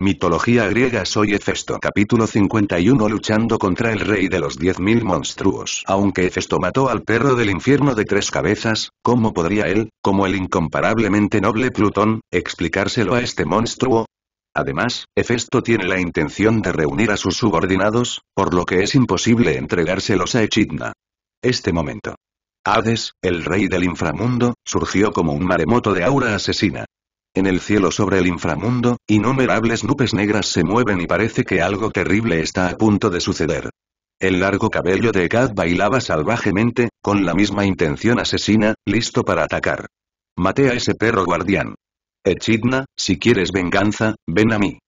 Mitología griega Soy Hefesto Capítulo 51 Luchando contra el rey de los 10.000 monstruos Aunque Hefesto mató al perro del infierno de tres cabezas, ¿cómo podría él, como el incomparablemente noble Plutón, explicárselo a este monstruo? Además, Hefesto tiene la intención de reunir a sus subordinados, por lo que es imposible entregárselos a Echidna. Este momento. Hades, el rey del inframundo, surgió como un maremoto de aura asesina en el cielo sobre el inframundo, innumerables nubes negras se mueven y parece que algo terrible está a punto de suceder. El largo cabello de Kat bailaba salvajemente, con la misma intención asesina, listo para atacar. Mate a ese perro guardián. Echidna, si quieres venganza, ven a mí.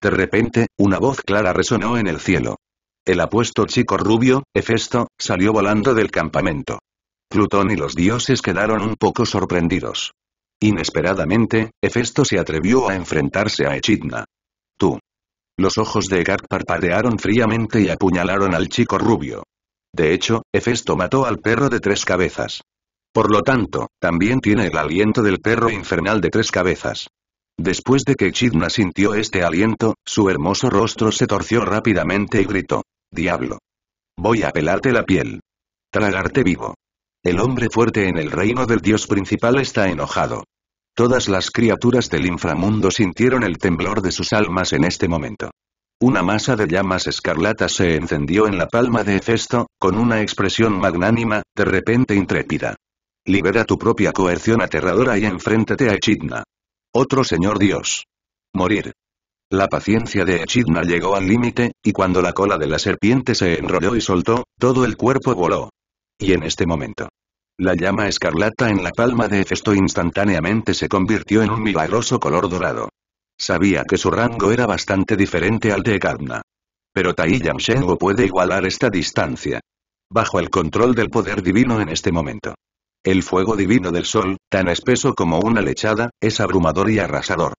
De repente, una voz clara resonó en el cielo. El apuesto chico rubio, Hefesto, salió volando del campamento. Plutón y los dioses quedaron un poco sorprendidos. Inesperadamente, Hefesto se atrevió a enfrentarse a Echidna. Tú. Los ojos de Egard parpadearon fríamente y apuñalaron al chico rubio. De hecho, Hefesto mató al perro de tres cabezas. Por lo tanto, también tiene el aliento del perro infernal de tres cabezas. Después de que Echidna sintió este aliento, su hermoso rostro se torció rápidamente y gritó. Diablo. Voy a pelarte la piel. Tragarte vivo. El hombre fuerte en el reino del dios principal está enojado. Todas las criaturas del inframundo sintieron el temblor de sus almas en este momento. Una masa de llamas escarlatas se encendió en la palma de Hefesto, con una expresión magnánima, de repente intrépida. Libera tu propia coerción aterradora y enfréntate a Echidna. Otro señor dios. Morir. La paciencia de Echidna llegó al límite, y cuando la cola de la serpiente se enrolló y soltó, todo el cuerpo voló. Y en este momento, la llama escarlata en la palma de Hefesto instantáneamente se convirtió en un milagroso color dorado. Sabía que su rango era bastante diferente al de karna Pero Tai Shengo puede igualar esta distancia. Bajo el control del poder divino en este momento. El fuego divino del sol, tan espeso como una lechada, es abrumador y arrasador.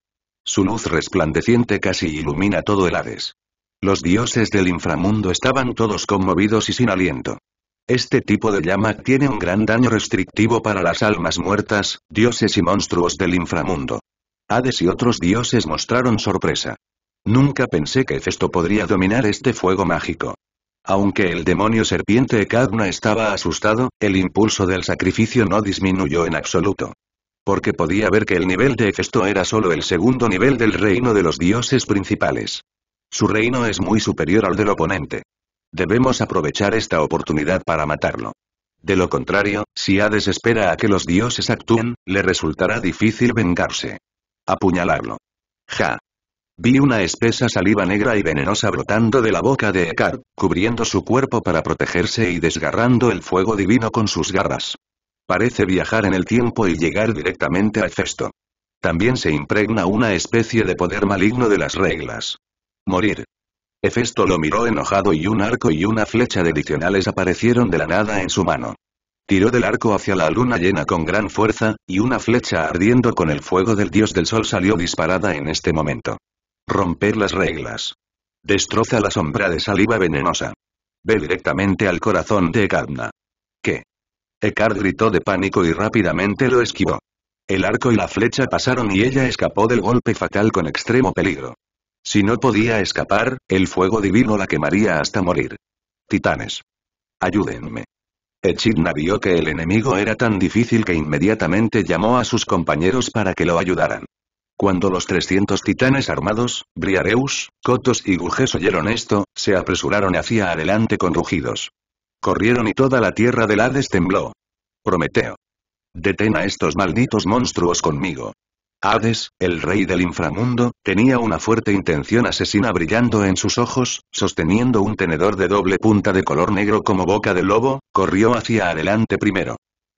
Su luz resplandeciente casi ilumina todo el Hades. Los dioses del inframundo estaban todos conmovidos y sin aliento. Este tipo de llama tiene un gran daño restrictivo para las almas muertas, dioses y monstruos del inframundo. Hades y otros dioses mostraron sorpresa. Nunca pensé que Hefesto podría dominar este fuego mágico. Aunque el demonio serpiente Cadna estaba asustado, el impulso del sacrificio no disminuyó en absoluto. Porque podía ver que el nivel de Hefesto era solo el segundo nivel del reino de los dioses principales. Su reino es muy superior al del oponente. Debemos aprovechar esta oportunidad para matarlo. De lo contrario, si Hades espera a que los dioses actúen, le resultará difícil vengarse. Apuñalarlo. Ja. Vi una espesa saliva negra y venenosa brotando de la boca de Ekar, cubriendo su cuerpo para protegerse y desgarrando el fuego divino con sus garras. Parece viajar en el tiempo y llegar directamente a Hefesto. También se impregna una especie de poder maligno de las reglas. Morir. Hefesto lo miró enojado y un arco y una flecha de adicionales aparecieron de la nada en su mano. Tiró del arco hacia la luna llena con gran fuerza, y una flecha ardiendo con el fuego del dios del sol salió disparada en este momento. Romper las reglas. Destroza la sombra de saliva venenosa. Ve directamente al corazón de Ekarna. ¿Qué? Ekar gritó de pánico y rápidamente lo esquivó. El arco y la flecha pasaron y ella escapó del golpe fatal con extremo peligro. Si no podía escapar, el fuego divino la quemaría hasta morir. Titanes. Ayúdenme. Echidna vio que el enemigo era tan difícil que inmediatamente llamó a sus compañeros para que lo ayudaran. Cuando los 300 titanes armados, Briareus, Cotos y Gujes, oyeron esto, se apresuraron hacia adelante con rugidos. Corrieron y toda la tierra del Hades tembló. Prometeo. Detén a estos malditos monstruos conmigo. Hades, el rey del inframundo, tenía una fuerte intención asesina brillando en sus ojos, sosteniendo un tenedor de doble punta de color negro como boca de lobo, corrió hacia adelante primero.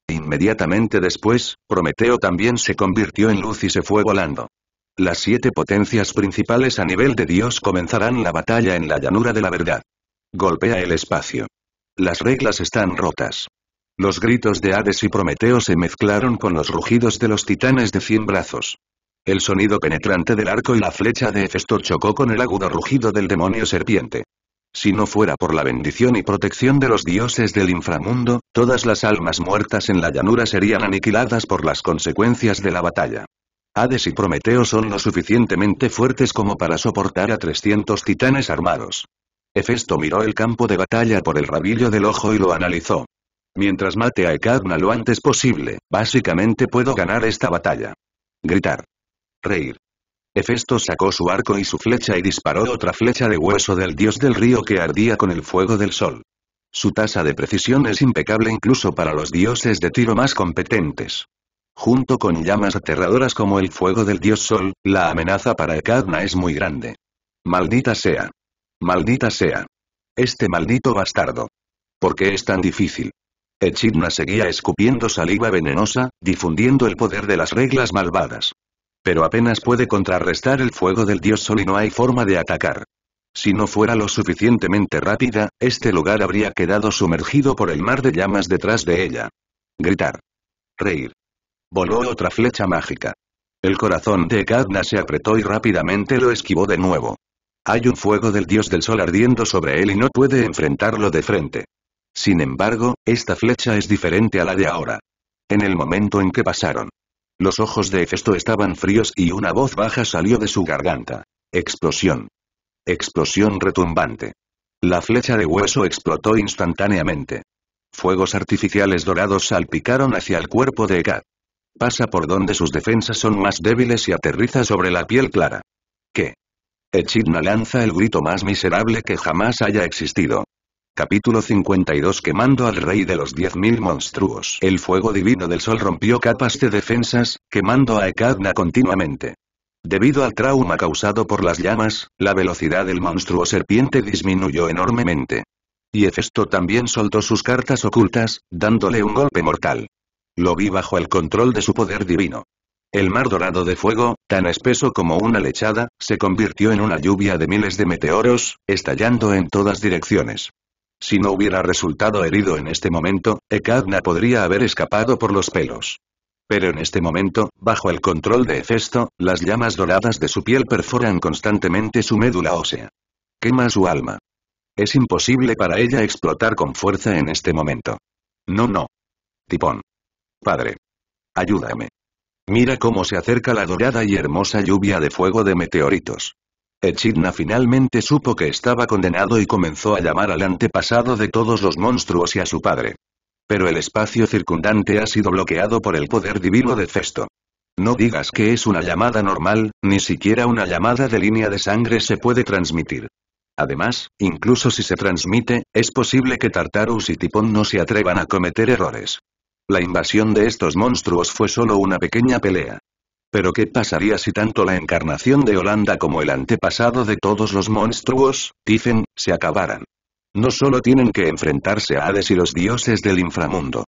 Inmediatamente después, Prometeo también se convirtió en luz y se fue volando. Las siete potencias principales a nivel de Dios comenzarán la batalla en la llanura de la verdad. Golpea el espacio. Las reglas están rotas. Los gritos de Hades y Prometeo se mezclaron con los rugidos de los titanes de cien brazos. El sonido penetrante del arco y la flecha de Hefesto chocó con el agudo rugido del demonio serpiente. Si no fuera por la bendición y protección de los dioses del inframundo, todas las almas muertas en la llanura serían aniquiladas por las consecuencias de la batalla. Hades y Prometeo son lo suficientemente fuertes como para soportar a 300 titanes armados. Hefesto miró el campo de batalla por el rabillo del ojo y lo analizó. Mientras mate a Ekadna lo antes posible, básicamente puedo ganar esta batalla. Gritar. Reír. Hefesto sacó su arco y su flecha y disparó otra flecha de hueso del dios del río que ardía con el fuego del sol. Su tasa de precisión es impecable incluso para los dioses de tiro más competentes. Junto con llamas aterradoras como el fuego del dios sol, la amenaza para Ekadna es muy grande. Maldita sea. Maldita sea. Este maldito bastardo. ¿Por qué es tan difícil? Echidna seguía escupiendo saliva venenosa, difundiendo el poder de las reglas malvadas. Pero apenas puede contrarrestar el fuego del dios sol y no hay forma de atacar. Si no fuera lo suficientemente rápida, este lugar habría quedado sumergido por el mar de llamas detrás de ella. Gritar. Reír. Voló otra flecha mágica. El corazón de Echidna se apretó y rápidamente lo esquivó de nuevo. Hay un fuego del dios del sol ardiendo sobre él y no puede enfrentarlo de frente. Sin embargo, esta flecha es diferente a la de ahora. En el momento en que pasaron. Los ojos de Hefesto estaban fríos y una voz baja salió de su garganta. Explosión. Explosión retumbante. La flecha de hueso explotó instantáneamente. Fuegos artificiales dorados salpicaron hacia el cuerpo de Egad. Pasa por donde sus defensas son más débiles y aterriza sobre la piel clara. ¿Qué? Echidna lanza el grito más miserable que jamás haya existido. Capítulo 52 Quemando al rey de los diez mil monstruos El fuego divino del sol rompió capas de defensas, quemando a Ekadna continuamente. Debido al trauma causado por las llamas, la velocidad del monstruo serpiente disminuyó enormemente. Y Hefesto también soltó sus cartas ocultas, dándole un golpe mortal. Lo vi bajo el control de su poder divino. El mar dorado de fuego, tan espeso como una lechada, se convirtió en una lluvia de miles de meteoros, estallando en todas direcciones. Si no hubiera resultado herido en este momento, Ekadna podría haber escapado por los pelos. Pero en este momento, bajo el control de Hefesto, las llamas doradas de su piel perforan constantemente su médula ósea. Quema su alma. Es imposible para ella explotar con fuerza en este momento. No, no. Tipón. Padre. Ayúdame. Mira cómo se acerca la dorada y hermosa lluvia de fuego de meteoritos. Echidna finalmente supo que estaba condenado y comenzó a llamar al antepasado de todos los monstruos y a su padre. Pero el espacio circundante ha sido bloqueado por el poder divino de Festo. No digas que es una llamada normal, ni siquiera una llamada de línea de sangre se puede transmitir. Además, incluso si se transmite, es posible que Tartarus y Tipón no se atrevan a cometer errores. La invasión de estos monstruos fue solo una pequeña pelea. Pero ¿qué pasaría si tanto la encarnación de Holanda como el antepasado de todos los monstruos, Tiffen, se acabaran? No solo tienen que enfrentarse a Hades y los dioses del inframundo.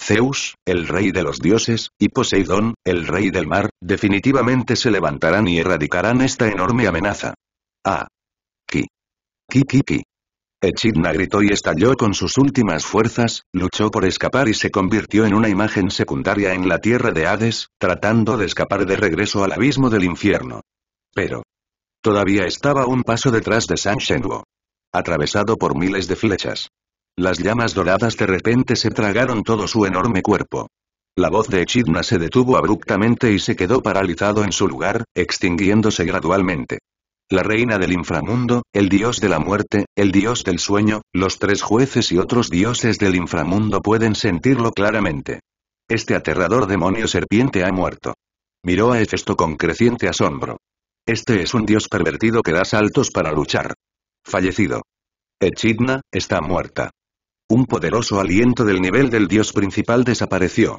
Zeus, el rey de los dioses, y Poseidón, el rey del mar, definitivamente se levantarán y erradicarán esta enorme amenaza. Ah. Ki. Ki ki ki. Echidna gritó y estalló con sus últimas fuerzas, luchó por escapar y se convirtió en una imagen secundaria en la tierra de Hades, tratando de escapar de regreso al abismo del infierno. Pero. Todavía estaba un paso detrás de San Shenwu. Atravesado por miles de flechas. Las llamas doradas de repente se tragaron todo su enorme cuerpo. La voz de Echidna se detuvo abruptamente y se quedó paralizado en su lugar, extinguiéndose gradualmente la reina del inframundo, el dios de la muerte, el dios del sueño, los tres jueces y otros dioses del inframundo pueden sentirlo claramente. Este aterrador demonio serpiente ha muerto. Miró a Hefesto con creciente asombro. Este es un dios pervertido que da saltos para luchar. Fallecido. Echidna, está muerta. Un poderoso aliento del nivel del dios principal desapareció.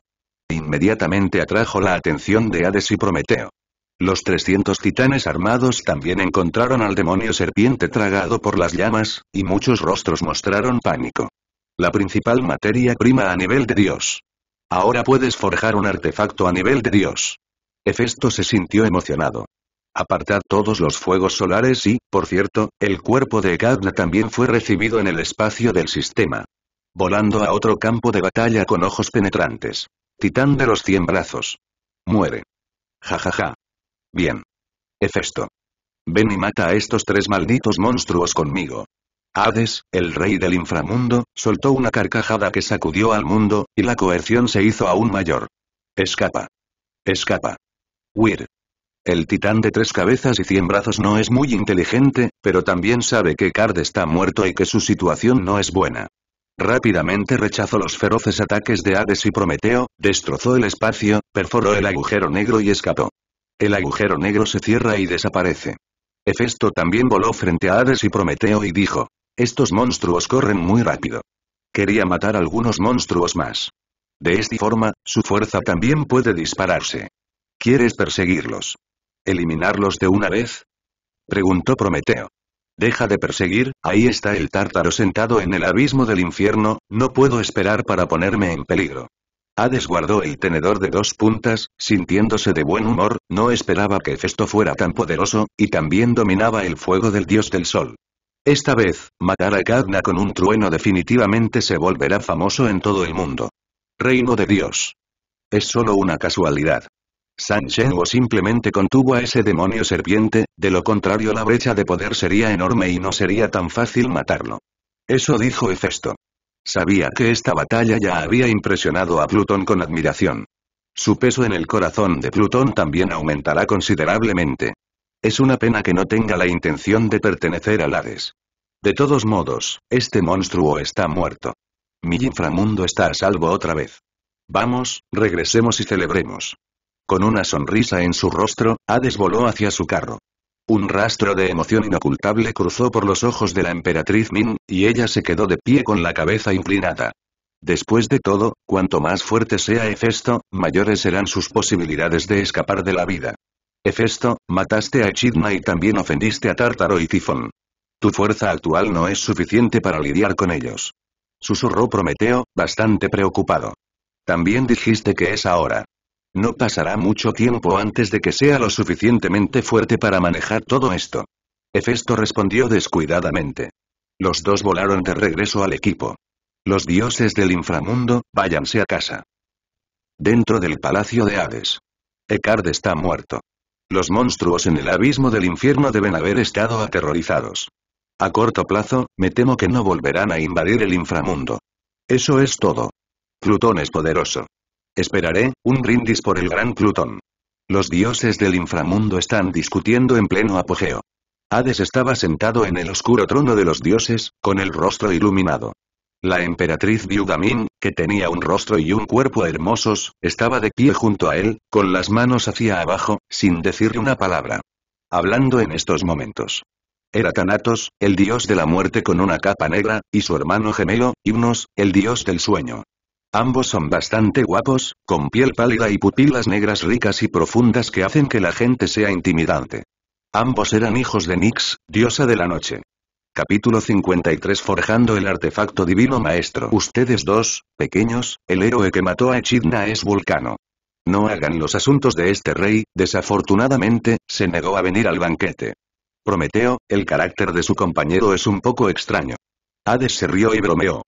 Inmediatamente atrajo la atención de Hades y Prometeo. Los 300 titanes armados también encontraron al demonio serpiente tragado por las llamas, y muchos rostros mostraron pánico. La principal materia prima a nivel de Dios. Ahora puedes forjar un artefacto a nivel de Dios. Hefesto se sintió emocionado. Apartad todos los fuegos solares y, por cierto, el cuerpo de Gadna también fue recibido en el espacio del sistema. Volando a otro campo de batalla con ojos penetrantes. Titán de los cien brazos. Muere. Ja ja ja. Bien. Hefesto. Ven y mata a estos tres malditos monstruos conmigo. Hades, el rey del inframundo, soltó una carcajada que sacudió al mundo, y la coerción se hizo aún mayor. Escapa. Escapa. Weir. El titán de tres cabezas y cien brazos no es muy inteligente, pero también sabe que Card está muerto y que su situación no es buena. Rápidamente rechazó los feroces ataques de Hades y Prometeo, destrozó el espacio, perforó el agujero negro y escapó. El agujero negro se cierra y desaparece. Hefesto también voló frente a Hades y Prometeo y dijo, estos monstruos corren muy rápido. Quería matar algunos monstruos más. De esta forma, su fuerza también puede dispararse. ¿Quieres perseguirlos? ¿Eliminarlos de una vez? Preguntó Prometeo. Deja de perseguir, ahí está el tártaro sentado en el abismo del infierno, no puedo esperar para ponerme en peligro. Hades guardó el tenedor de dos puntas, sintiéndose de buen humor, no esperaba que Festo fuera tan poderoso, y también dominaba el fuego del dios del sol. Esta vez, matar a Cadna con un trueno definitivamente se volverá famoso en todo el mundo. Reino de Dios. Es solo una casualidad. San o simplemente contuvo a ese demonio serpiente, de lo contrario la brecha de poder sería enorme y no sería tan fácil matarlo. Eso dijo Hefesto. Sabía que esta batalla ya había impresionado a Plutón con admiración. Su peso en el corazón de Plutón también aumentará considerablemente. Es una pena que no tenga la intención de pertenecer a Hades. De todos modos, este monstruo está muerto. Mi inframundo está a salvo otra vez. Vamos, regresemos y celebremos. Con una sonrisa en su rostro, Hades voló hacia su carro. Un rastro de emoción inocultable cruzó por los ojos de la emperatriz Min, y ella se quedó de pie con la cabeza inclinada. Después de todo, cuanto más fuerte sea Hefesto, mayores serán sus posibilidades de escapar de la vida. Hefesto, mataste a Echidna y también ofendiste a Tártaro y Tifón. Tu fuerza actual no es suficiente para lidiar con ellos. Susurró Prometeo, bastante preocupado. También dijiste que es ahora. No pasará mucho tiempo antes de que sea lo suficientemente fuerte para manejar todo esto. Hefesto respondió descuidadamente. Los dos volaron de regreso al equipo. Los dioses del inframundo, váyanse a casa. Dentro del palacio de Hades. Ecard está muerto. Los monstruos en el abismo del infierno deben haber estado aterrorizados. A corto plazo, me temo que no volverán a invadir el inframundo. Eso es todo. Plutón es poderoso. Esperaré, un brindis por el gran Plutón. Los dioses del inframundo están discutiendo en pleno apogeo. Hades estaba sentado en el oscuro trono de los dioses, con el rostro iluminado. La emperatriz min que tenía un rostro y un cuerpo hermosos, estaba de pie junto a él, con las manos hacia abajo, sin decir una palabra. Hablando en estos momentos. Era Thanatos, el dios de la muerte con una capa negra, y su hermano gemelo, Himnos, el dios del sueño. Ambos son bastante guapos, con piel pálida y pupilas negras ricas y profundas que hacen que la gente sea intimidante. Ambos eran hijos de Nix, diosa de la noche. Capítulo 53 Forjando el artefacto divino maestro Ustedes dos, pequeños, el héroe que mató a Echidna es Vulcano. No hagan los asuntos de este rey, desafortunadamente, se negó a venir al banquete. Prometeo, el carácter de su compañero es un poco extraño. Hades se rió y bromeó.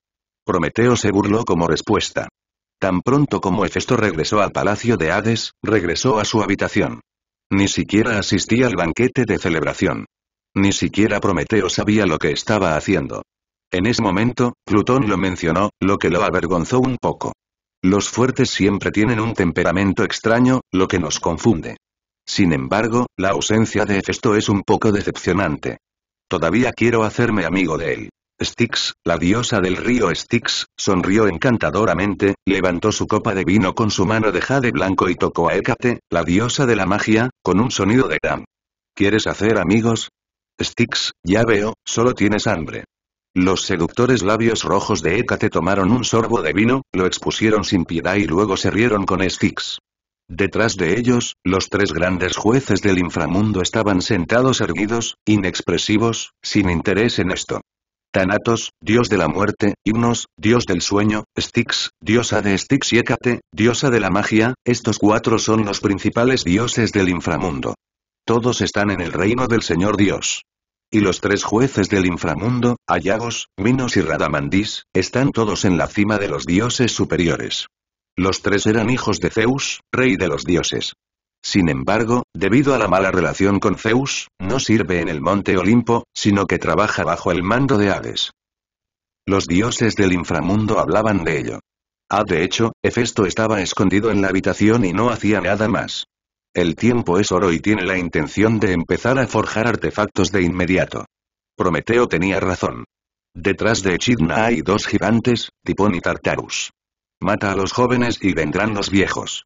Prometeo se burló como respuesta. Tan pronto como Hefesto regresó al palacio de Hades, regresó a su habitación. Ni siquiera asistía al banquete de celebración. Ni siquiera Prometeo sabía lo que estaba haciendo. En ese momento, Plutón lo mencionó, lo que lo avergonzó un poco. Los fuertes siempre tienen un temperamento extraño, lo que nos confunde. Sin embargo, la ausencia de Hefesto es un poco decepcionante. Todavía quiero hacerme amigo de él. Styx, la diosa del río Styx, sonrió encantadoramente, levantó su copa de vino con su mano de jade blanco y tocó a Hécate, la diosa de la magia, con un sonido de dam. ¿Quieres hacer amigos? Styx, ya veo, solo tienes hambre. Los seductores labios rojos de Hécate tomaron un sorbo de vino, lo expusieron sin piedad y luego se rieron con Styx. Detrás de ellos, los tres grandes jueces del inframundo estaban sentados erguidos, inexpresivos, sin interés en esto. Thanatos, dios de la muerte, Himnos, dios del sueño, Styx, diosa de Styx y Hécate, diosa de la magia, estos cuatro son los principales dioses del inframundo. Todos están en el reino del Señor Dios. Y los tres jueces del inframundo, Ayagos, Minos y Radamandis, están todos en la cima de los dioses superiores. Los tres eran hijos de Zeus, rey de los dioses. Sin embargo, debido a la mala relación con Zeus, no sirve en el monte Olimpo, sino que trabaja bajo el mando de Hades. Los dioses del inframundo hablaban de ello. Ah, de hecho, Hefesto estaba escondido en la habitación y no hacía nada más. El tiempo es oro y tiene la intención de empezar a forjar artefactos de inmediato. Prometeo tenía razón. Detrás de Echidna hay dos gigantes, Tipón y Tartarus. Mata a los jóvenes y vendrán los viejos.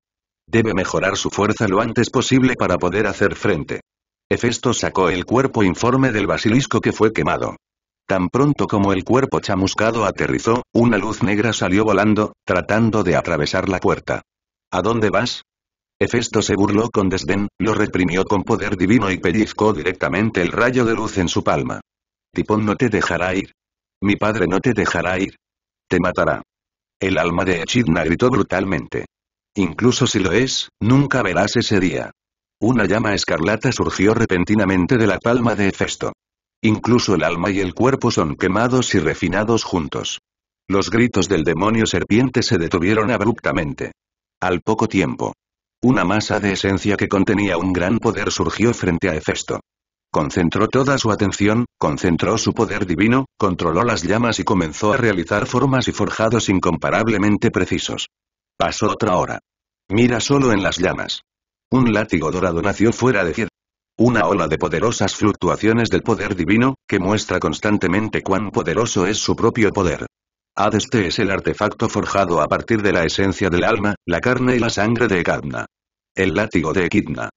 Debe mejorar su fuerza lo antes posible para poder hacer frente. Hefesto sacó el cuerpo informe del basilisco que fue quemado. Tan pronto como el cuerpo chamuscado aterrizó, una luz negra salió volando, tratando de atravesar la puerta. ¿A dónde vas? Hefesto se burló con desdén, lo reprimió con poder divino y pellizcó directamente el rayo de luz en su palma. Tipón no te dejará ir. Mi padre no te dejará ir. Te matará. El alma de Echidna gritó brutalmente. Incluso si lo es, nunca verás ese día. Una llama escarlata surgió repentinamente de la palma de Hefesto. Incluso el alma y el cuerpo son quemados y refinados juntos. Los gritos del demonio serpiente se detuvieron abruptamente. Al poco tiempo. Una masa de esencia que contenía un gran poder surgió frente a Hefesto. Concentró toda su atención, concentró su poder divino, controló las llamas y comenzó a realizar formas y forjados incomparablemente precisos. Pasó otra hora. Mira solo en las llamas. Un látigo dorado nació fuera de tierra. Una ola de poderosas fluctuaciones del poder divino, que muestra constantemente cuán poderoso es su propio poder. Adeste es el artefacto forjado a partir de la esencia del alma, la carne y la sangre de Ekadna. El látigo de Ekidna.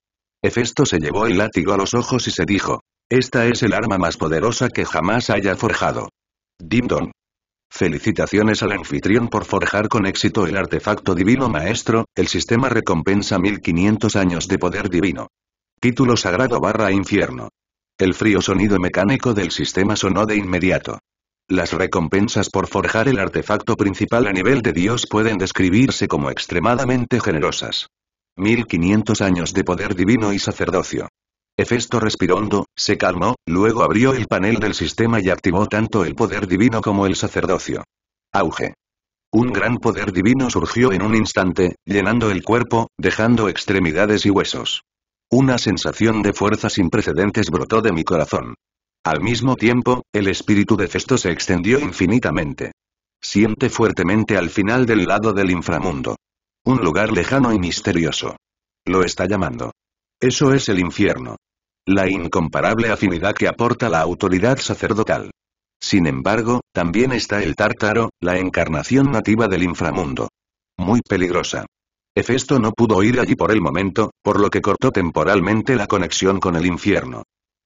Hefesto se llevó el látigo a los ojos y se dijo, esta es el arma más poderosa que jamás haya forjado. Dimdon. Felicitaciones al anfitrión por forjar con éxito el artefacto divino maestro, el sistema recompensa 1500 años de poder divino. Título sagrado barra infierno. El frío sonido mecánico del sistema sonó de inmediato. Las recompensas por forjar el artefacto principal a nivel de Dios pueden describirse como extremadamente generosas. 1500 años de poder divino y sacerdocio. Hefesto respiró hondo, se calmó, luego abrió el panel del sistema y activó tanto el poder divino como el sacerdocio. Auge. Un gran poder divino surgió en un instante, llenando el cuerpo, dejando extremidades y huesos. Una sensación de fuerza sin precedentes brotó de mi corazón. Al mismo tiempo, el espíritu de Festo se extendió infinitamente. Siente fuertemente al final del lado del inframundo. Un lugar lejano y misterioso. Lo está llamando. Eso es el infierno la incomparable afinidad que aporta la autoridad sacerdotal. Sin embargo, también está el tártaro, la encarnación nativa del inframundo. Muy peligrosa. Hefesto no pudo ir allí por el momento, por lo que cortó temporalmente la conexión con el infierno.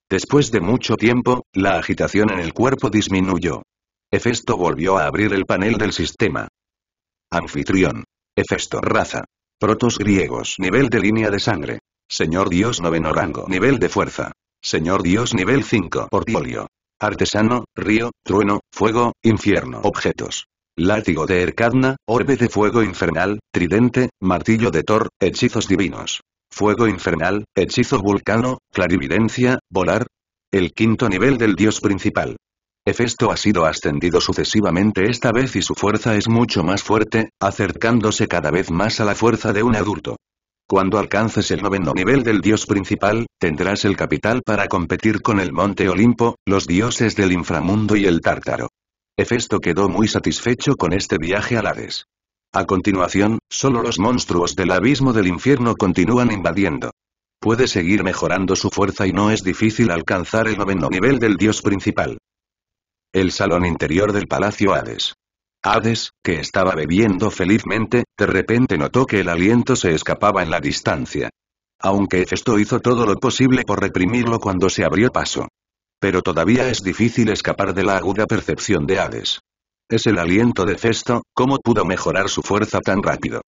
Después de mucho tiempo, la agitación en el cuerpo disminuyó. Hefesto volvió a abrir el panel del sistema. Anfitrión. Hefesto raza. Protos griegos. Nivel de línea de sangre. Señor Dios noveno rango nivel de fuerza. Señor Dios nivel 5 portfolio. Artesano, río, trueno, fuego, infierno. Objetos. Látigo de Ercadna, orbe de fuego infernal, tridente, martillo de Thor, hechizos divinos. Fuego infernal, hechizo vulcano, clarividencia, volar. El quinto nivel del dios principal. Hefesto ha sido ascendido sucesivamente esta vez y su fuerza es mucho más fuerte, acercándose cada vez más a la fuerza de un adulto. Cuando alcances el noveno nivel del dios principal, tendrás el capital para competir con el monte Olimpo, los dioses del inframundo y el tártaro. Hefesto quedó muy satisfecho con este viaje a Hades. A continuación, solo los monstruos del abismo del infierno continúan invadiendo. Puede seguir mejorando su fuerza y no es difícil alcanzar el noveno nivel del dios principal. El salón interior del Palacio Hades. Hades, que estaba bebiendo felizmente, de repente notó que el aliento se escapaba en la distancia. Aunque esto hizo todo lo posible por reprimirlo cuando se abrió paso. Pero todavía es difícil escapar de la aguda percepción de Hades. Es el aliento de Festo, ¿cómo pudo mejorar su fuerza tan rápido?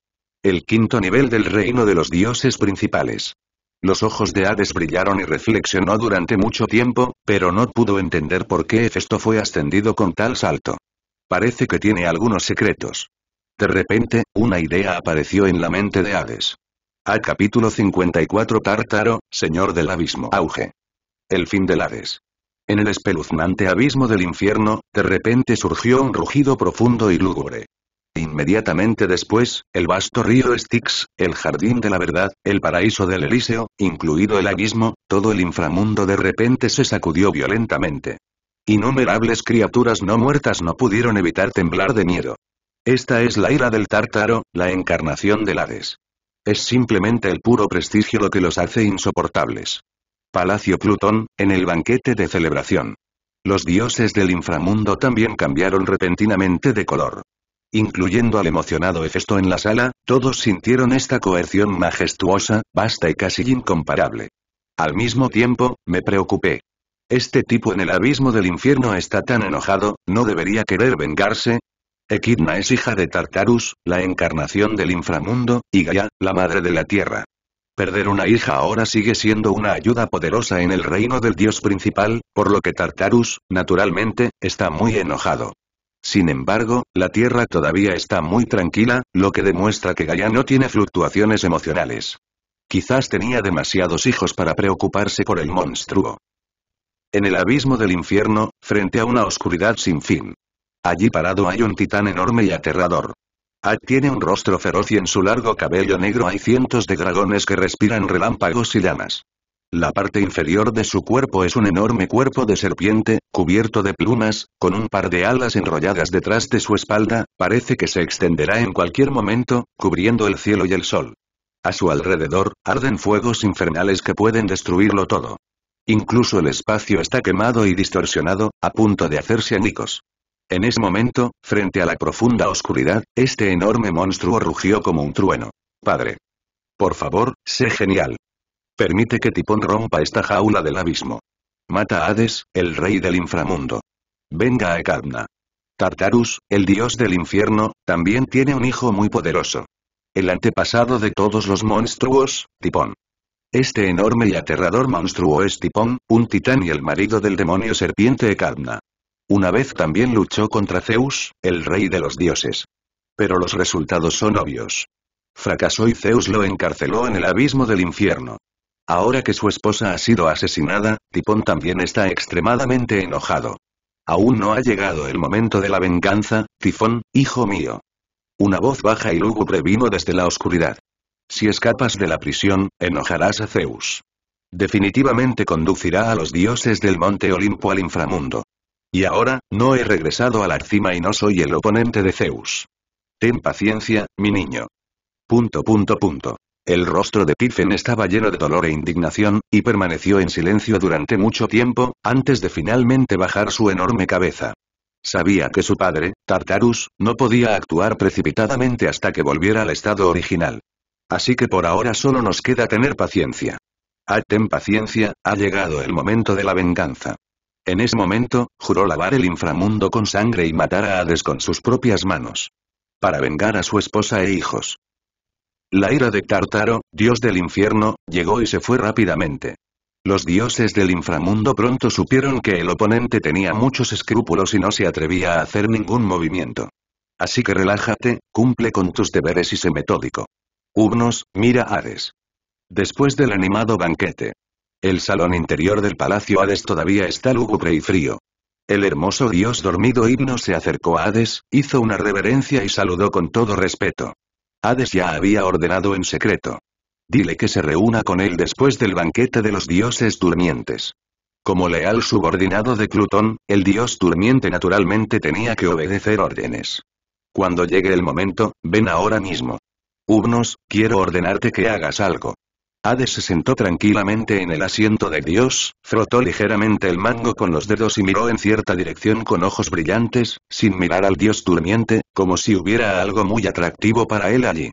El quinto nivel del reino de los dioses principales. Los ojos de Hades brillaron y reflexionó durante mucho tiempo, pero no pudo entender por qué Hefesto fue ascendido con tal salto. Parece que tiene algunos secretos. De repente, una idea apareció en la mente de Hades. A capítulo 54 Tártaro, Señor del Abismo Auge. El fin del Hades. En el espeluznante abismo del infierno, de repente surgió un rugido profundo y lúgubre. Inmediatamente después, el vasto río Styx, el jardín de la verdad, el paraíso del Elíseo, incluido el abismo, todo el inframundo de repente se sacudió violentamente. Innumerables criaturas no muertas no pudieron evitar temblar de miedo. Esta es la ira del tártaro, la encarnación del Hades. Es simplemente el puro prestigio lo que los hace insoportables. Palacio Plutón, en el banquete de celebración. Los dioses del inframundo también cambiaron repentinamente de color. Incluyendo al emocionado Hefesto en la sala, todos sintieron esta coerción majestuosa, vasta y casi incomparable. Al mismo tiempo, me preocupé. Este tipo en el abismo del infierno está tan enojado, ¿no debería querer vengarse? Equidna es hija de Tartarus, la encarnación del inframundo, y Gaia, la madre de la tierra. Perder una hija ahora sigue siendo una ayuda poderosa en el reino del dios principal, por lo que Tartarus, naturalmente, está muy enojado. Sin embargo, la Tierra todavía está muy tranquila, lo que demuestra que Gaia no tiene fluctuaciones emocionales. Quizás tenía demasiados hijos para preocuparse por el monstruo. En el abismo del infierno, frente a una oscuridad sin fin. Allí parado hay un titán enorme y aterrador. Ad tiene un rostro feroz y en su largo cabello negro hay cientos de dragones que respiran relámpagos y llamas. La parte inferior de su cuerpo es un enorme cuerpo de serpiente, cubierto de plumas, con un par de alas enrolladas detrás de su espalda, parece que se extenderá en cualquier momento, cubriendo el cielo y el sol. A su alrededor, arden fuegos infernales que pueden destruirlo todo. Incluso el espacio está quemado y distorsionado, a punto de hacerse añicos. En ese momento, frente a la profunda oscuridad, este enorme monstruo rugió como un trueno. Padre. Por favor, sé genial. Permite que Tipón rompa esta jaula del abismo. Mata a Hades, el rey del inframundo. Venga a carna Tartarus, el dios del infierno, también tiene un hijo muy poderoso. El antepasado de todos los monstruos, Tipón. Este enorme y aterrador monstruo es Tipón, un titán y el marido del demonio serpiente Ekadna. Una vez también luchó contra Zeus, el rey de los dioses. Pero los resultados son obvios. Fracasó y Zeus lo encarceló en el abismo del infierno. Ahora que su esposa ha sido asesinada, Tipón también está extremadamente enojado. Aún no ha llegado el momento de la venganza, Tifón, hijo mío. Una voz baja y lúgubre vino desde la oscuridad. Si escapas de la prisión, enojarás a Zeus. Definitivamente conducirá a los dioses del monte Olimpo al inframundo. Y ahora, no he regresado a la cima y no soy el oponente de Zeus. Ten paciencia, mi niño. Punto punto punto. El rostro de Pifen estaba lleno de dolor e indignación, y permaneció en silencio durante mucho tiempo, antes de finalmente bajar su enorme cabeza. Sabía que su padre, Tartarus, no podía actuar precipitadamente hasta que volviera al estado original. Así que por ahora solo nos queda tener paciencia. ¡Aten ah, paciencia, ha llegado el momento de la venganza. En ese momento, juró lavar el inframundo con sangre y matar a Hades con sus propias manos. Para vengar a su esposa e hijos. La ira de Tartaro, dios del infierno, llegó y se fue rápidamente. Los dioses del inframundo pronto supieron que el oponente tenía muchos escrúpulos y no se atrevía a hacer ningún movimiento. Así que relájate, cumple con tus deberes y sé metódico. «Hubnos, mira Hades. Después del animado banquete. El salón interior del palacio Hades todavía está lúgubre y frío. El hermoso dios dormido Himno se acercó a Hades, hizo una reverencia y saludó con todo respeto. Hades ya había ordenado en secreto. Dile que se reúna con él después del banquete de los dioses durmientes. Como leal subordinado de Plutón, el dios durmiente naturalmente tenía que obedecer órdenes. Cuando llegue el momento, ven ahora mismo. «Hubnos, quiero ordenarte que hagas algo. Hades se sentó tranquilamente en el asiento de Dios, frotó ligeramente el mango con los dedos y miró en cierta dirección con ojos brillantes, sin mirar al Dios durmiente, como si hubiera algo muy atractivo para él allí.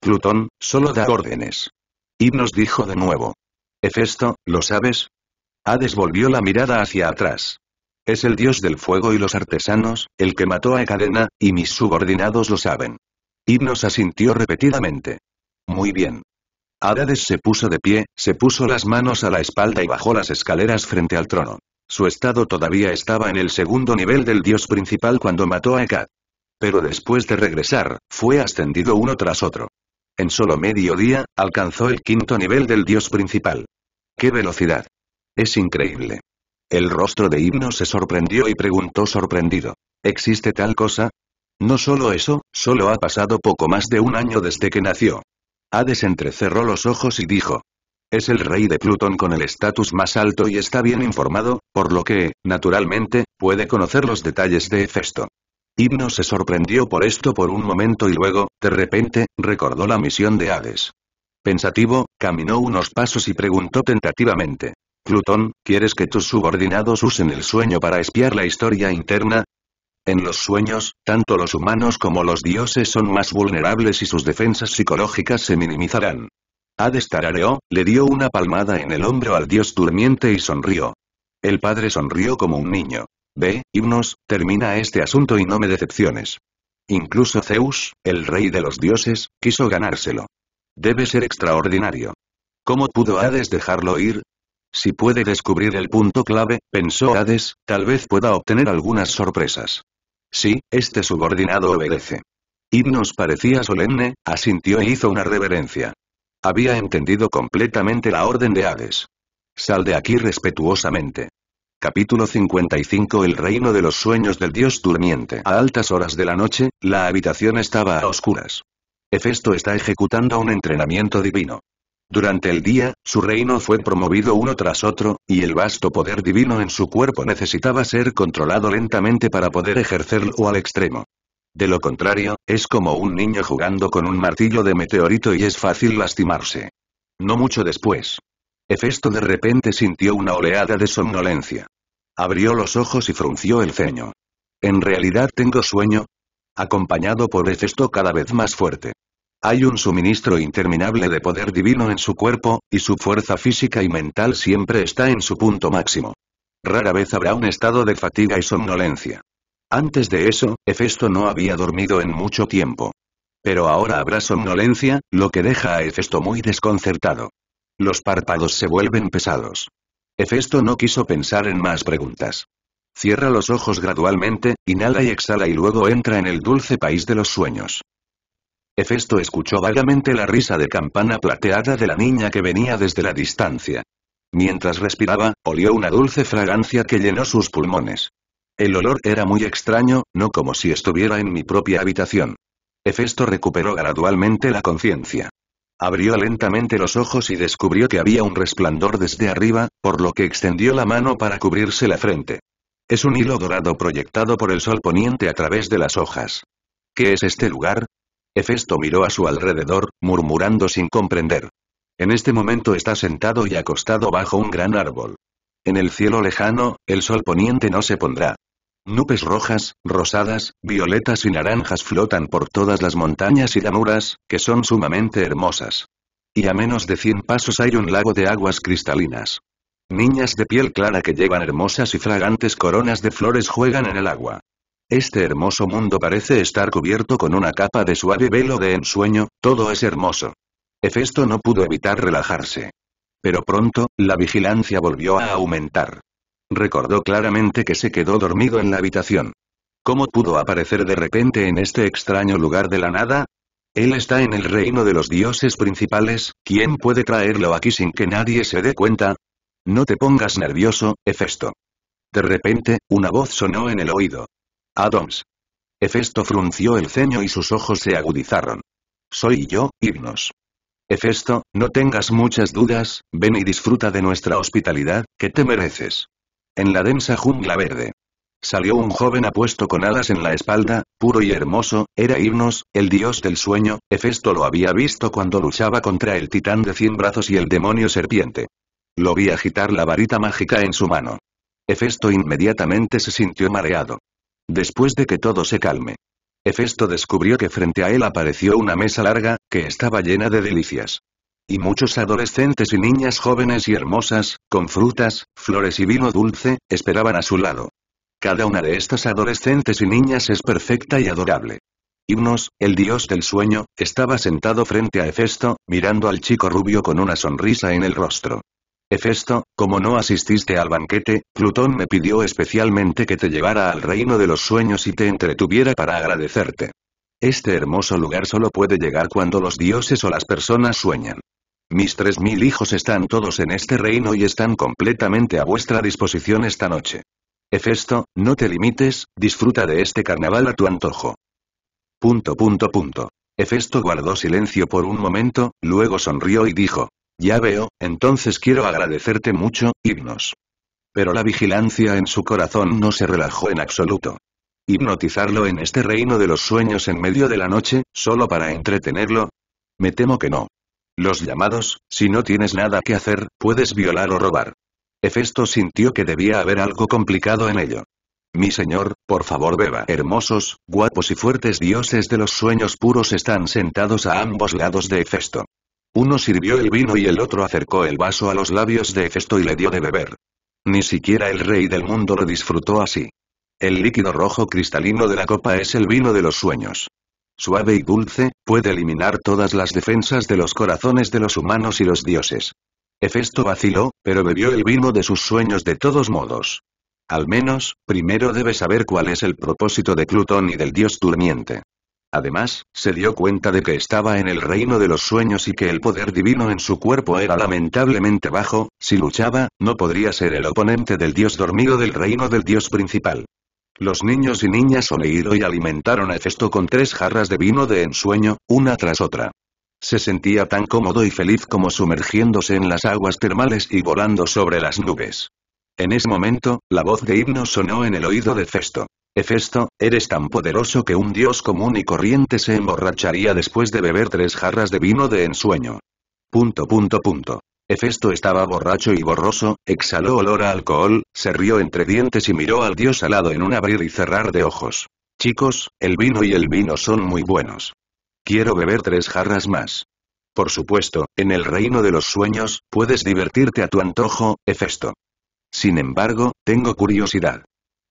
Plutón, solo da órdenes. Himnos dijo de nuevo. Hefesto, ¿lo sabes? Hades volvió la mirada hacia atrás. Es el dios del fuego y los artesanos, el que mató a Cadena, y mis subordinados lo saben. Himnos asintió repetidamente. Muy bien. Hades se puso de pie, se puso las manos a la espalda y bajó las escaleras frente al trono. Su estado todavía estaba en el segundo nivel del dios principal cuando mató a Ekat. Pero después de regresar, fue ascendido uno tras otro. En solo medio día, alcanzó el quinto nivel del dios principal. ¡Qué velocidad! Es increíble. El rostro de Himno se sorprendió y preguntó sorprendido. ¿Existe tal cosa? No solo eso, solo ha pasado poco más de un año desde que nació. Hades entrecerró los ojos y dijo. Es el rey de Plutón con el estatus más alto y está bien informado, por lo que, naturalmente, puede conocer los detalles de Hefesto. Himno se sorprendió por esto por un momento y luego, de repente, recordó la misión de Hades. Pensativo, caminó unos pasos y preguntó tentativamente. Plutón, ¿quieres que tus subordinados usen el sueño para espiar la historia interna? En los sueños, tanto los humanos como los dioses son más vulnerables y sus defensas psicológicas se minimizarán. Hades tarareó, le dio una palmada en el hombro al dios durmiente y sonrió. El padre sonrió como un niño. Ve, himnos, termina este asunto y no me decepciones. Incluso Zeus, el rey de los dioses, quiso ganárselo. Debe ser extraordinario. ¿Cómo pudo Hades dejarlo ir? Si puede descubrir el punto clave, pensó Hades, tal vez pueda obtener algunas sorpresas. Sí, este subordinado obedece. Himnos parecía solemne, asintió e hizo una reverencia. Había entendido completamente la orden de Hades. Sal de aquí respetuosamente. Capítulo 55 El reino de los sueños del dios durmiente A altas horas de la noche, la habitación estaba a oscuras. Hefesto está ejecutando un entrenamiento divino. Durante el día, su reino fue promovido uno tras otro, y el vasto poder divino en su cuerpo necesitaba ser controlado lentamente para poder ejercerlo al extremo. De lo contrario, es como un niño jugando con un martillo de meteorito y es fácil lastimarse. No mucho después. Hefesto de repente sintió una oleada de somnolencia. Abrió los ojos y frunció el ceño. ¿En realidad tengo sueño? Acompañado por Hefesto cada vez más fuerte. Hay un suministro interminable de poder divino en su cuerpo, y su fuerza física y mental siempre está en su punto máximo. Rara vez habrá un estado de fatiga y somnolencia. Antes de eso, Hefesto no había dormido en mucho tiempo. Pero ahora habrá somnolencia, lo que deja a Hefesto muy desconcertado. Los párpados se vuelven pesados. Hefesto no quiso pensar en más preguntas. Cierra los ojos gradualmente, inhala y exhala y luego entra en el dulce país de los sueños. Efesto escuchó vagamente la risa de campana plateada de la niña que venía desde la distancia. Mientras respiraba, olió una dulce fragancia que llenó sus pulmones. El olor era muy extraño, no como si estuviera en mi propia habitación. Hefesto recuperó gradualmente la conciencia. Abrió lentamente los ojos y descubrió que había un resplandor desde arriba, por lo que extendió la mano para cubrirse la frente. Es un hilo dorado proyectado por el sol poniente a través de las hojas. ¿Qué es este lugar? Hefesto miró a su alrededor, murmurando sin comprender. En este momento está sentado y acostado bajo un gran árbol. En el cielo lejano, el sol poniente no se pondrá. Nubes rojas, rosadas, violetas y naranjas flotan por todas las montañas y llanuras, que son sumamente hermosas. Y a menos de cien pasos hay un lago de aguas cristalinas. Niñas de piel clara que llevan hermosas y fragantes coronas de flores juegan en el agua. Este hermoso mundo parece estar cubierto con una capa de suave velo de ensueño, todo es hermoso. Hefesto no pudo evitar relajarse. Pero pronto, la vigilancia volvió a aumentar. Recordó claramente que se quedó dormido en la habitación. ¿Cómo pudo aparecer de repente en este extraño lugar de la nada? Él está en el reino de los dioses principales, ¿quién puede traerlo aquí sin que nadie se dé cuenta? No te pongas nervioso, Hefesto. De repente, una voz sonó en el oído. Adams. Hefesto frunció el ceño y sus ojos se agudizaron. Soy yo, Ignos. Hefesto, no tengas muchas dudas, ven y disfruta de nuestra hospitalidad, que te mereces. En la densa jungla verde. Salió un joven apuesto con alas en la espalda, puro y hermoso, era Irnos, el dios del sueño, Hefesto lo había visto cuando luchaba contra el titán de cien brazos y el demonio serpiente. Lo vi agitar la varita mágica en su mano. Hefesto inmediatamente se sintió mareado. Después de que todo se calme. Hefesto descubrió que frente a él apareció una mesa larga, que estaba llena de delicias. Y muchos adolescentes y niñas jóvenes y hermosas, con frutas, flores y vino dulce, esperaban a su lado. Cada una de estas adolescentes y niñas es perfecta y adorable. Himnos, el dios del sueño, estaba sentado frente a Hefesto, mirando al chico rubio con una sonrisa en el rostro. Hefesto, como no asististe al banquete, Plutón me pidió especialmente que te llevara al reino de los sueños y te entretuviera para agradecerte. Este hermoso lugar solo puede llegar cuando los dioses o las personas sueñan. Mis tres mil hijos están todos en este reino y están completamente a vuestra disposición esta noche. Hefesto, no te limites, disfruta de este carnaval a tu antojo. Punto punto punto. Hefesto guardó silencio por un momento, luego sonrió y dijo, ya veo, entonces quiero agradecerte mucho, Hipnos. Pero la vigilancia en su corazón no se relajó en absoluto. ¿Hipnotizarlo en este reino de los sueños en medio de la noche, solo para entretenerlo? Me temo que no. Los llamados, si no tienes nada que hacer, puedes violar o robar. Hefesto sintió que debía haber algo complicado en ello. Mi señor, por favor beba. Hermosos, guapos y fuertes dioses de los sueños puros están sentados a ambos lados de Hefesto. Uno sirvió el vino y el otro acercó el vaso a los labios de Hefesto y le dio de beber. Ni siquiera el rey del mundo lo disfrutó así. El líquido rojo cristalino de la copa es el vino de los sueños. Suave y dulce, puede eliminar todas las defensas de los corazones de los humanos y los dioses. Hefesto vaciló, pero bebió el vino de sus sueños de todos modos. Al menos, primero debe saber cuál es el propósito de Plutón y del dios durmiente. Además, se dio cuenta de que estaba en el reino de los sueños y que el poder divino en su cuerpo era lamentablemente bajo, si luchaba, no podría ser el oponente del dios dormido del reino del dios principal. Los niños y niñas Oneiro y alimentaron a Festo con tres jarras de vino de ensueño, una tras otra. Se sentía tan cómodo y feliz como sumergiéndose en las aguas termales y volando sobre las nubes. En ese momento, la voz de Himno sonó en el oído de cesto. Hefesto, eres tan poderoso que un dios común y corriente se emborracharía después de beber tres jarras de vino de ensueño. Punto punto punto. Hefesto estaba borracho y borroso, exhaló olor a alcohol, se rió entre dientes y miró al dios alado en un abrir y cerrar de ojos. Chicos, el vino y el vino son muy buenos. Quiero beber tres jarras más. Por supuesto, en el reino de los sueños, puedes divertirte a tu antojo, Hefesto. Sin embargo, tengo curiosidad.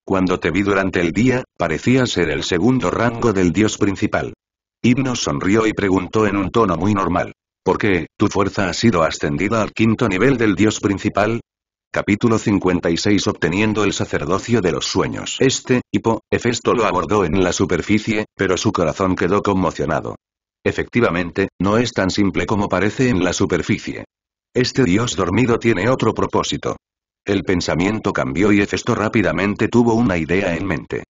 Cuando te vi durante el día, parecía ser el segundo rango del dios principal. Himno sonrió y preguntó en un tono muy normal. ¿Por qué, tu fuerza ha sido ascendida al quinto nivel del dios principal? Capítulo 56 Obteniendo el sacerdocio de los sueños. Este, Hipo, Hefesto lo abordó en la superficie, pero su corazón quedó conmocionado. Efectivamente, no es tan simple como parece en la superficie. Este dios dormido tiene otro propósito. El pensamiento cambió y Hefesto rápidamente tuvo una idea en mente.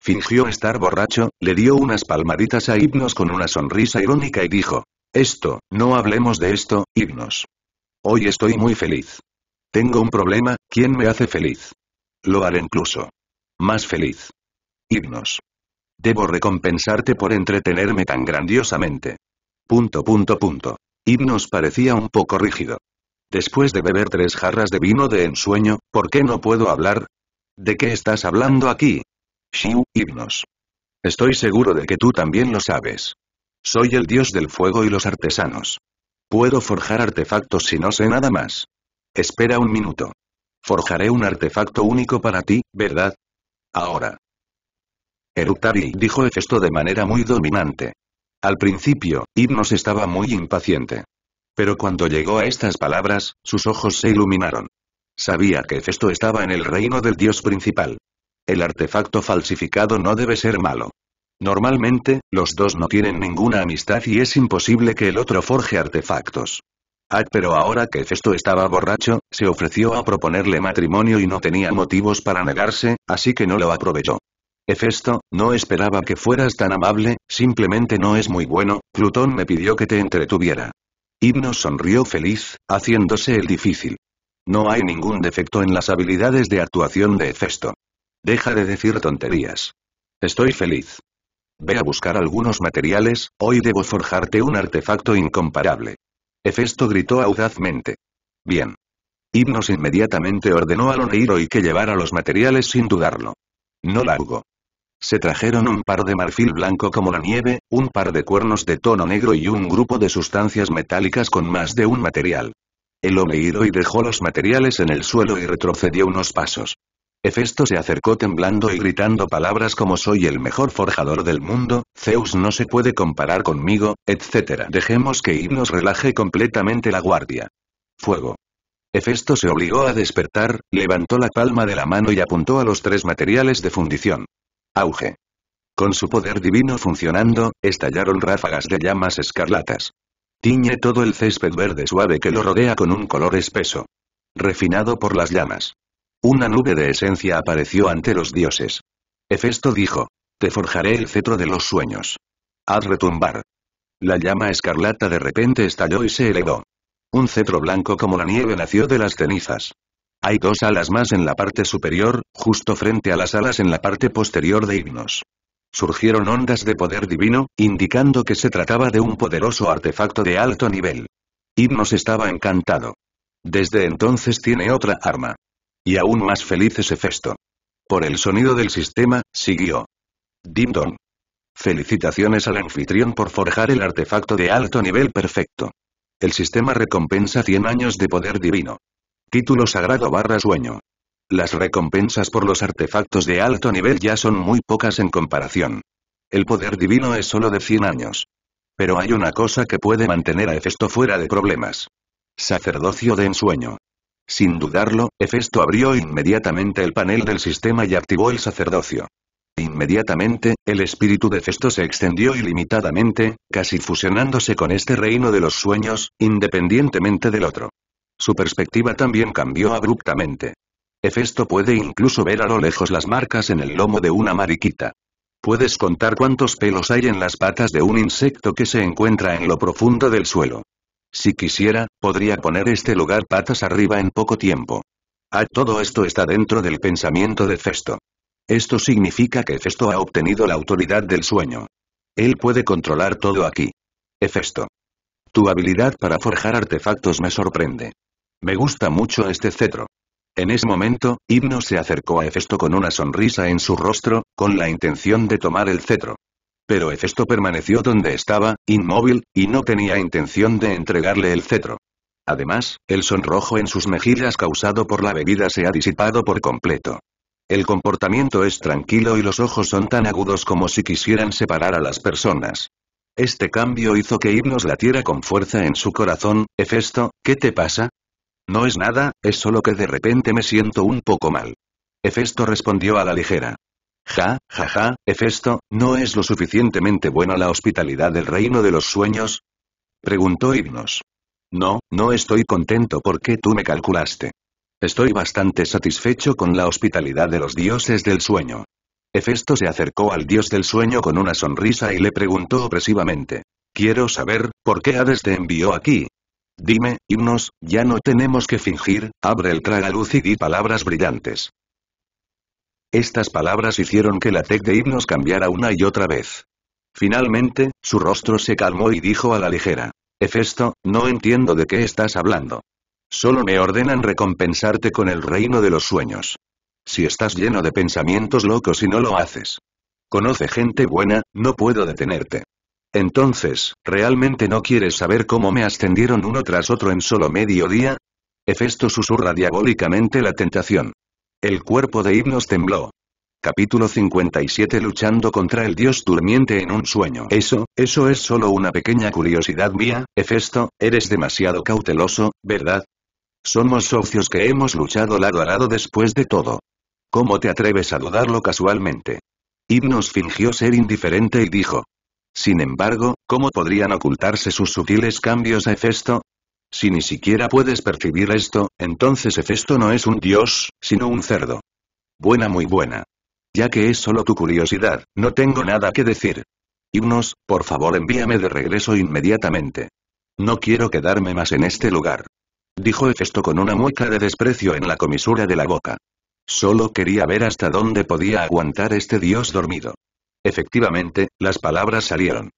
Fingió estar borracho, le dio unas palmaditas a Hipnos con una sonrisa irónica y dijo, «Esto, no hablemos de esto, Hipnos. Hoy estoy muy feliz. Tengo un problema, ¿quién me hace feliz? Lo haré incluso. Más feliz. Hipnos. Debo recompensarte por entretenerme tan grandiosamente. Punto punto punto. Hipnos parecía un poco rígido. Después de beber tres jarras de vino de ensueño, ¿por qué no puedo hablar? ¿De qué estás hablando aquí? Shiu, himnos. Estoy seguro de que tú también lo sabes. Soy el dios del fuego y los artesanos. Puedo forjar artefactos si no sé nada más. Espera un minuto. Forjaré un artefacto único para ti, ¿verdad? Ahora. Eruktavi dijo esto de manera muy dominante. Al principio, Hipnos estaba muy impaciente. Pero cuando llegó a estas palabras, sus ojos se iluminaron. Sabía que Festo estaba en el reino del dios principal. El artefacto falsificado no debe ser malo. Normalmente, los dos no tienen ninguna amistad y es imposible que el otro forje artefactos. Ah, pero ahora que Festo estaba borracho, se ofreció a proponerle matrimonio y no tenía motivos para negarse, así que no lo aprovechó. Hefesto, no esperaba que fueras tan amable, simplemente no es muy bueno, Plutón me pidió que te entretuviera. Himno sonrió feliz, haciéndose el difícil. No hay ningún defecto en las habilidades de actuación de Hefesto. Deja de decir tonterías. Estoy feliz. Ve a buscar algunos materiales, hoy debo forjarte un artefacto incomparable. Hefesto gritó audazmente. Bien. Himnos inmediatamente ordenó a Loneiro y que llevara los materiales sin dudarlo. No largo. Se trajeron un par de marfil blanco como la nieve, un par de cuernos de tono negro y un grupo de sustancias metálicas con más de un material. El y dejó los materiales en el suelo y retrocedió unos pasos. Hefesto se acercó temblando y gritando palabras como soy el mejor forjador del mundo, Zeus no se puede comparar conmigo, etc. Dejemos que irnos relaje completamente la guardia. Fuego. Hefesto se obligó a despertar, levantó la palma de la mano y apuntó a los tres materiales de fundición. Auge. Con su poder divino funcionando, estallaron ráfagas de llamas escarlatas. Tiñe todo el césped verde suave que lo rodea con un color espeso. Refinado por las llamas. Una nube de esencia apareció ante los dioses. Hefesto dijo. Te forjaré el cetro de los sueños. Haz retumbar. La llama escarlata de repente estalló y se elevó. Un cetro blanco como la nieve nació de las cenizas. Hay dos alas más en la parte superior, justo frente a las alas en la parte posterior de Himnos. Surgieron ondas de poder divino, indicando que se trataba de un poderoso artefacto de alto nivel. Himnos estaba encantado. Desde entonces tiene otra arma. Y aún más feliz es Hefesto. Por el sonido del sistema, siguió. Dindon. Felicitaciones al anfitrión por forjar el artefacto de alto nivel perfecto. El sistema recompensa 100 años de poder divino. Título Sagrado barra Sueño. Las recompensas por los artefactos de alto nivel ya son muy pocas en comparación. El poder divino es solo de 100 años. Pero hay una cosa que puede mantener a Hefesto fuera de problemas. Sacerdocio de ensueño. Sin dudarlo, Hefesto abrió inmediatamente el panel del sistema y activó el sacerdocio. Inmediatamente, el espíritu de Festo se extendió ilimitadamente, casi fusionándose con este reino de los sueños, independientemente del otro. Su perspectiva también cambió abruptamente. Hefesto puede incluso ver a lo lejos las marcas en el lomo de una mariquita. Puedes contar cuántos pelos hay en las patas de un insecto que se encuentra en lo profundo del suelo. Si quisiera, podría poner este lugar patas arriba en poco tiempo. Ah, todo esto está dentro del pensamiento de Festo. Esto significa que Festo ha obtenido la autoridad del sueño. Él puede controlar todo aquí. Hefesto. Tu habilidad para forjar artefactos me sorprende. Me gusta mucho este cetro. En ese momento, Himno se acercó a Hefesto con una sonrisa en su rostro, con la intención de tomar el cetro. Pero Hefesto permaneció donde estaba, inmóvil, y no tenía intención de entregarle el cetro. Además, el sonrojo en sus mejillas causado por la bebida se ha disipado por completo. El comportamiento es tranquilo y los ojos son tan agudos como si quisieran separar a las personas. Este cambio hizo que Himnos latiera con fuerza en su corazón, Hefesto, ¿qué te pasa? No es nada, es solo que de repente me siento un poco mal. Hefesto respondió a la ligera. Ja, ja, ja, Hefesto, ¿no es lo suficientemente buena la hospitalidad del reino de los sueños? Preguntó Ignos. No, no estoy contento porque tú me calculaste. Estoy bastante satisfecho con la hospitalidad de los dioses del sueño. Hefesto se acercó al dios del sueño con una sonrisa y le preguntó opresivamente. Quiero saber, ¿por qué Hades te envió aquí? Dime, himnos, ya no tenemos que fingir, abre el luz y di palabras brillantes. Estas palabras hicieron que la tec de himnos cambiara una y otra vez. Finalmente, su rostro se calmó y dijo a la ligera. Hefesto, no entiendo de qué estás hablando. Solo me ordenan recompensarte con el reino de los sueños. Si estás lleno de pensamientos locos y no lo haces. Conoce gente buena, no puedo detenerte. Entonces, ¿realmente no quieres saber cómo me ascendieron uno tras otro en solo medio día? Hefesto susurra diabólicamente la tentación. El cuerpo de Himnos tembló. Capítulo 57 Luchando contra el dios durmiente en un sueño. Eso, eso es solo una pequeña curiosidad mía, Hefesto, eres demasiado cauteloso, ¿verdad? Somos socios que hemos luchado lado a lado después de todo. ¿Cómo te atreves a dudarlo casualmente? Himnos fingió ser indiferente y dijo, sin embargo, ¿cómo podrían ocultarse sus sutiles cambios a Hefesto? Si ni siquiera puedes percibir esto, entonces Hefesto no es un dios, sino un cerdo. Buena muy buena. Ya que es solo tu curiosidad, no tengo nada que decir. Himnos, por favor envíame de regreso inmediatamente. No quiero quedarme más en este lugar. Dijo Hefesto con una mueca de desprecio en la comisura de la boca. Solo quería ver hasta dónde podía aguantar este dios dormido. Efectivamente, las palabras salieron.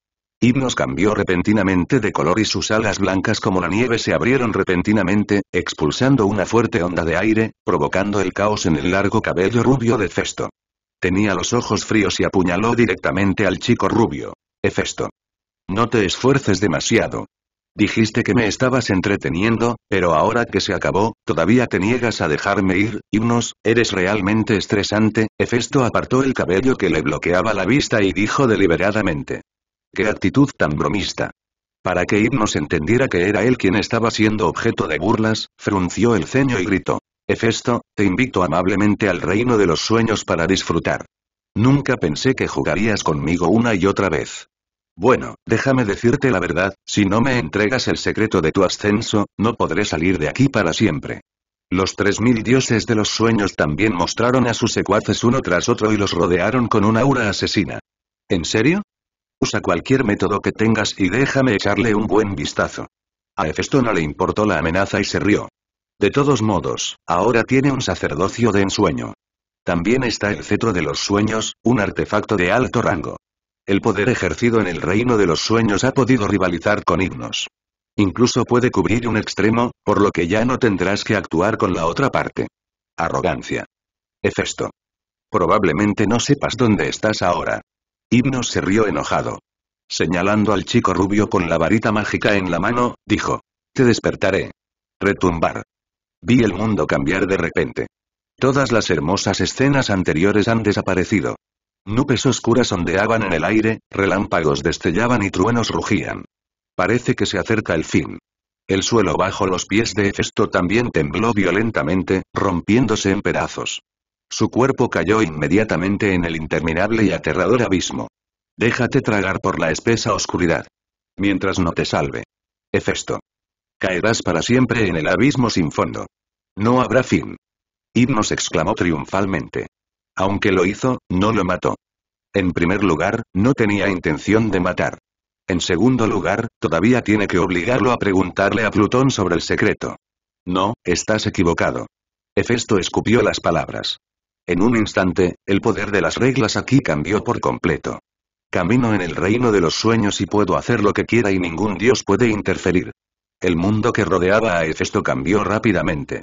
Himnos cambió repentinamente de color y sus alas blancas como la nieve se abrieron repentinamente, expulsando una fuerte onda de aire, provocando el caos en el largo cabello rubio de Festo. Tenía los ojos fríos y apuñaló directamente al chico rubio. Hefesto. No te esfuerces demasiado, Dijiste que me estabas entreteniendo, pero ahora que se acabó, todavía te niegas a dejarme ir, Himnos, eres realmente estresante, Hefesto apartó el cabello que le bloqueaba la vista y dijo deliberadamente. ¡Qué actitud tan bromista! Para que Himnos entendiera que era él quien estaba siendo objeto de burlas, frunció el ceño y gritó. Hefesto, te invito amablemente al reino de los sueños para disfrutar. Nunca pensé que jugarías conmigo una y otra vez. Bueno, déjame decirte la verdad, si no me entregas el secreto de tu ascenso, no podré salir de aquí para siempre. Los tres mil dioses de los sueños también mostraron a sus secuaces uno tras otro y los rodearon con una aura asesina. ¿En serio? Usa cualquier método que tengas y déjame echarle un buen vistazo. A Hefesto no le importó la amenaza y se rió. De todos modos, ahora tiene un sacerdocio de ensueño. También está el cetro de los sueños, un artefacto de alto rango. El poder ejercido en el reino de los sueños ha podido rivalizar con himnos. Incluso puede cubrir un extremo, por lo que ya no tendrás que actuar con la otra parte. Arrogancia. Hefesto. Probablemente no sepas dónde estás ahora. Himnos se rió enojado. Señalando al chico rubio con la varita mágica en la mano, dijo. Te despertaré. Retumbar. Vi el mundo cambiar de repente. Todas las hermosas escenas anteriores han desaparecido. Nubes oscuras ondeaban en el aire, relámpagos destellaban y truenos rugían. Parece que se acerca el fin. El suelo bajo los pies de Hefesto también tembló violentamente, rompiéndose en pedazos. Su cuerpo cayó inmediatamente en el interminable y aterrador abismo. Déjate tragar por la espesa oscuridad. Mientras no te salve. Hefesto. Caerás para siempre en el abismo sin fondo. No habrá fin. Himnos exclamó triunfalmente. Aunque lo hizo, no lo mató. En primer lugar, no tenía intención de matar. En segundo lugar, todavía tiene que obligarlo a preguntarle a Plutón sobre el secreto. No, estás equivocado. Hefesto escupió las palabras. En un instante, el poder de las reglas aquí cambió por completo. Camino en el reino de los sueños y puedo hacer lo que quiera y ningún dios puede interferir. El mundo que rodeaba a Hefesto cambió rápidamente.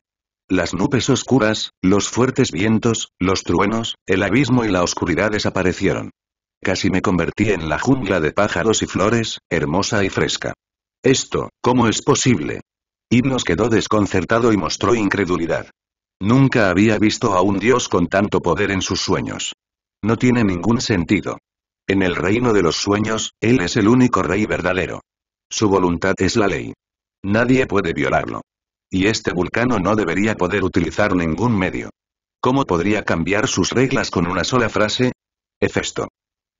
Las nubes oscuras, los fuertes vientos, los truenos, el abismo y la oscuridad desaparecieron. Casi me convertí en la jungla de pájaros y flores, hermosa y fresca. Esto, ¿cómo es posible? Himnos quedó desconcertado y mostró incredulidad. Nunca había visto a un dios con tanto poder en sus sueños. No tiene ningún sentido. En el reino de los sueños, él es el único rey verdadero. Su voluntad es la ley. Nadie puede violarlo. Y este vulcano no debería poder utilizar ningún medio. ¿Cómo podría cambiar sus reglas con una sola frase? Hefesto.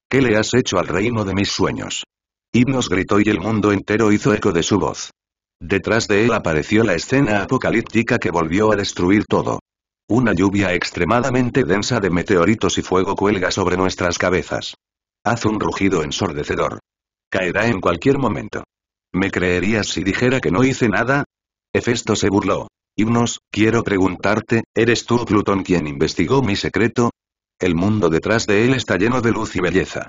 ¿Qué le has hecho al reino de mis sueños? Himnos gritó y el mundo entero hizo eco de su voz. Detrás de él apareció la escena apocalíptica que volvió a destruir todo. Una lluvia extremadamente densa de meteoritos y fuego cuelga sobre nuestras cabezas. Haz un rugido ensordecedor. Caerá en cualquier momento. ¿Me creerías si dijera que no hice nada? Hefesto se burló. Himnos, quiero preguntarte, ¿eres tú Plutón quien investigó mi secreto? El mundo detrás de él está lleno de luz y belleza.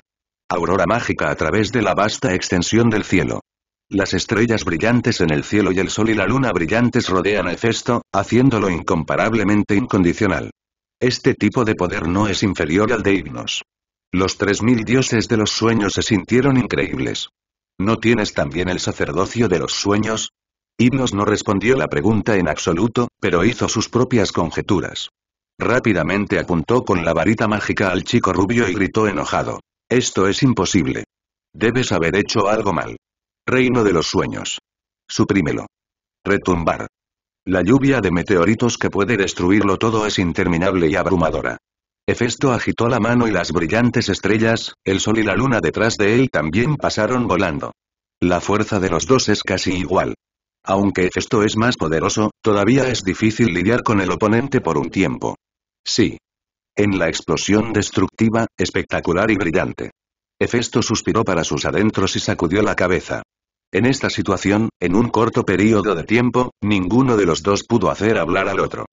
Aurora mágica a través de la vasta extensión del cielo. Las estrellas brillantes en el cielo y el sol y la luna brillantes rodean a Hefesto, haciéndolo incomparablemente incondicional. Este tipo de poder no es inferior al de Himnos. Los tres mil dioses de los sueños se sintieron increíbles. ¿No tienes también el sacerdocio de los sueños? Himnos no respondió la pregunta en absoluto, pero hizo sus propias conjeturas. Rápidamente apuntó con la varita mágica al chico rubio y gritó enojado. Esto es imposible. Debes haber hecho algo mal. Reino de los sueños. Suprímelo. Retumbar. La lluvia de meteoritos que puede destruirlo todo es interminable y abrumadora. Hefesto agitó la mano y las brillantes estrellas, el sol y la luna detrás de él también pasaron volando. La fuerza de los dos es casi igual. Aunque esto es más poderoso, todavía es difícil lidiar con el oponente por un tiempo. Sí. En la explosión destructiva, espectacular y brillante. Hefesto suspiró para sus adentros y sacudió la cabeza. En esta situación, en un corto periodo de tiempo, ninguno de los dos pudo hacer hablar al otro.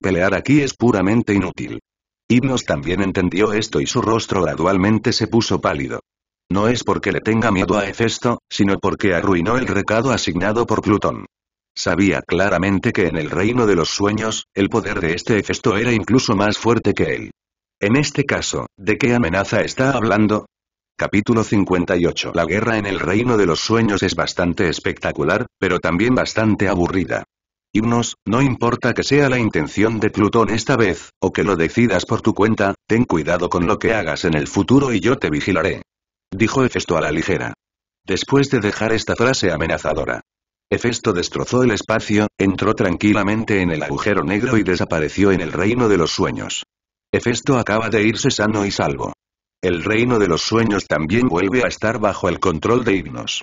Pelear aquí es puramente inútil. Himnos también entendió esto y su rostro gradualmente se puso pálido. No es porque le tenga miedo a Hefesto, sino porque arruinó el recado asignado por Plutón. Sabía claramente que en el reino de los sueños, el poder de este Hefesto era incluso más fuerte que él. En este caso, ¿de qué amenaza está hablando? Capítulo 58 La guerra en el reino de los sueños es bastante espectacular, pero también bastante aburrida. Himnos, no importa que sea la intención de Plutón esta vez, o que lo decidas por tu cuenta, ten cuidado con lo que hagas en el futuro y yo te vigilaré. Dijo Hefesto a la ligera. Después de dejar esta frase amenazadora. Hefesto destrozó el espacio, entró tranquilamente en el agujero negro y desapareció en el reino de los sueños. Hefesto acaba de irse sano y salvo. El reino de los sueños también vuelve a estar bajo el control de himnos.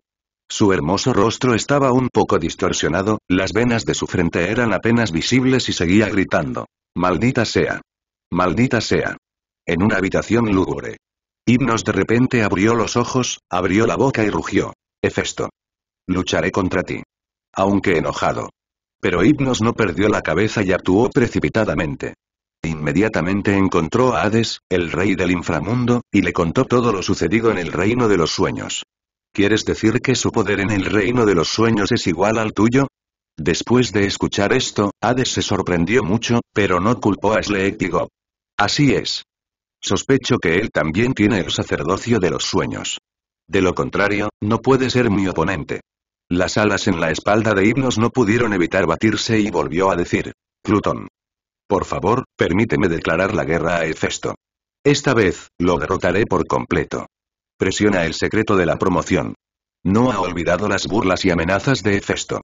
Su hermoso rostro estaba un poco distorsionado, las venas de su frente eran apenas visibles y seguía gritando. Maldita sea. Maldita sea. En una habitación lúgubre. Hipnos de repente abrió los ojos, abrió la boca y rugió. Hefesto. Lucharé contra ti. Aunque enojado. Pero Hipnos no perdió la cabeza y actuó precipitadamente. Inmediatamente encontró a Hades, el rey del inframundo, y le contó todo lo sucedido en el reino de los sueños. ¿Quieres decir que su poder en el reino de los sueños es igual al tuyo? Después de escuchar esto, Hades se sorprendió mucho, pero no culpó a Gob. Así es. Sospecho que él también tiene el sacerdocio de los sueños. De lo contrario, no puede ser mi oponente. Las alas en la espalda de Himnos no pudieron evitar batirse y volvió a decir, Plutón. Por favor, permíteme declarar la guerra a Hefesto. Esta vez, lo derrotaré por completo. Presiona el secreto de la promoción. No ha olvidado las burlas y amenazas de Hefesto.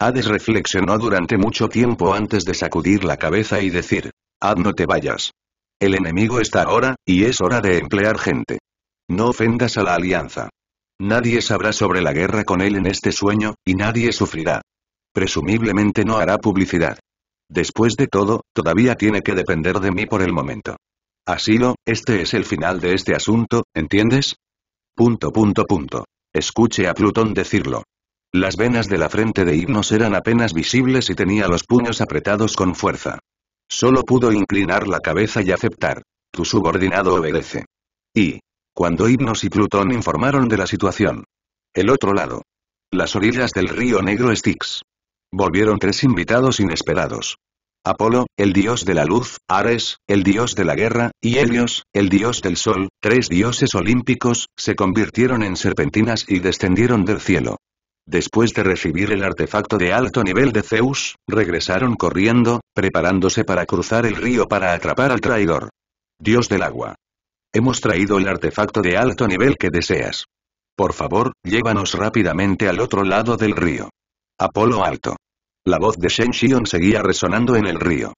Hades reflexionó durante mucho tiempo antes de sacudir la cabeza y decir, Ad no te vayas. El enemigo está ahora, y es hora de emplear gente. No ofendas a la alianza. Nadie sabrá sobre la guerra con él en este sueño, y nadie sufrirá. Presumiblemente no hará publicidad. Después de todo, todavía tiene que depender de mí por el momento. lo, este es el final de este asunto, ¿entiendes? Punto punto punto. Escuche a Plutón decirlo. Las venas de la frente de Himnos eran apenas visibles y tenía los puños apretados con fuerza. Solo pudo inclinar la cabeza y aceptar. Tu subordinado obedece. Y. Cuando Himnos y Plutón informaron de la situación. El otro lado. Las orillas del río negro Styx. Volvieron tres invitados inesperados. Apolo, el dios de la luz, Ares, el dios de la guerra, y Helios, el dios del sol, tres dioses olímpicos, se convirtieron en serpentinas y descendieron del cielo. Después de recibir el artefacto de alto nivel de Zeus, regresaron corriendo, preparándose para cruzar el río para atrapar al traidor. Dios del agua. Hemos traído el artefacto de alto nivel que deseas. Por favor, llévanos rápidamente al otro lado del río. Apolo alto. La voz de Shen Shion seguía resonando en el río.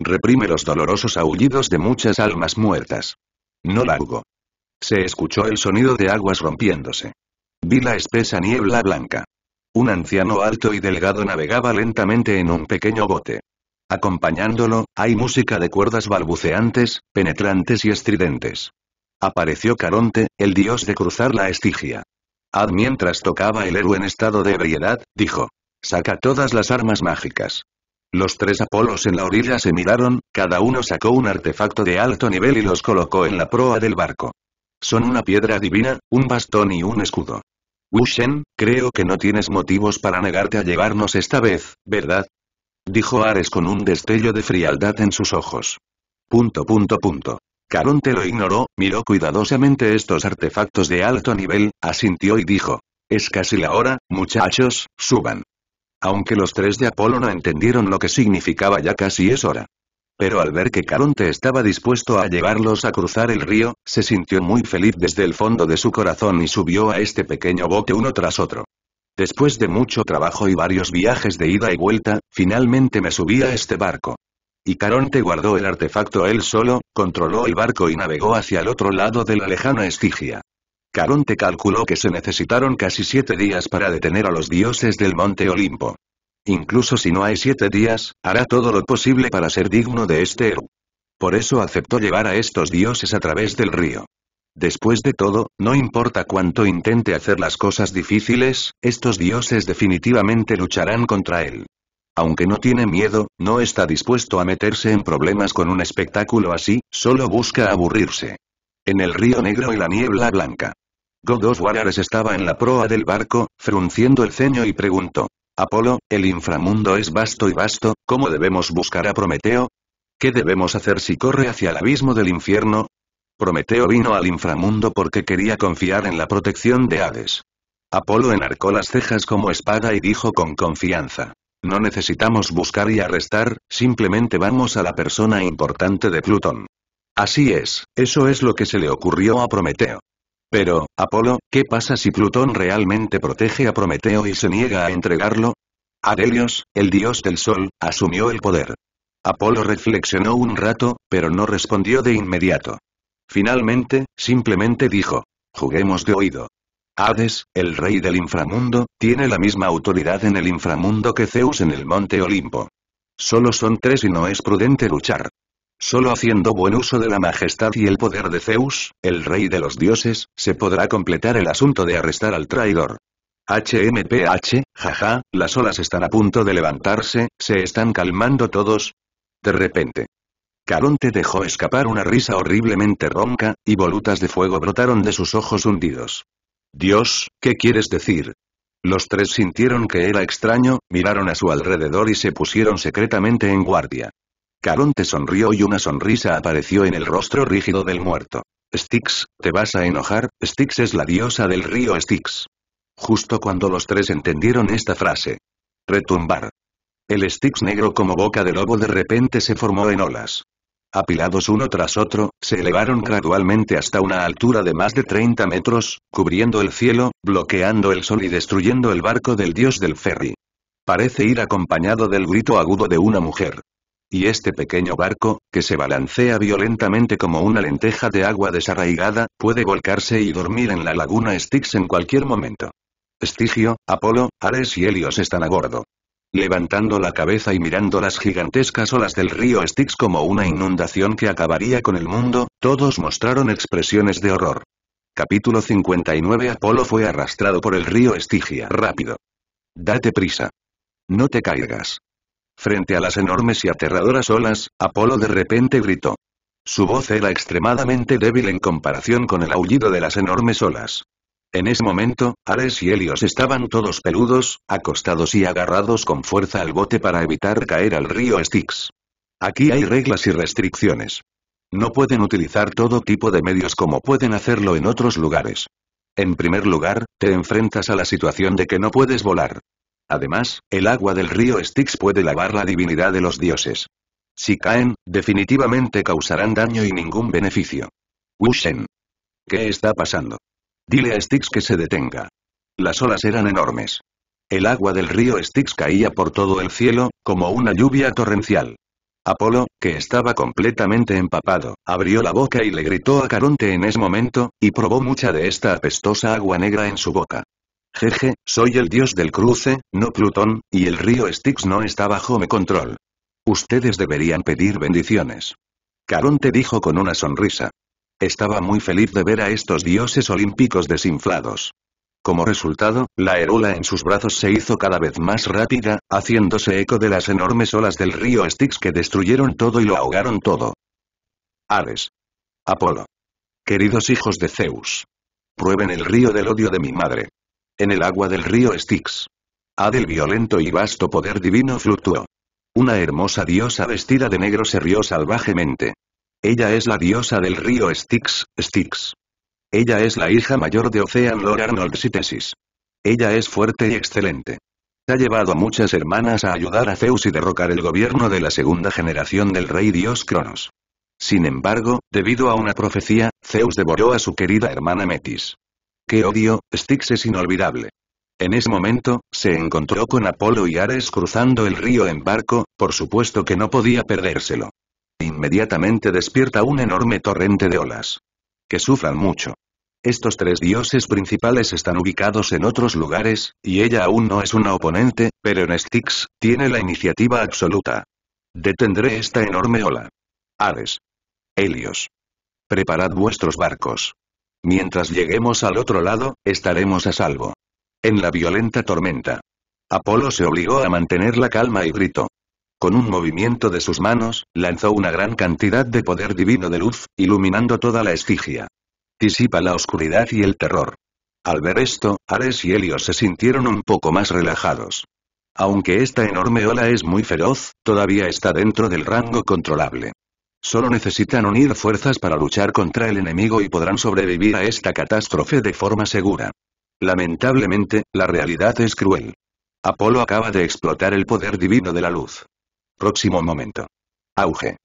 Reprime los dolorosos aullidos de muchas almas muertas. No la largo. Se escuchó el sonido de aguas rompiéndose. Vi la espesa niebla blanca. Un anciano alto y delgado navegaba lentamente en un pequeño bote. Acompañándolo, hay música de cuerdas balbuceantes, penetrantes y estridentes. Apareció Caronte, el dios de cruzar la Estigia. Ad mientras tocaba el héroe en estado de ebriedad, dijo. Saca todas las armas mágicas. Los tres Apolos en la orilla se miraron, cada uno sacó un artefacto de alto nivel y los colocó en la proa del barco. Son una piedra divina, un bastón y un escudo. Wushen, creo que no tienes motivos para negarte a llevarnos esta vez, ¿verdad? Dijo Ares con un destello de frialdad en sus ojos. Punto punto punto. Caronte lo ignoró, miró cuidadosamente estos artefactos de alto nivel, asintió y dijo. Es casi la hora, muchachos, suban. Aunque los tres de Apolo no entendieron lo que significaba ya casi es hora. Pero al ver que Caronte estaba dispuesto a llevarlos a cruzar el río, se sintió muy feliz desde el fondo de su corazón y subió a este pequeño bote uno tras otro. Después de mucho trabajo y varios viajes de ida y vuelta, finalmente me subí a este barco. Y Caronte guardó el artefacto él solo, controló el barco y navegó hacia el otro lado de la lejana Estigia. Caronte calculó que se necesitaron casi siete días para detener a los dioses del monte Olimpo. Incluso si no hay siete días, hará todo lo posible para ser digno de este héroe. Por eso aceptó llevar a estos dioses a través del río. Después de todo, no importa cuánto intente hacer las cosas difíciles, estos dioses definitivamente lucharán contra él. Aunque no tiene miedo, no está dispuesto a meterse en problemas con un espectáculo así, solo busca aburrirse. En el río negro y la niebla blanca. Godos of estaba en la proa del barco, frunciendo el ceño y preguntó. Apolo, el inframundo es vasto y vasto, ¿cómo debemos buscar a Prometeo? ¿Qué debemos hacer si corre hacia el abismo del infierno? Prometeo vino al inframundo porque quería confiar en la protección de Hades. Apolo enarcó las cejas como espada y dijo con confianza. No necesitamos buscar y arrestar, simplemente vamos a la persona importante de Plutón. Así es, eso es lo que se le ocurrió a Prometeo. Pero, Apolo, ¿qué pasa si Plutón realmente protege a Prometeo y se niega a entregarlo? Arelios, el dios del sol, asumió el poder. Apolo reflexionó un rato, pero no respondió de inmediato. Finalmente, simplemente dijo, juguemos de oído. Hades, el rey del inframundo, tiene la misma autoridad en el inframundo que Zeus en el monte Olimpo. Solo son tres y no es prudente luchar. Solo haciendo buen uso de la majestad y el poder de Zeus, el rey de los dioses, se podrá completar el asunto de arrestar al traidor. HMPH, jaja, las olas están a punto de levantarse, se están calmando todos. De repente. Caronte dejó escapar una risa horriblemente ronca, y volutas de fuego brotaron de sus ojos hundidos. Dios, ¿qué quieres decir? Los tres sintieron que era extraño, miraron a su alrededor y se pusieron secretamente en guardia. Caronte sonrió y una sonrisa apareció en el rostro rígido del muerto. Styx, te vas a enojar, Styx es la diosa del río Styx. Justo cuando los tres entendieron esta frase. Retumbar. El Styx negro como boca de lobo de repente se formó en olas. Apilados uno tras otro, se elevaron gradualmente hasta una altura de más de 30 metros, cubriendo el cielo, bloqueando el sol y destruyendo el barco del dios del ferry. Parece ir acompañado del grito agudo de una mujer y este pequeño barco, que se balancea violentamente como una lenteja de agua desarraigada, puede volcarse y dormir en la laguna Styx en cualquier momento. Estigio, Apolo, Ares y Helios están a bordo. Levantando la cabeza y mirando las gigantescas olas del río Styx como una inundación que acabaría con el mundo, todos mostraron expresiones de horror. Capítulo 59 Apolo fue arrastrado por el río Estigia. Rápido. Date prisa. No te caigas. Frente a las enormes y aterradoras olas, Apolo de repente gritó. Su voz era extremadamente débil en comparación con el aullido de las enormes olas. En ese momento, Ares y Helios estaban todos peludos, acostados y agarrados con fuerza al bote para evitar caer al río Styx. Aquí hay reglas y restricciones. No pueden utilizar todo tipo de medios como pueden hacerlo en otros lugares. En primer lugar, te enfrentas a la situación de que no puedes volar. Además, el agua del río Styx puede lavar la divinidad de los dioses. Si caen, definitivamente causarán daño y ningún beneficio. Wushen. ¿Qué está pasando? Dile a Styx que se detenga. Las olas eran enormes. El agua del río Styx caía por todo el cielo, como una lluvia torrencial. Apolo, que estaba completamente empapado, abrió la boca y le gritó a Caronte en ese momento, y probó mucha de esta apestosa agua negra en su boca. Jeje, soy el dios del cruce, no Plutón, y el río Styx no está bajo mi control. Ustedes deberían pedir bendiciones. Caronte dijo con una sonrisa. Estaba muy feliz de ver a estos dioses olímpicos desinflados. Como resultado, la herula en sus brazos se hizo cada vez más rápida, haciéndose eco de las enormes olas del río Styx que destruyeron todo y lo ahogaron todo. Ares. Apolo. Queridos hijos de Zeus. Prueben el río del odio de mi madre. En el agua del río Styx. A del violento y vasto poder divino fluctuó. Una hermosa diosa vestida de negro se rió salvajemente. Ella es la diosa del río Styx, Styx. Ella es la hija mayor de Ocean Lord Arnold Sitesis. Ella es fuerte y excelente. Ha llevado a muchas hermanas a ayudar a Zeus y derrocar el gobierno de la segunda generación del rey dios Cronos. Sin embargo, debido a una profecía, Zeus devoró a su querida hermana Metis. ¡Qué odio! Styx es inolvidable. En ese momento, se encontró con Apolo y Ares cruzando el río en barco, por supuesto que no podía perdérselo. Inmediatamente despierta un enorme torrente de olas. Que sufran mucho. Estos tres dioses principales están ubicados en otros lugares, y ella aún no es una oponente, pero en Styx, tiene la iniciativa absoluta. Detendré esta enorme ola. Ares. Helios. Preparad vuestros barcos. Mientras lleguemos al otro lado, estaremos a salvo. En la violenta tormenta. Apolo se obligó a mantener la calma y gritó. Con un movimiento de sus manos, lanzó una gran cantidad de poder divino de luz, iluminando toda la estigia. Disipa la oscuridad y el terror. Al ver esto, Ares y Helios se sintieron un poco más relajados. Aunque esta enorme ola es muy feroz, todavía está dentro del rango controlable. Solo necesitan unir fuerzas para luchar contra el enemigo y podrán sobrevivir a esta catástrofe de forma segura. Lamentablemente, la realidad es cruel. Apolo acaba de explotar el poder divino de la luz. Próximo momento. Auge.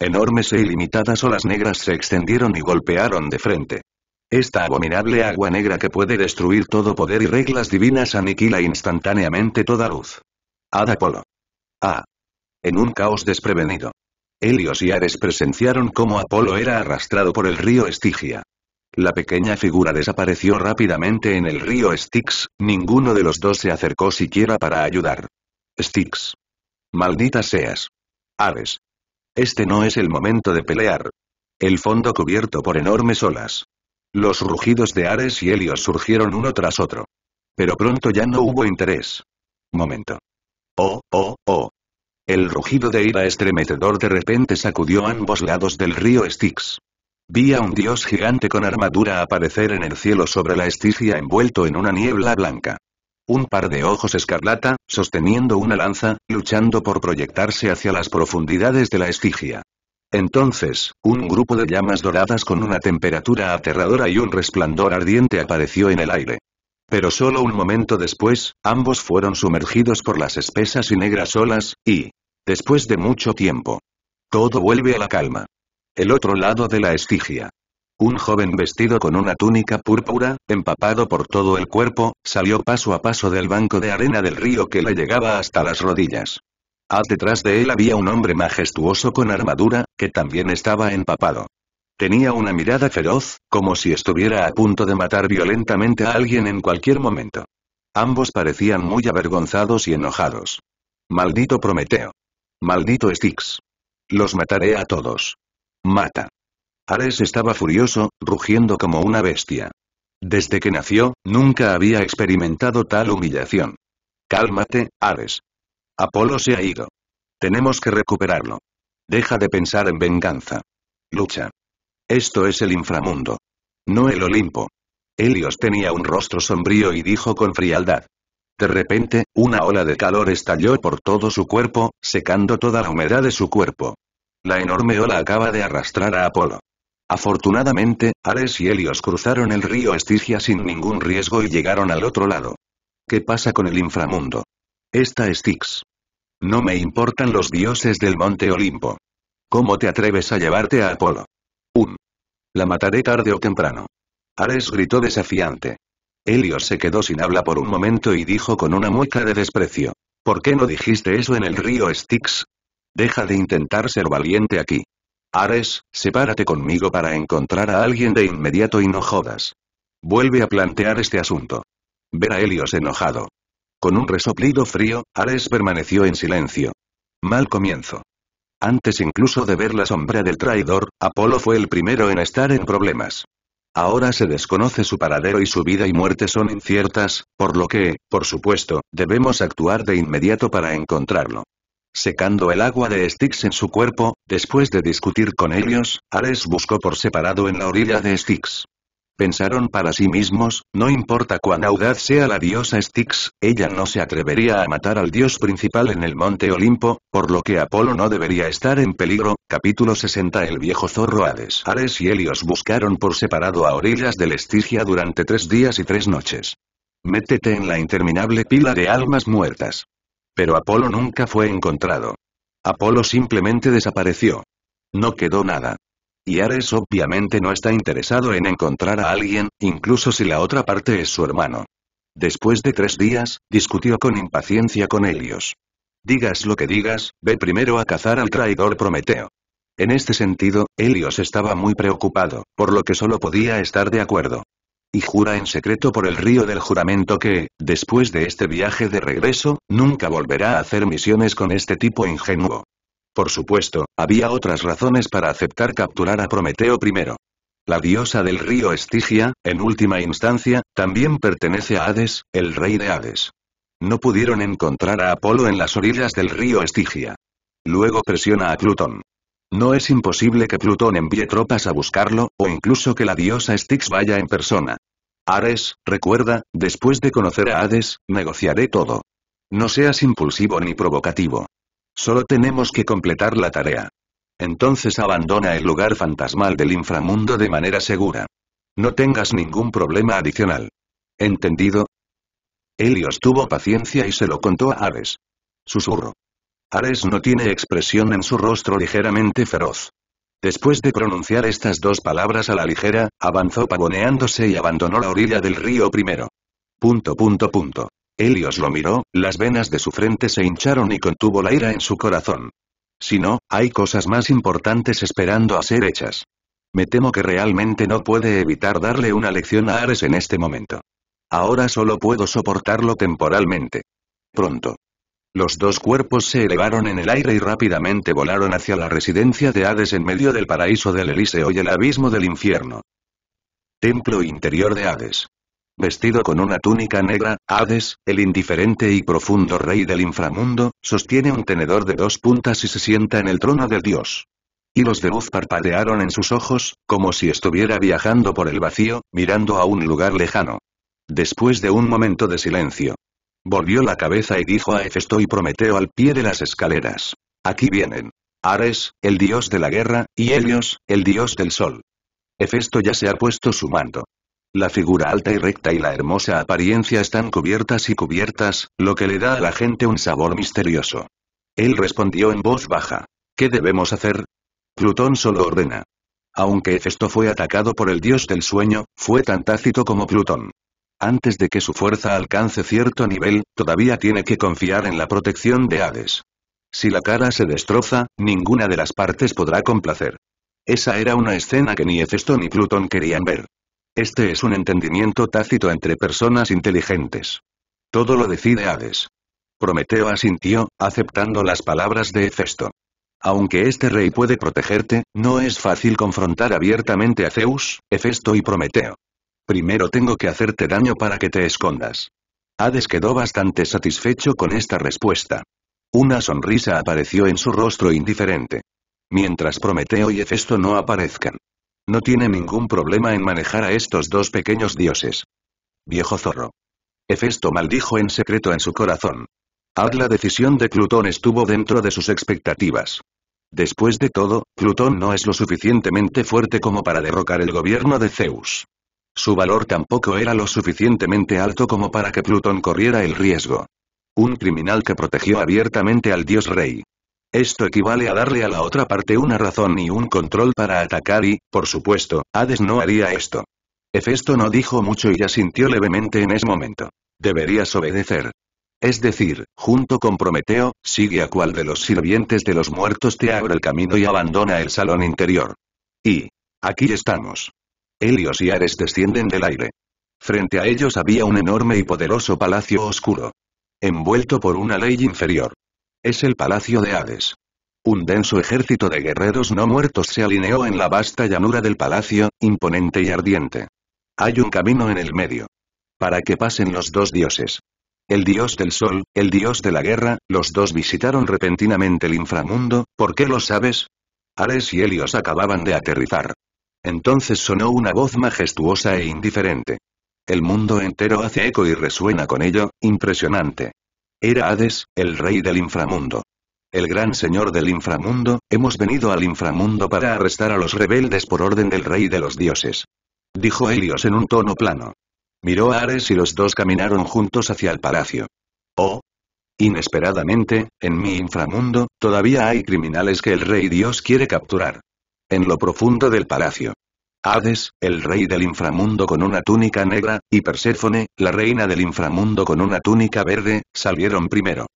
Enormes e ilimitadas olas negras se extendieron y golpearon de frente. Esta abominable agua negra que puede destruir todo poder y reglas divinas aniquila instantáneamente toda luz. Ad Apolo. A. Ah en un caos desprevenido. Helios y Ares presenciaron cómo Apolo era arrastrado por el río Estigia. La pequeña figura desapareció rápidamente en el río Styx, ninguno de los dos se acercó siquiera para ayudar. Styx. Maldita seas. Ares. Este no es el momento de pelear. El fondo cubierto por enormes olas. Los rugidos de Ares y Helios surgieron uno tras otro. Pero pronto ya no hubo interés. Momento. Oh, oh, oh. El rugido de ira estremecedor de repente sacudió ambos lados del río Styx. Vi a un dios gigante con armadura aparecer en el cielo sobre la estigia envuelto en una niebla blanca. Un par de ojos escarlata, sosteniendo una lanza, luchando por proyectarse hacia las profundidades de la estigia. Entonces, un grupo de llamas doradas con una temperatura aterradora y un resplandor ardiente apareció en el aire. Pero solo un momento después, ambos fueron sumergidos por las espesas y negras olas, y, después de mucho tiempo, todo vuelve a la calma. El otro lado de la estigia. Un joven vestido con una túnica púrpura, empapado por todo el cuerpo, salió paso a paso del banco de arena del río que le llegaba hasta las rodillas. A detrás de él había un hombre majestuoso con armadura, que también estaba empapado. Tenía una mirada feroz, como si estuviera a punto de matar violentamente a alguien en cualquier momento. Ambos parecían muy avergonzados y enojados. Maldito Prometeo. Maldito Styx. Los mataré a todos. Mata. Ares estaba furioso, rugiendo como una bestia. Desde que nació, nunca había experimentado tal humillación. Cálmate, Ares. Apolo se ha ido. Tenemos que recuperarlo. Deja de pensar en venganza. Lucha. Esto es el inframundo. No el Olimpo. Helios tenía un rostro sombrío y dijo con frialdad. De repente, una ola de calor estalló por todo su cuerpo, secando toda la humedad de su cuerpo. La enorme ola acaba de arrastrar a Apolo. Afortunadamente, Ares y Helios cruzaron el río Estigia sin ningún riesgo y llegaron al otro lado. ¿Qué pasa con el inframundo? Esta es Tix. No me importan los dioses del monte Olimpo. ¿Cómo te atreves a llevarte a Apolo? Un. La mataré tarde o temprano. Ares gritó desafiante. Helios se quedó sin habla por un momento y dijo con una mueca de desprecio. ¿Por qué no dijiste eso en el río Styx? Deja de intentar ser valiente aquí. Ares, sepárate conmigo para encontrar a alguien de inmediato y no jodas. Vuelve a plantear este asunto. Ver a Helios enojado. Con un resoplido frío, Ares permaneció en silencio. Mal comienzo. Antes incluso de ver la sombra del traidor, Apolo fue el primero en estar en problemas. Ahora se desconoce su paradero y su vida y muerte son inciertas, por lo que, por supuesto, debemos actuar de inmediato para encontrarlo. Secando el agua de Styx en su cuerpo, después de discutir con ellos, Ares buscó por separado en la orilla de Styx. Pensaron para sí mismos, no importa cuán audaz sea la diosa Styx, ella no se atrevería a matar al dios principal en el monte Olimpo, por lo que Apolo no debería estar en peligro. Capítulo 60 El viejo zorro Hades Ares y Helios buscaron por separado a orillas del Estigia durante tres días y tres noches. Métete en la interminable pila de almas muertas. Pero Apolo nunca fue encontrado. Apolo simplemente desapareció. No quedó nada y Ares obviamente no está interesado en encontrar a alguien, incluso si la otra parte es su hermano. Después de tres días, discutió con impaciencia con Helios. Digas lo que digas, ve primero a cazar al traidor Prometeo. En este sentido, Helios estaba muy preocupado, por lo que solo podía estar de acuerdo. Y jura en secreto por el río del juramento que, después de este viaje de regreso, nunca volverá a hacer misiones con este tipo ingenuo. Por supuesto, había otras razones para aceptar capturar a Prometeo primero. La diosa del río Estigia, en última instancia, también pertenece a Hades, el rey de Hades. No pudieron encontrar a Apolo en las orillas del río Estigia. Luego presiona a Plutón. No es imposible que Plutón envíe tropas a buscarlo, o incluso que la diosa Styx vaya en persona. Ares, recuerda, después de conocer a Hades, negociaré todo. No seas impulsivo ni provocativo. Solo tenemos que completar la tarea. Entonces abandona el lugar fantasmal del inframundo de manera segura. No tengas ningún problema adicional. ¿Entendido? Helios tuvo paciencia y se lo contó a Ares. Susurro. Ares no tiene expresión en su rostro ligeramente feroz. Después de pronunciar estas dos palabras a la ligera, avanzó pavoneándose y abandonó la orilla del río primero. Punto punto punto. Helios lo miró, las venas de su frente se hincharon y contuvo la ira en su corazón. Si no, hay cosas más importantes esperando a ser hechas. Me temo que realmente no puede evitar darle una lección a Ares en este momento. Ahora solo puedo soportarlo temporalmente. Pronto. Los dos cuerpos se elevaron en el aire y rápidamente volaron hacia la residencia de Hades en medio del paraíso del Elíseo y el abismo del infierno. Templo interior de Hades vestido con una túnica negra, Hades, el indiferente y profundo rey del inframundo, sostiene un tenedor de dos puntas y se sienta en el trono del dios. Y los de luz parpadearon en sus ojos, como si estuviera viajando por el vacío, mirando a un lugar lejano. Después de un momento de silencio, volvió la cabeza y dijo a Hefesto y Prometeo al pie de las escaleras. Aquí vienen. Ares, el dios de la guerra, y Helios, el dios del sol. Hefesto ya se ha puesto su mando. La figura alta y recta y la hermosa apariencia están cubiertas y cubiertas, lo que le da a la gente un sabor misterioso. Él respondió en voz baja. ¿Qué debemos hacer? Plutón solo ordena. Aunque Hefesto fue atacado por el dios del sueño, fue tan tácito como Plutón. Antes de que su fuerza alcance cierto nivel, todavía tiene que confiar en la protección de Hades. Si la cara se destroza, ninguna de las partes podrá complacer. Esa era una escena que ni Hefesto ni Plutón querían ver. Este es un entendimiento tácito entre personas inteligentes. Todo lo decide Hades. Prometeo asintió, aceptando las palabras de Hefesto. Aunque este rey puede protegerte, no es fácil confrontar abiertamente a Zeus, Hefesto y Prometeo. Primero tengo que hacerte daño para que te escondas. Hades quedó bastante satisfecho con esta respuesta. Una sonrisa apareció en su rostro indiferente. Mientras Prometeo y Hefesto no aparezcan. No tiene ningún problema en manejar a estos dos pequeños dioses. Viejo zorro. Hefesto maldijo en secreto en su corazón. Haz la decisión de Plutón estuvo dentro de sus expectativas. Después de todo, Plutón no es lo suficientemente fuerte como para derrocar el gobierno de Zeus. Su valor tampoco era lo suficientemente alto como para que Plutón corriera el riesgo. Un criminal que protegió abiertamente al dios rey. Esto equivale a darle a la otra parte una razón y un control para atacar y, por supuesto, Hades no haría esto. Hefesto no dijo mucho y asintió levemente en ese momento. Deberías obedecer. Es decir, junto con Prometeo, sigue a cual de los sirvientes de los muertos te abre el camino y abandona el salón interior. Y, aquí estamos. Helios y Ares descienden del aire. Frente a ellos había un enorme y poderoso palacio oscuro. Envuelto por una ley inferior. Es el Palacio de Hades. Un denso ejército de guerreros no muertos se alineó en la vasta llanura del palacio, imponente y ardiente. Hay un camino en el medio. Para que pasen los dos dioses. El dios del sol, el dios de la guerra, los dos visitaron repentinamente el inframundo, ¿por qué lo sabes? Ares y Helios acababan de aterrizar. Entonces sonó una voz majestuosa e indiferente. El mundo entero hace eco y resuena con ello, impresionante. Era Hades, el rey del inframundo. El gran señor del inframundo, hemos venido al inframundo para arrestar a los rebeldes por orden del rey de los dioses. Dijo Helios en un tono plano. Miró a Ares y los dos caminaron juntos hacia el palacio. Oh, Inesperadamente, en mi inframundo, todavía hay criminales que el rey Dios quiere capturar. En lo profundo del palacio. Hades, el rey del inframundo con una túnica negra, y Perséfone, la reina del inframundo con una túnica verde, salieron primero.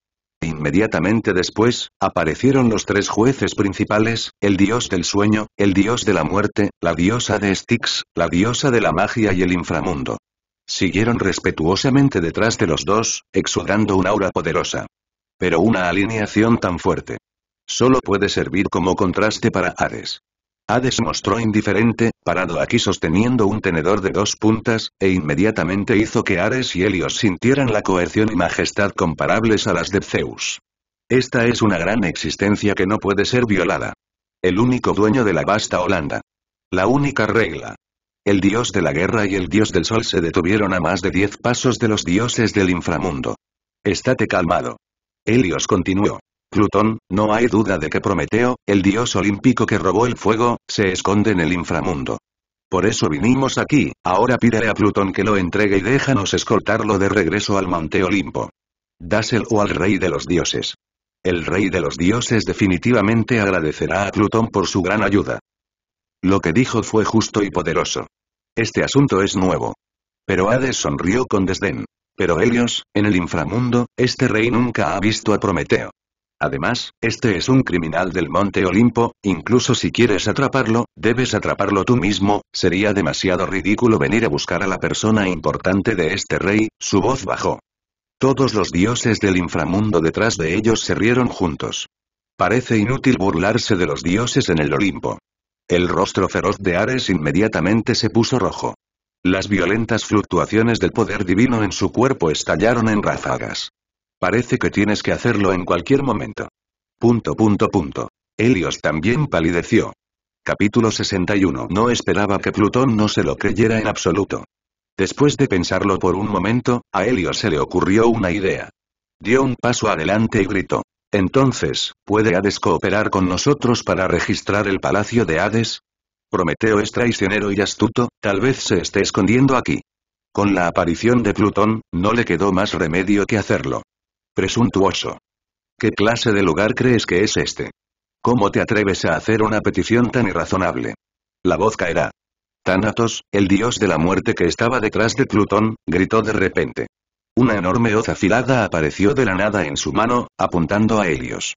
Inmediatamente después, aparecieron los tres jueces principales, el dios del sueño, el dios de la muerte, la diosa de Styx, la diosa de la magia y el inframundo. Siguieron respetuosamente detrás de los dos, exudando un aura poderosa. Pero una alineación tan fuerte. Solo puede servir como contraste para Hades. Hades mostró indiferente, parado aquí sosteniendo un tenedor de dos puntas, e inmediatamente hizo que Ares y Helios sintieran la coerción y majestad comparables a las de Zeus. Esta es una gran existencia que no puede ser violada. El único dueño de la vasta Holanda. La única regla. El dios de la guerra y el dios del sol se detuvieron a más de diez pasos de los dioses del inframundo. Estate calmado. Helios continuó. Plutón, no hay duda de que Prometeo, el dios olímpico que robó el fuego, se esconde en el inframundo. Por eso vinimos aquí, ahora pídele a Plutón que lo entregue y déjanos escoltarlo de regreso al Monte Olimpo. Dáselo o al rey de los dioses. El rey de los dioses definitivamente agradecerá a Plutón por su gran ayuda. Lo que dijo fue justo y poderoso. Este asunto es nuevo. Pero Hades sonrió con desdén. Pero Helios, en el inframundo, este rey nunca ha visto a Prometeo. Además, este es un criminal del Monte Olimpo, incluso si quieres atraparlo, debes atraparlo tú mismo, sería demasiado ridículo venir a buscar a la persona importante de este rey, su voz bajó. Todos los dioses del inframundo detrás de ellos se rieron juntos. Parece inútil burlarse de los dioses en el Olimpo. El rostro feroz de Ares inmediatamente se puso rojo. Las violentas fluctuaciones del poder divino en su cuerpo estallaron en ráfagas. Parece que tienes que hacerlo en cualquier momento. Punto punto punto. Helios también palideció. Capítulo 61 No esperaba que Plutón no se lo creyera en absoluto. Después de pensarlo por un momento, a Helios se le ocurrió una idea. Dio un paso adelante y gritó. Entonces, ¿puede Hades cooperar con nosotros para registrar el palacio de Hades? Prometeo es traicionero y astuto, tal vez se esté escondiendo aquí. Con la aparición de Plutón, no le quedó más remedio que hacerlo. Presuntuoso. ¿Qué clase de lugar crees que es este? ¿Cómo te atreves a hacer una petición tan irrazonable? La voz caerá. Thanatos, el dios de la muerte que estaba detrás de Plutón, gritó de repente. Una enorme hoz afilada apareció de la nada en su mano, apuntando a Helios.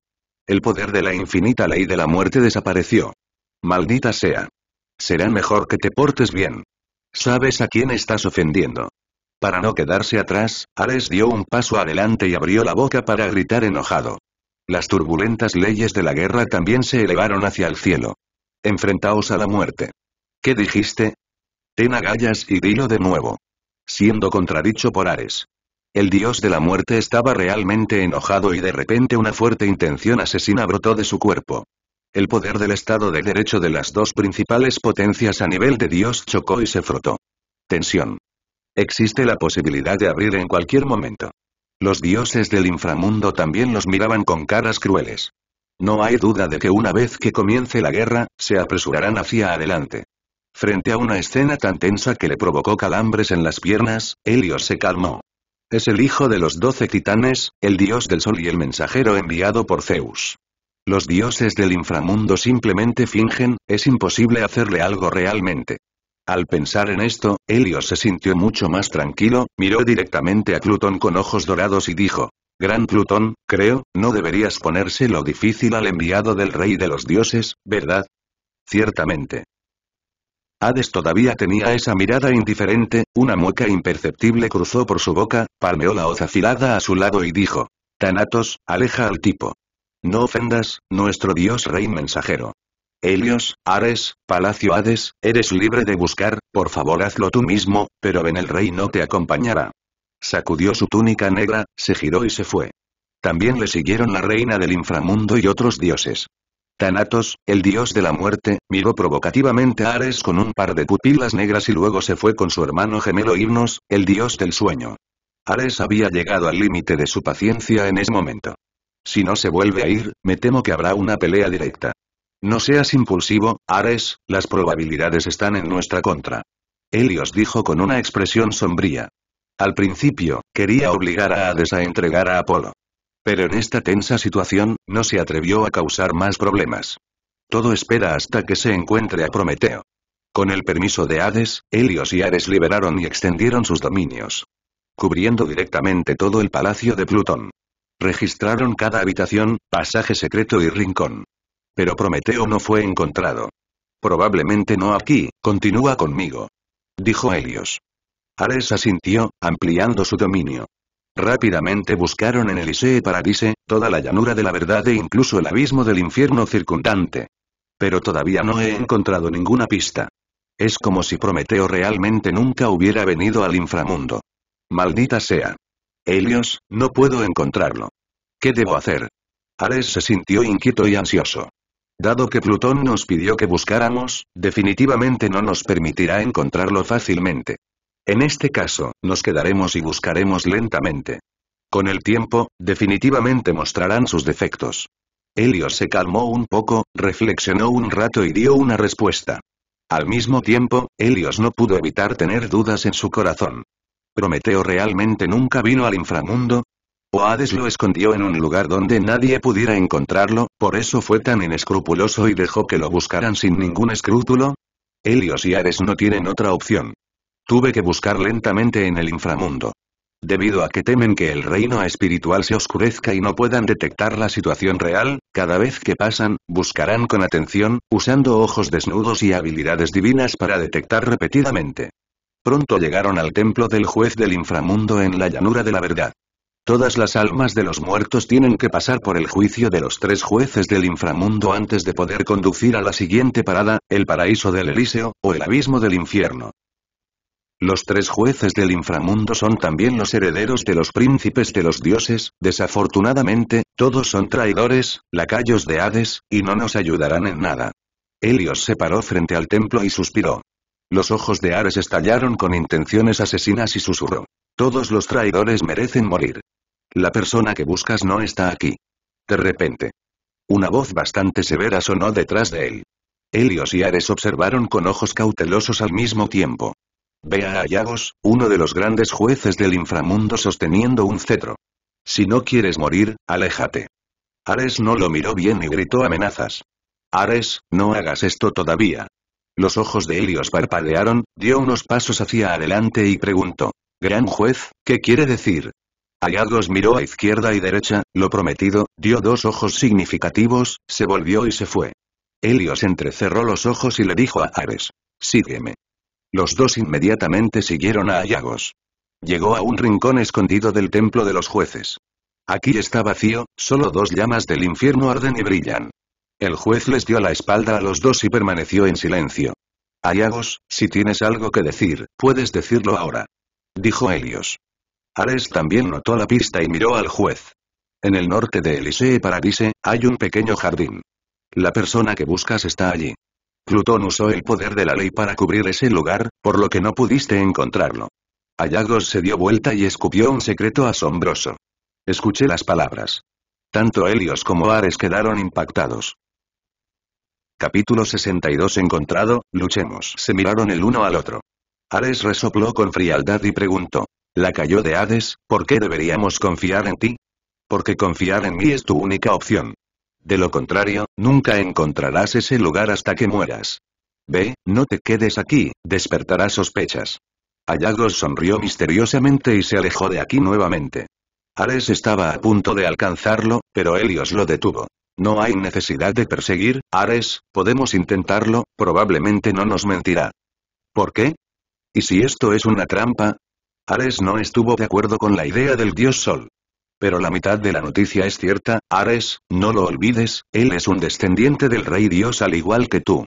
El poder de la infinita ley de la muerte desapareció. Maldita sea. Será mejor que te portes bien. Sabes a quién estás ofendiendo. Para no quedarse atrás, Ares dio un paso adelante y abrió la boca para gritar enojado. Las turbulentas leyes de la guerra también se elevaron hacia el cielo. Enfrentaos a la muerte. ¿Qué dijiste? Ten agallas y dilo de nuevo. Siendo contradicho por Ares. El dios de la muerte estaba realmente enojado y de repente una fuerte intención asesina brotó de su cuerpo. El poder del Estado de Derecho de las dos principales potencias a nivel de Dios chocó y se frotó. Tensión. Existe la posibilidad de abrir en cualquier momento. Los dioses del inframundo también los miraban con caras crueles. No hay duda de que una vez que comience la guerra, se apresurarán hacia adelante. Frente a una escena tan tensa que le provocó calambres en las piernas, Helios se calmó. Es el hijo de los doce titanes, el dios del sol y el mensajero enviado por Zeus. Los dioses del inframundo simplemente fingen, es imposible hacerle algo realmente. Al pensar en esto, Helios se sintió mucho más tranquilo, miró directamente a Plutón con ojos dorados y dijo, Gran Plutón, creo, no deberías ponerse lo difícil al enviado del rey de los dioses, ¿verdad? Ciertamente. Hades todavía tenía esa mirada indiferente, una mueca imperceptible cruzó por su boca, palmeó la hoz afilada a su lado y dijo, "Tanatos, aleja al tipo. No ofendas, nuestro dios rey mensajero. Helios, Ares, Palacio Hades, eres libre de buscar, por favor hazlo tú mismo, pero ven el rey no te acompañará. Sacudió su túnica negra, se giró y se fue. También le siguieron la reina del inframundo y otros dioses. Thanatos, el dios de la muerte, miró provocativamente a Ares con un par de pupilas negras y luego se fue con su hermano gemelo Himnos, el dios del sueño. Ares había llegado al límite de su paciencia en ese momento. Si no se vuelve a ir, me temo que habrá una pelea directa. No seas impulsivo, Ares, las probabilidades están en nuestra contra. Helios dijo con una expresión sombría. Al principio, quería obligar a Hades a entregar a Apolo. Pero en esta tensa situación, no se atrevió a causar más problemas. Todo espera hasta que se encuentre a Prometeo. Con el permiso de Hades, Helios y Ares liberaron y extendieron sus dominios. Cubriendo directamente todo el palacio de Plutón. Registraron cada habitación, pasaje secreto y rincón. Pero Prometeo no fue encontrado. Probablemente no aquí, continúa conmigo. Dijo Helios. Ares asintió, ampliando su dominio. Rápidamente buscaron en Elisee Paradise, toda la llanura de la verdad e incluso el abismo del infierno circundante. Pero todavía no he encontrado ninguna pista. Es como si Prometeo realmente nunca hubiera venido al inframundo. Maldita sea. Helios, no puedo encontrarlo. ¿Qué debo hacer? Ares se sintió inquieto y ansioso. Dado que Plutón nos pidió que buscáramos, definitivamente no nos permitirá encontrarlo fácilmente. En este caso, nos quedaremos y buscaremos lentamente. Con el tiempo, definitivamente mostrarán sus defectos. Helios se calmó un poco, reflexionó un rato y dio una respuesta. Al mismo tiempo, Helios no pudo evitar tener dudas en su corazón. ¿Prometeo realmente nunca vino al inframundo? Oades lo escondió en un lugar donde nadie pudiera encontrarlo, por eso fue tan inescrupuloso y dejó que lo buscaran sin ningún escrúpulo. Helios y Ares no tienen otra opción. Tuve que buscar lentamente en el inframundo. Debido a que temen que el reino espiritual se oscurezca y no puedan detectar la situación real, cada vez que pasan, buscarán con atención, usando ojos desnudos y habilidades divinas para detectar repetidamente. Pronto llegaron al templo del juez del inframundo en la llanura de la verdad. Todas las almas de los muertos tienen que pasar por el juicio de los tres jueces del inframundo antes de poder conducir a la siguiente parada, el paraíso del Elíseo, o el abismo del infierno. Los tres jueces del inframundo son también los herederos de los príncipes de los dioses, desafortunadamente, todos son traidores, lacayos de Hades, y no nos ayudarán en nada. Helios se paró frente al templo y suspiró. Los ojos de Ares estallaron con intenciones asesinas y susurró. Todos los traidores merecen morir. La persona que buscas no está aquí. De repente. Una voz bastante severa sonó detrás de él. Helios y Ares observaron con ojos cautelosos al mismo tiempo. Ve a Ayagos, uno de los grandes jueces del inframundo sosteniendo un cetro. Si no quieres morir, aléjate. Ares no lo miró bien y gritó amenazas. Ares, no hagas esto todavía. Los ojos de Helios parpadearon, dio unos pasos hacia adelante y preguntó. Gran juez, ¿qué quiere decir? Hayagos miró a izquierda y derecha, lo prometido, dio dos ojos significativos, se volvió y se fue. Helios entrecerró los ojos y le dijo a Ares. Sígueme. Los dos inmediatamente siguieron a Hayagos. Llegó a un rincón escondido del templo de los jueces. Aquí está vacío, solo dos llamas del infierno arden y brillan. El juez les dio la espalda a los dos y permaneció en silencio. Ayagos, si tienes algo que decir, puedes decirlo ahora. Dijo Helios. Ares también notó la pista y miró al juez. En el norte de Elisee Paradise, hay un pequeño jardín. La persona que buscas está allí. Plutón usó el poder de la ley para cubrir ese lugar, por lo que no pudiste encontrarlo. Allagos se dio vuelta y escupió un secreto asombroso. Escuché las palabras. Tanto Helios como Ares quedaron impactados. Capítulo 62 Encontrado, luchemos. Se miraron el uno al otro. Ares resopló con frialdad y preguntó. La cayó de Hades, ¿por qué deberíamos confiar en ti? Porque confiar en mí es tu única opción. De lo contrario, nunca encontrarás ese lugar hasta que mueras. Ve, no te quedes aquí, despertarás sospechas. Ayagos sonrió misteriosamente y se alejó de aquí nuevamente. Ares estaba a punto de alcanzarlo, pero Helios lo detuvo. No hay necesidad de perseguir, Ares, podemos intentarlo, probablemente no nos mentirá. ¿Por qué? ¿Y si esto es una trampa? Ares no estuvo de acuerdo con la idea del dios Sol. Pero la mitad de la noticia es cierta, Ares, no lo olvides, él es un descendiente del rey dios al igual que tú.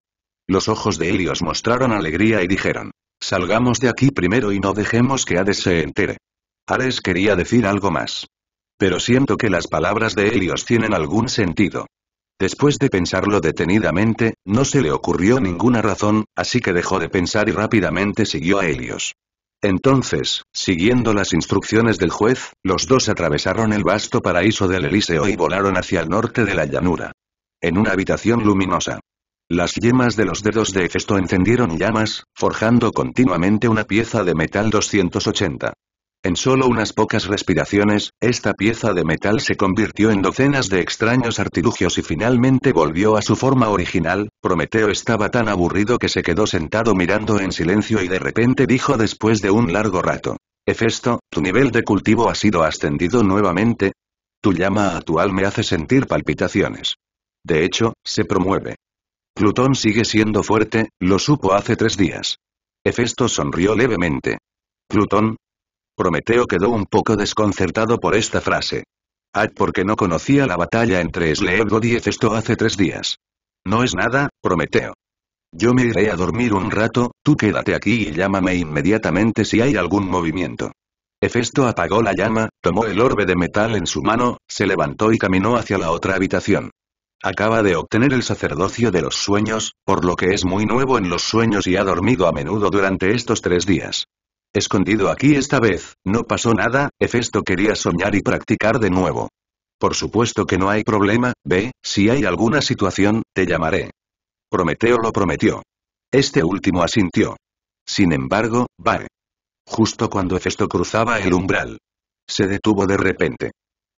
Los ojos de Helios mostraron alegría y dijeron, salgamos de aquí primero y no dejemos que Hades se entere. Ares quería decir algo más. Pero siento que las palabras de Helios tienen algún sentido. Después de pensarlo detenidamente, no se le ocurrió ninguna razón, así que dejó de pensar y rápidamente siguió a Helios. Entonces, siguiendo las instrucciones del juez, los dos atravesaron el vasto paraíso del Elíseo y volaron hacia el norte de la llanura. En una habitación luminosa. Las yemas de los dedos de Hefesto encendieron llamas, forjando continuamente una pieza de metal 280. En solo unas pocas respiraciones, esta pieza de metal se convirtió en docenas de extraños artilugios y finalmente volvió a su forma original, Prometeo estaba tan aburrido que se quedó sentado mirando en silencio y de repente dijo después de un largo rato. Hefesto, tu nivel de cultivo ha sido ascendido nuevamente. Tu llama actual me hace sentir palpitaciones. De hecho, se promueve. Plutón sigue siendo fuerte, lo supo hace tres días. Hefesto sonrió levemente. Plutón, Prometeo quedó un poco desconcertado por esta frase. Ah, porque no conocía la batalla entre Sleebod y Hefesto hace tres días. No es nada, Prometeo. Yo me iré a dormir un rato, tú quédate aquí y llámame inmediatamente si hay algún movimiento. Hefesto apagó la llama, tomó el orbe de metal en su mano, se levantó y caminó hacia la otra habitación. Acaba de obtener el sacerdocio de los sueños, por lo que es muy nuevo en los sueños y ha dormido a menudo durante estos tres días. Escondido aquí esta vez, no pasó nada, Hefesto quería soñar y practicar de nuevo. Por supuesto que no hay problema, ve, si hay alguna situación, te llamaré. Prometeo lo prometió. Este último asintió. Sin embargo, va. Justo cuando Hefesto cruzaba el umbral. Se detuvo de repente.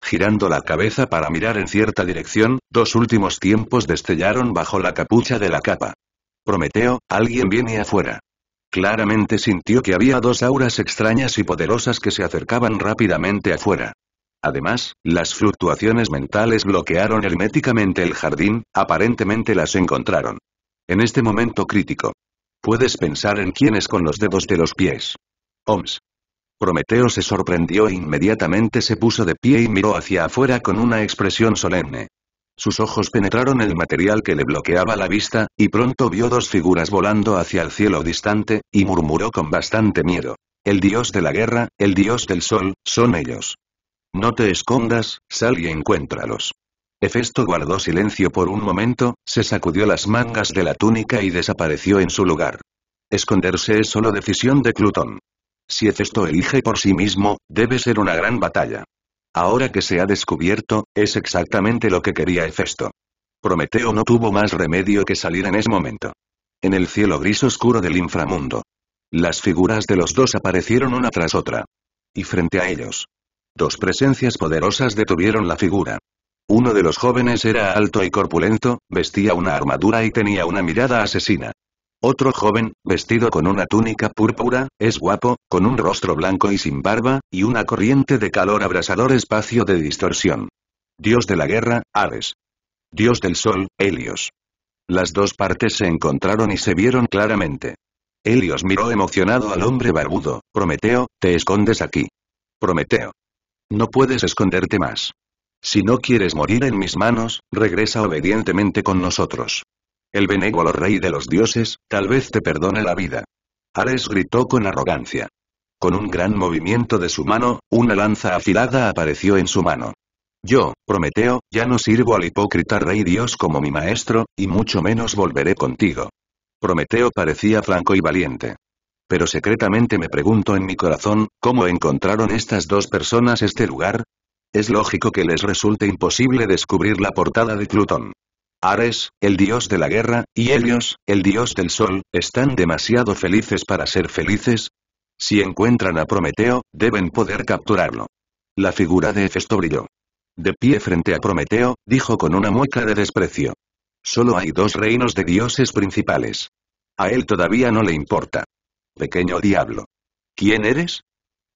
Girando la cabeza para mirar en cierta dirección, dos últimos tiempos destellaron bajo la capucha de la capa. Prometeo, alguien viene afuera. Claramente sintió que había dos auras extrañas y poderosas que se acercaban rápidamente afuera. Además, las fluctuaciones mentales bloquearon herméticamente el jardín, aparentemente las encontraron. En este momento crítico. Puedes pensar en quién con los dedos de los pies. Oms. Prometeo se sorprendió e inmediatamente se puso de pie y miró hacia afuera con una expresión solemne. Sus ojos penetraron el material que le bloqueaba la vista, y pronto vio dos figuras volando hacia el cielo distante, y murmuró con bastante miedo. El dios de la guerra, el dios del sol, son ellos. No te escondas, sal y encuéntralos. Hefesto guardó silencio por un momento, se sacudió las mangas de la túnica y desapareció en su lugar. Esconderse es solo decisión de Clutón. Si Hefesto elige por sí mismo, debe ser una gran batalla. Ahora que se ha descubierto, es exactamente lo que quería Hefesto. Prometeo no tuvo más remedio que salir en ese momento. En el cielo gris oscuro del inframundo. Las figuras de los dos aparecieron una tras otra. Y frente a ellos. Dos presencias poderosas detuvieron la figura. Uno de los jóvenes era alto y corpulento, vestía una armadura y tenía una mirada asesina. Otro joven, vestido con una túnica púrpura, es guapo, con un rostro blanco y sin barba, y una corriente de calor abrasador espacio de distorsión. Dios de la guerra, Ares. Dios del sol, Helios. Las dos partes se encontraron y se vieron claramente. Helios miró emocionado al hombre barbudo, Prometeo, te escondes aquí. Prometeo. No puedes esconderte más. Si no quieres morir en mis manos, regresa obedientemente con nosotros. El benévolo rey de los dioses, tal vez te perdone la vida. Ares gritó con arrogancia. Con un gran movimiento de su mano, una lanza afilada apareció en su mano. Yo, Prometeo, ya no sirvo al hipócrita rey dios como mi maestro, y mucho menos volveré contigo. Prometeo parecía franco y valiente. Pero secretamente me pregunto en mi corazón, ¿cómo encontraron estas dos personas este lugar? Es lógico que les resulte imposible descubrir la portada de Plutón. Ares, el dios de la guerra, y Helios, el dios del sol, están demasiado felices para ser felices. Si encuentran a Prometeo, deben poder capturarlo. La figura de Hefesto brilló. De pie frente a Prometeo, dijo con una mueca de desprecio. Solo hay dos reinos de dioses principales. A él todavía no le importa. Pequeño diablo. ¿Quién eres?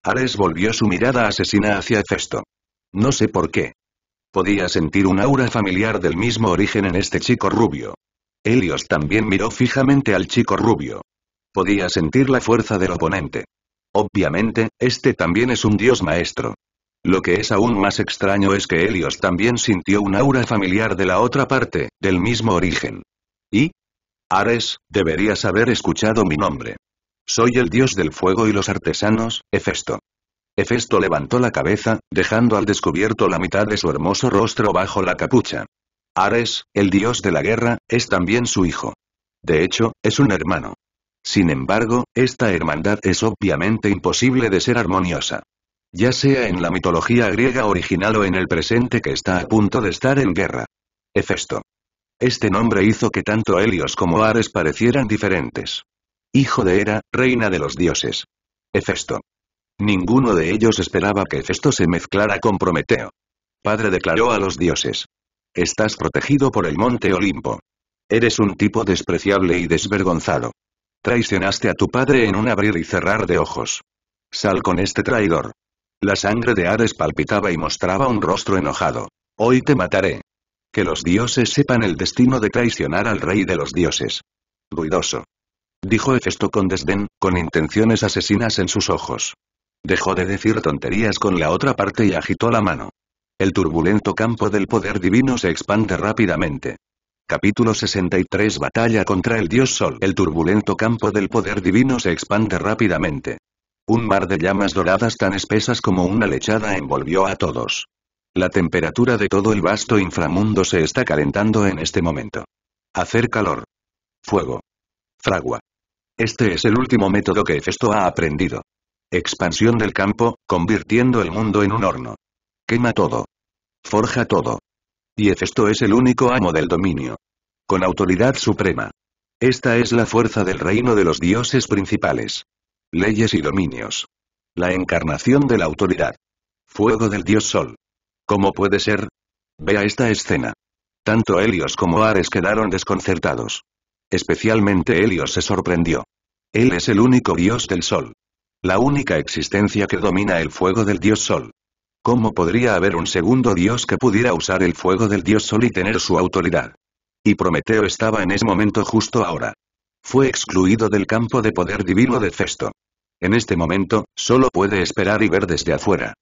Ares volvió su mirada asesina hacia Hefesto. No sé por qué, Podía sentir un aura familiar del mismo origen en este chico rubio. Helios también miró fijamente al chico rubio. Podía sentir la fuerza del oponente. Obviamente, este también es un dios maestro. Lo que es aún más extraño es que Helios también sintió un aura familiar de la otra parte, del mismo origen. ¿Y? Ares, deberías haber escuchado mi nombre. Soy el dios del fuego y los artesanos, Hefesto. Hefesto levantó la cabeza, dejando al descubierto la mitad de su hermoso rostro bajo la capucha. Ares, el dios de la guerra, es también su hijo. De hecho, es un hermano. Sin embargo, esta hermandad es obviamente imposible de ser armoniosa. Ya sea en la mitología griega original o en el presente que está a punto de estar en guerra. Hefesto. Este nombre hizo que tanto Helios como Ares parecieran diferentes. Hijo de Hera, reina de los dioses. Hefesto. Ninguno de ellos esperaba que Hefesto se mezclara con Prometeo. Padre declaró a los dioses. Estás protegido por el monte Olimpo. Eres un tipo despreciable y desvergonzado. Traicionaste a tu padre en un abrir y cerrar de ojos. Sal con este traidor. La sangre de Ares palpitaba y mostraba un rostro enojado. Hoy te mataré. Que los dioses sepan el destino de traicionar al rey de los dioses. Ruidoso. Dijo Hefesto con desdén, con intenciones asesinas en sus ojos. Dejó de decir tonterías con la otra parte y agitó la mano. El turbulento campo del poder divino se expande rápidamente. Capítulo 63 Batalla contra el dios Sol El turbulento campo del poder divino se expande rápidamente. Un mar de llamas doradas tan espesas como una lechada envolvió a todos. La temperatura de todo el vasto inframundo se está calentando en este momento. Hacer calor. Fuego. Fragua. Este es el último método que Festo ha aprendido. Expansión del campo, convirtiendo el mundo en un horno. Quema todo. Forja todo. Y esto es el único amo del dominio. Con autoridad suprema. Esta es la fuerza del reino de los dioses principales. Leyes y dominios. La encarnación de la autoridad. Fuego del dios Sol. ¿Cómo puede ser? Vea esta escena. Tanto Helios como Ares quedaron desconcertados. Especialmente Helios se sorprendió. Él es el único dios del Sol. La única existencia que domina el fuego del dios Sol. ¿Cómo podría haber un segundo dios que pudiera usar el fuego del dios Sol y tener su autoridad? Y Prometeo estaba en ese momento justo ahora. Fue excluido del campo de poder divino de Festo. En este momento, solo puede esperar y ver desde afuera.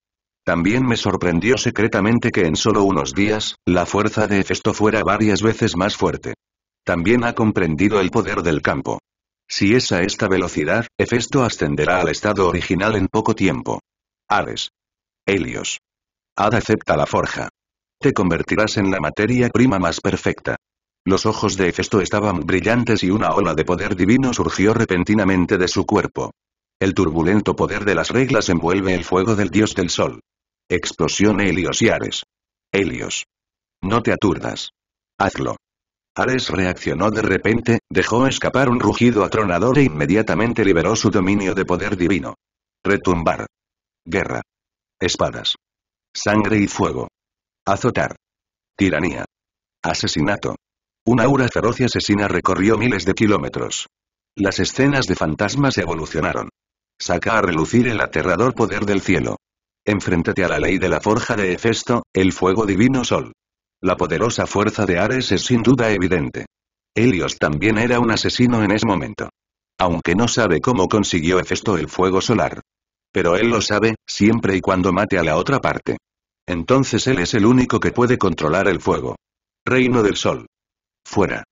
También me sorprendió secretamente que en solo unos días, la fuerza de Festo fuera varias veces más fuerte. También ha comprendido el poder del campo. Si es a esta velocidad, Hefesto ascenderá al estado original en poco tiempo. Ares. Helios. haz acepta la forja. Te convertirás en la materia prima más perfecta. Los ojos de Hefesto estaban brillantes y una ola de poder divino surgió repentinamente de su cuerpo. El turbulento poder de las reglas envuelve el fuego del dios del sol. Explosión Helios y Ares. Helios. No te aturdas. Hazlo. Ares reaccionó de repente, dejó escapar un rugido atronador e inmediatamente liberó su dominio de poder divino. Retumbar. Guerra. Espadas. Sangre y fuego. Azotar. Tiranía. Asesinato. Un aura feroz y asesina recorrió miles de kilómetros. Las escenas de fantasmas evolucionaron. Saca a relucir el aterrador poder del cielo. Enfréntate a la ley de la forja de Hefesto, el fuego divino sol. La poderosa fuerza de Ares es sin duda evidente. Helios también era un asesino en ese momento. Aunque no sabe cómo consiguió Hefesto el fuego solar. Pero él lo sabe, siempre y cuando mate a la otra parte. Entonces él es el único que puede controlar el fuego. Reino del Sol. Fuera.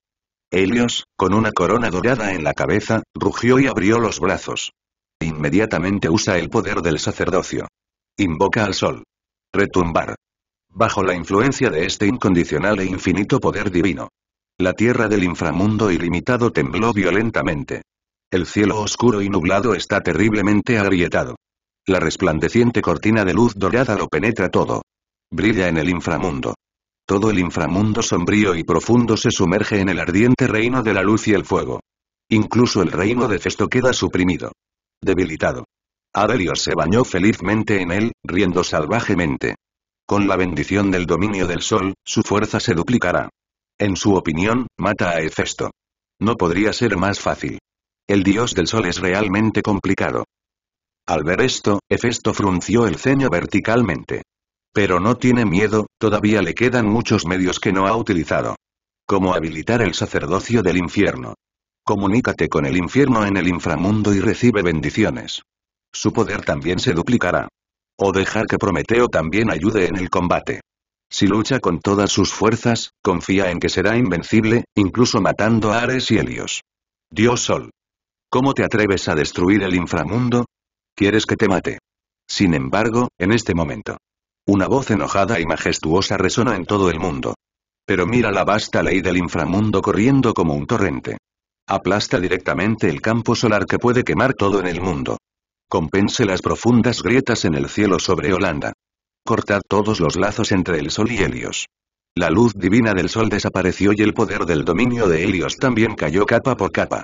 Helios, con una corona dorada en la cabeza, rugió y abrió los brazos. Inmediatamente usa el poder del sacerdocio. Invoca al sol. Retumbar bajo la influencia de este incondicional e infinito poder divino. La tierra del inframundo ilimitado tembló violentamente. El cielo oscuro y nublado está terriblemente agrietado. La resplandeciente cortina de luz dorada lo penetra todo. Brilla en el inframundo. Todo el inframundo sombrío y profundo se sumerge en el ardiente reino de la luz y el fuego. Incluso el reino de Cesto queda suprimido. Debilitado. Adelio se bañó felizmente en él, riendo salvajemente. Con la bendición del dominio del sol, su fuerza se duplicará. En su opinión, mata a Hefesto. No podría ser más fácil. El dios del sol es realmente complicado. Al ver esto, Hefesto frunció el ceño verticalmente. Pero no tiene miedo, todavía le quedan muchos medios que no ha utilizado. Como habilitar el sacerdocio del infierno. Comunícate con el infierno en el inframundo y recibe bendiciones. Su poder también se duplicará. O dejar que Prometeo también ayude en el combate. Si lucha con todas sus fuerzas, confía en que será invencible, incluso matando a Ares y Helios. Dios Sol. ¿Cómo te atreves a destruir el inframundo? ¿Quieres que te mate? Sin embargo, en este momento. Una voz enojada y majestuosa resona en todo el mundo. Pero mira la vasta ley del inframundo corriendo como un torrente. Aplasta directamente el campo solar que puede quemar todo en el mundo. Compense las profundas grietas en el cielo sobre Holanda. Cortad todos los lazos entre el sol y Helios. La luz divina del sol desapareció y el poder del dominio de Helios también cayó capa por capa.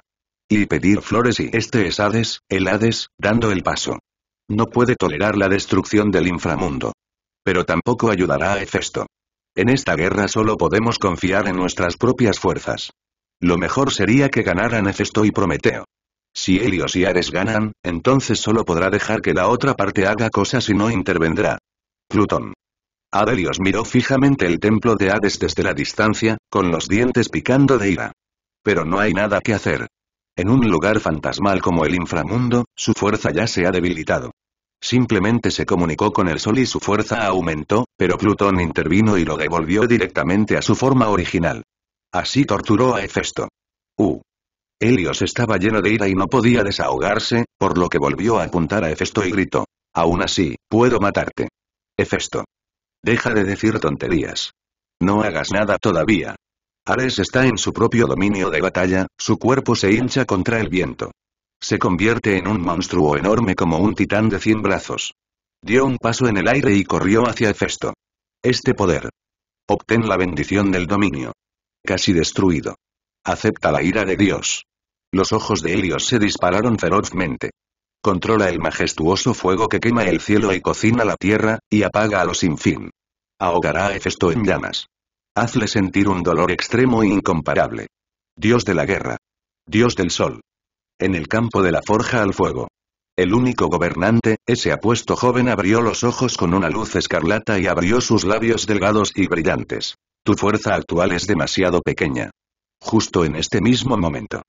Y pedir flores y este es Hades, el Hades, dando el paso. No puede tolerar la destrucción del inframundo. Pero tampoco ayudará a Hefesto. En esta guerra solo podemos confiar en nuestras propias fuerzas. Lo mejor sería que ganaran Hefesto y Prometeo. Si Helios y Ares ganan, entonces solo podrá dejar que la otra parte haga cosas y no intervendrá. Plutón. Adelios miró fijamente el templo de Hades desde la distancia, con los dientes picando de ira. Pero no hay nada que hacer. En un lugar fantasmal como el inframundo, su fuerza ya se ha debilitado. Simplemente se comunicó con el Sol y su fuerza aumentó, pero Plutón intervino y lo devolvió directamente a su forma original. Así torturó a Hefesto. U. Uh. Helios estaba lleno de ira y no podía desahogarse, por lo que volvió a apuntar a Hefesto y gritó. Aún así, puedo matarte. Hefesto. Deja de decir tonterías. No hagas nada todavía. Ares está en su propio dominio de batalla, su cuerpo se hincha contra el viento. Se convierte en un monstruo enorme como un titán de cien brazos. Dio un paso en el aire y corrió hacia Hefesto. Este poder. Obtén la bendición del dominio. Casi destruido. Acepta la ira de Dios. Los ojos de Helios se dispararon ferozmente. Controla el majestuoso fuego que quema el cielo y cocina la tierra, y apaga a los sin fin. Ahogará a Hefesto en llamas. Hazle sentir un dolor extremo e incomparable. Dios de la guerra. Dios del sol. En el campo de la forja al fuego. El único gobernante, ese apuesto joven abrió los ojos con una luz escarlata y abrió sus labios delgados y brillantes. Tu fuerza actual es demasiado pequeña. Justo en este mismo momento.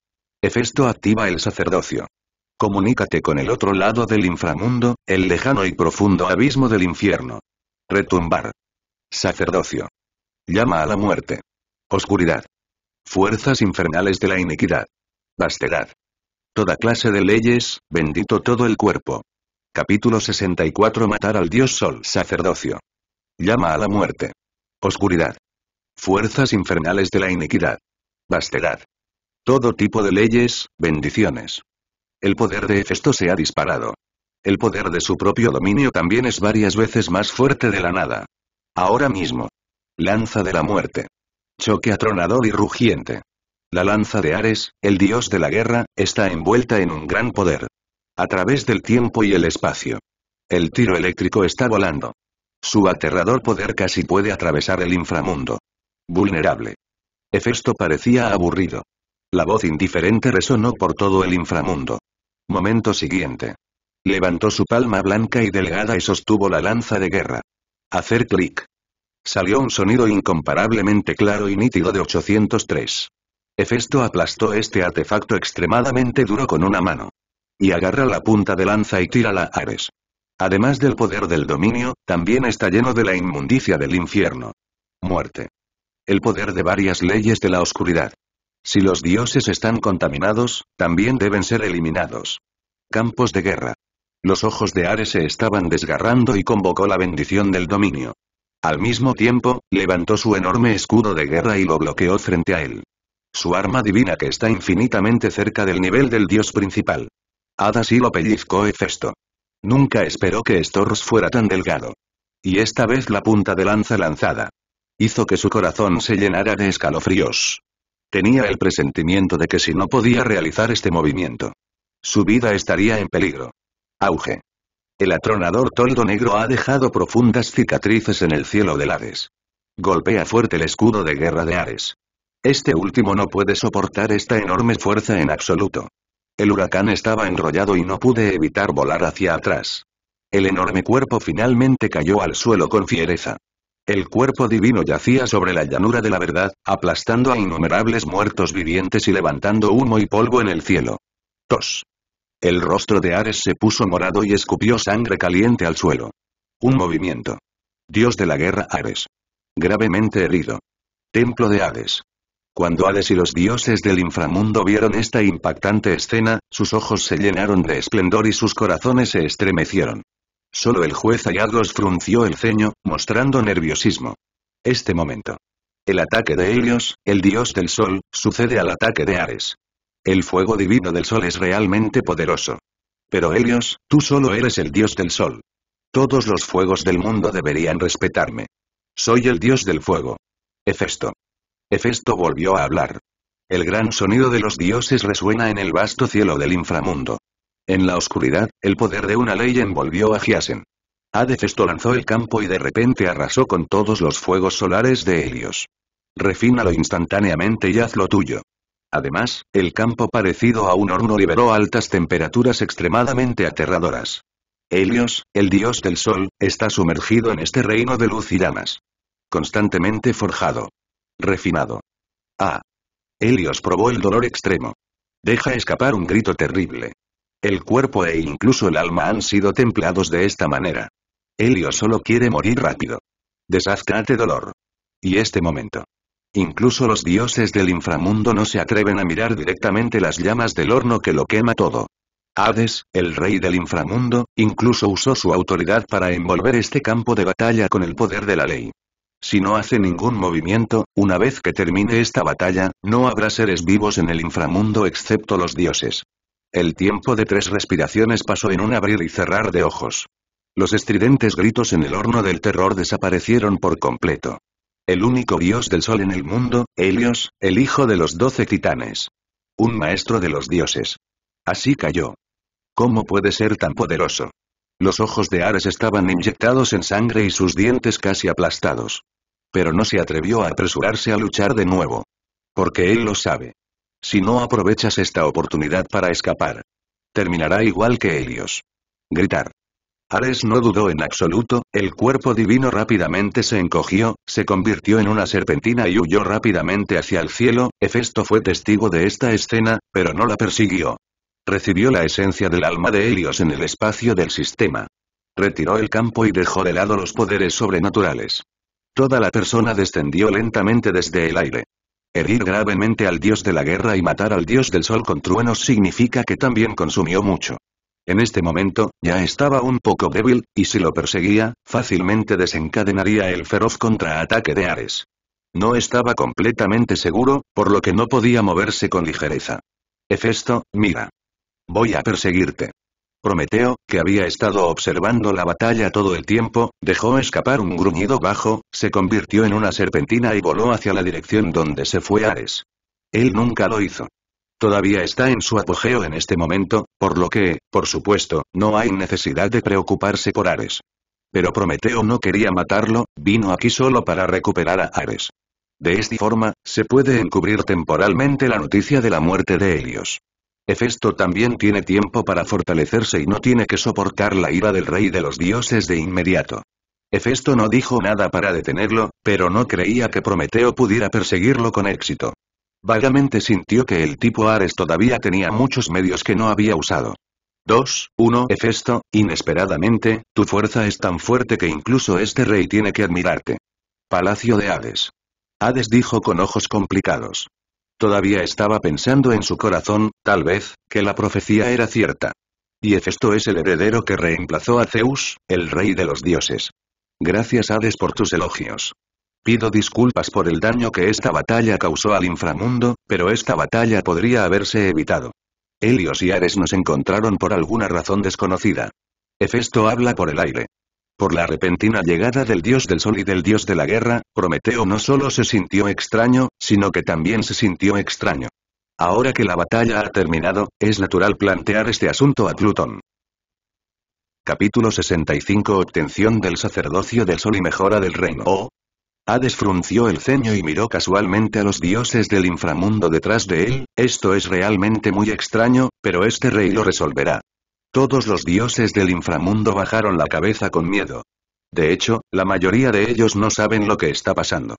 Hefesto activa el sacerdocio. Comunícate con el otro lado del inframundo, el lejano y profundo abismo del infierno. Retumbar. Sacerdocio. Llama a la muerte. Oscuridad. Fuerzas infernales de la iniquidad. Vastedad. Toda clase de leyes, bendito todo el cuerpo. Capítulo 64 Matar al dios Sol. Sacerdocio. Llama a la muerte. Oscuridad. Fuerzas infernales de la iniquidad. Vastedad. Todo tipo de leyes, bendiciones. El poder de Hefesto se ha disparado. El poder de su propio dominio también es varias veces más fuerte de la nada. Ahora mismo. Lanza de la muerte. Choque atronador y rugiente. La lanza de Ares, el dios de la guerra, está envuelta en un gran poder. A través del tiempo y el espacio. El tiro eléctrico está volando. Su aterrador poder casi puede atravesar el inframundo. Vulnerable. Hefesto parecía aburrido. La voz indiferente resonó por todo el inframundo. Momento siguiente. Levantó su palma blanca y delgada y sostuvo la lanza de guerra. Hacer clic. Salió un sonido incomparablemente claro y nítido de 803. Hefesto aplastó este artefacto extremadamente duro con una mano. Y agarra la punta de lanza y tírala la. Ares. Además del poder del dominio, también está lleno de la inmundicia del infierno. Muerte. El poder de varias leyes de la oscuridad. Si los dioses están contaminados, también deben ser eliminados. Campos de guerra. Los ojos de Ares se estaban desgarrando y convocó la bendición del dominio. Al mismo tiempo, levantó su enorme escudo de guerra y lo bloqueó frente a él. Su arma divina que está infinitamente cerca del nivel del dios principal. Hadas y lo pellizcó Hefesto. Nunca esperó que Storrs fuera tan delgado. Y esta vez la punta de lanza lanzada. Hizo que su corazón se llenara de escalofríos. Tenía el presentimiento de que si no podía realizar este movimiento, su vida estaría en peligro. Auge. El atronador toldo negro ha dejado profundas cicatrices en el cielo de Hades. Golpea fuerte el escudo de guerra de Ares. Este último no puede soportar esta enorme fuerza en absoluto. El huracán estaba enrollado y no pude evitar volar hacia atrás. El enorme cuerpo finalmente cayó al suelo con fiereza. El cuerpo divino yacía sobre la llanura de la verdad, aplastando a innumerables muertos vivientes y levantando humo y polvo en el cielo. Tos. El rostro de Ares se puso morado y escupió sangre caliente al suelo. Un movimiento. Dios de la guerra Ares. Gravemente herido. Templo de Hades. Cuando Hades y los dioses del inframundo vieron esta impactante escena, sus ojos se llenaron de esplendor y sus corazones se estremecieron. Solo el juez hallados frunció el ceño, mostrando nerviosismo. Este momento. El ataque de Helios, el dios del sol, sucede al ataque de Ares. El fuego divino del sol es realmente poderoso. Pero Helios, tú solo eres el dios del sol. Todos los fuegos del mundo deberían respetarme. Soy el dios del fuego. Hefesto. Hefesto volvió a hablar. El gran sonido de los dioses resuena en el vasto cielo del inframundo. En la oscuridad, el poder de una ley envolvió a Giasen. esto lanzó el campo y de repente arrasó con todos los fuegos solares de Helios. Refínalo instantáneamente y haz lo tuyo. Además, el campo parecido a un horno liberó altas temperaturas extremadamente aterradoras. Helios, el dios del sol, está sumergido en este reino de luz y damas. Constantemente forjado. Refinado. Ah. Helios probó el dolor extremo. Deja escapar un grito terrible. El cuerpo e incluso el alma han sido templados de esta manera. Helio solo quiere morir rápido. Deshazcate dolor. Y este momento. Incluso los dioses del inframundo no se atreven a mirar directamente las llamas del horno que lo quema todo. Hades, el rey del inframundo, incluso usó su autoridad para envolver este campo de batalla con el poder de la ley. Si no hace ningún movimiento, una vez que termine esta batalla, no habrá seres vivos en el inframundo excepto los dioses. El tiempo de tres respiraciones pasó en un abrir y cerrar de ojos. Los estridentes gritos en el horno del terror desaparecieron por completo. El único dios del sol en el mundo, Helios, el hijo de los doce titanes. Un maestro de los dioses. Así cayó. ¿Cómo puede ser tan poderoso? Los ojos de Ares estaban inyectados en sangre y sus dientes casi aplastados. Pero no se atrevió a apresurarse a luchar de nuevo. Porque él lo sabe si no aprovechas esta oportunidad para escapar. Terminará igual que Helios. Gritar. Ares no dudó en absoluto, el cuerpo divino rápidamente se encogió, se convirtió en una serpentina y huyó rápidamente hacia el cielo, Hefesto fue testigo de esta escena, pero no la persiguió. Recibió la esencia del alma de Helios en el espacio del sistema. Retiró el campo y dejó de lado los poderes sobrenaturales. Toda la persona descendió lentamente desde el aire. Herir gravemente al dios de la guerra y matar al dios del sol con truenos significa que también consumió mucho. En este momento, ya estaba un poco débil, y si lo perseguía, fácilmente desencadenaría el feroz contraataque de Ares. No estaba completamente seguro, por lo que no podía moverse con ligereza. Hefesto, mira. Voy a perseguirte. Prometeo, que había estado observando la batalla todo el tiempo, dejó escapar un gruñido bajo, se convirtió en una serpentina y voló hacia la dirección donde se fue Ares. Él nunca lo hizo. Todavía está en su apogeo en este momento, por lo que, por supuesto, no hay necesidad de preocuparse por Ares. Pero Prometeo no quería matarlo, vino aquí solo para recuperar a Ares. De esta forma, se puede encubrir temporalmente la noticia de la muerte de Helios. Hefesto también tiene tiempo para fortalecerse y no tiene que soportar la ira del rey de los dioses de inmediato. Hefesto no dijo nada para detenerlo, pero no creía que Prometeo pudiera perseguirlo con éxito. Vagamente sintió que el tipo Ares todavía tenía muchos medios que no había usado. 2. 1. Hefesto, inesperadamente, tu fuerza es tan fuerte que incluso este rey tiene que admirarte. Palacio de Hades. Hades dijo con ojos complicados. Todavía estaba pensando en su corazón, tal vez, que la profecía era cierta. Y Hefesto es el heredero que reemplazó a Zeus, el rey de los dioses. Gracias Hades por tus elogios. Pido disculpas por el daño que esta batalla causó al inframundo, pero esta batalla podría haberse evitado. Helios y Ares nos encontraron por alguna razón desconocida. Hefesto habla por el aire. Por la repentina llegada del dios del sol y del dios de la guerra, Prometeo no solo se sintió extraño, sino que también se sintió extraño. Ahora que la batalla ha terminado, es natural plantear este asunto a Plutón. Capítulo 65 Obtención del sacerdocio del sol y mejora del reino. Oh. Hades frunció el ceño y miró casualmente a los dioses del inframundo detrás de él, esto es realmente muy extraño, pero este rey lo resolverá. Todos los dioses del inframundo bajaron la cabeza con miedo. De hecho, la mayoría de ellos no saben lo que está pasando.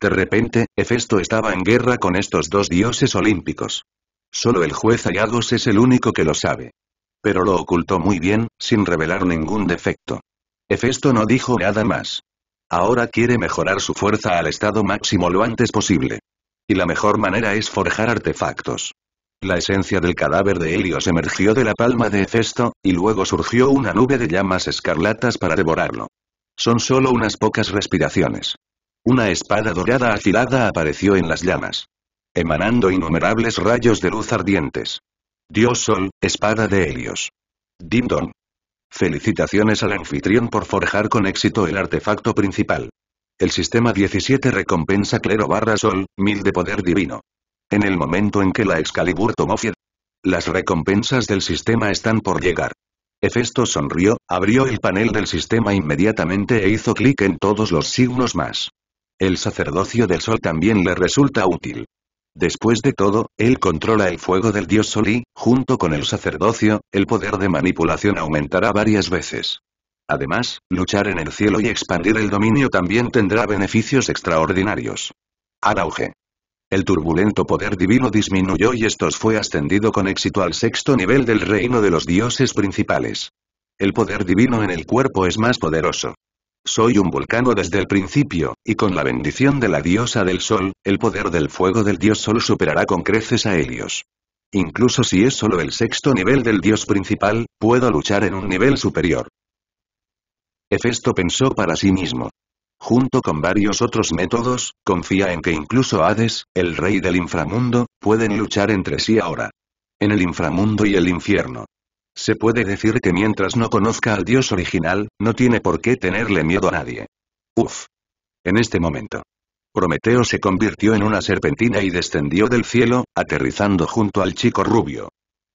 De repente, Hefesto estaba en guerra con estos dos dioses olímpicos. Solo el juez Ayagos es el único que lo sabe. Pero lo ocultó muy bien, sin revelar ningún defecto. Hefesto no dijo nada más. Ahora quiere mejorar su fuerza al estado máximo lo antes posible. Y la mejor manera es forjar artefactos. La esencia del cadáver de Helios emergió de la palma de Hefesto, y luego surgió una nube de llamas escarlatas para devorarlo. Son solo unas pocas respiraciones. Una espada dorada afilada apareció en las llamas. Emanando innumerables rayos de luz ardientes. Dios Sol, espada de Helios. Dimdon. Felicitaciones al anfitrión por forjar con éxito el artefacto principal. El sistema 17 recompensa clero barra sol, mil de poder divino. En el momento en que la Excalibur tomó fiel. Las recompensas del sistema están por llegar. Hefesto sonrió, abrió el panel del sistema inmediatamente e hizo clic en todos los signos más. El sacerdocio del sol también le resulta útil. Después de todo, él controla el fuego del dios Sol y, junto con el sacerdocio, el poder de manipulación aumentará varias veces. Además, luchar en el cielo y expandir el dominio también tendrá beneficios extraordinarios. Arauge el turbulento poder divino disminuyó y estos fue ascendido con éxito al sexto nivel del reino de los dioses principales. El poder divino en el cuerpo es más poderoso. Soy un vulcano desde el principio, y con la bendición de la diosa del sol, el poder del fuego del dios sol superará con creces a Helios. Incluso si es solo el sexto nivel del dios principal, puedo luchar en un nivel superior. Hefesto pensó para sí mismo junto con varios otros métodos, confía en que incluso Hades, el rey del inframundo, pueden luchar entre sí ahora. En el inframundo y el infierno. Se puede decir que mientras no conozca al dios original, no tiene por qué tenerle miedo a nadie. Uf. En este momento. Prometeo se convirtió en una serpentina y descendió del cielo, aterrizando junto al chico rubio.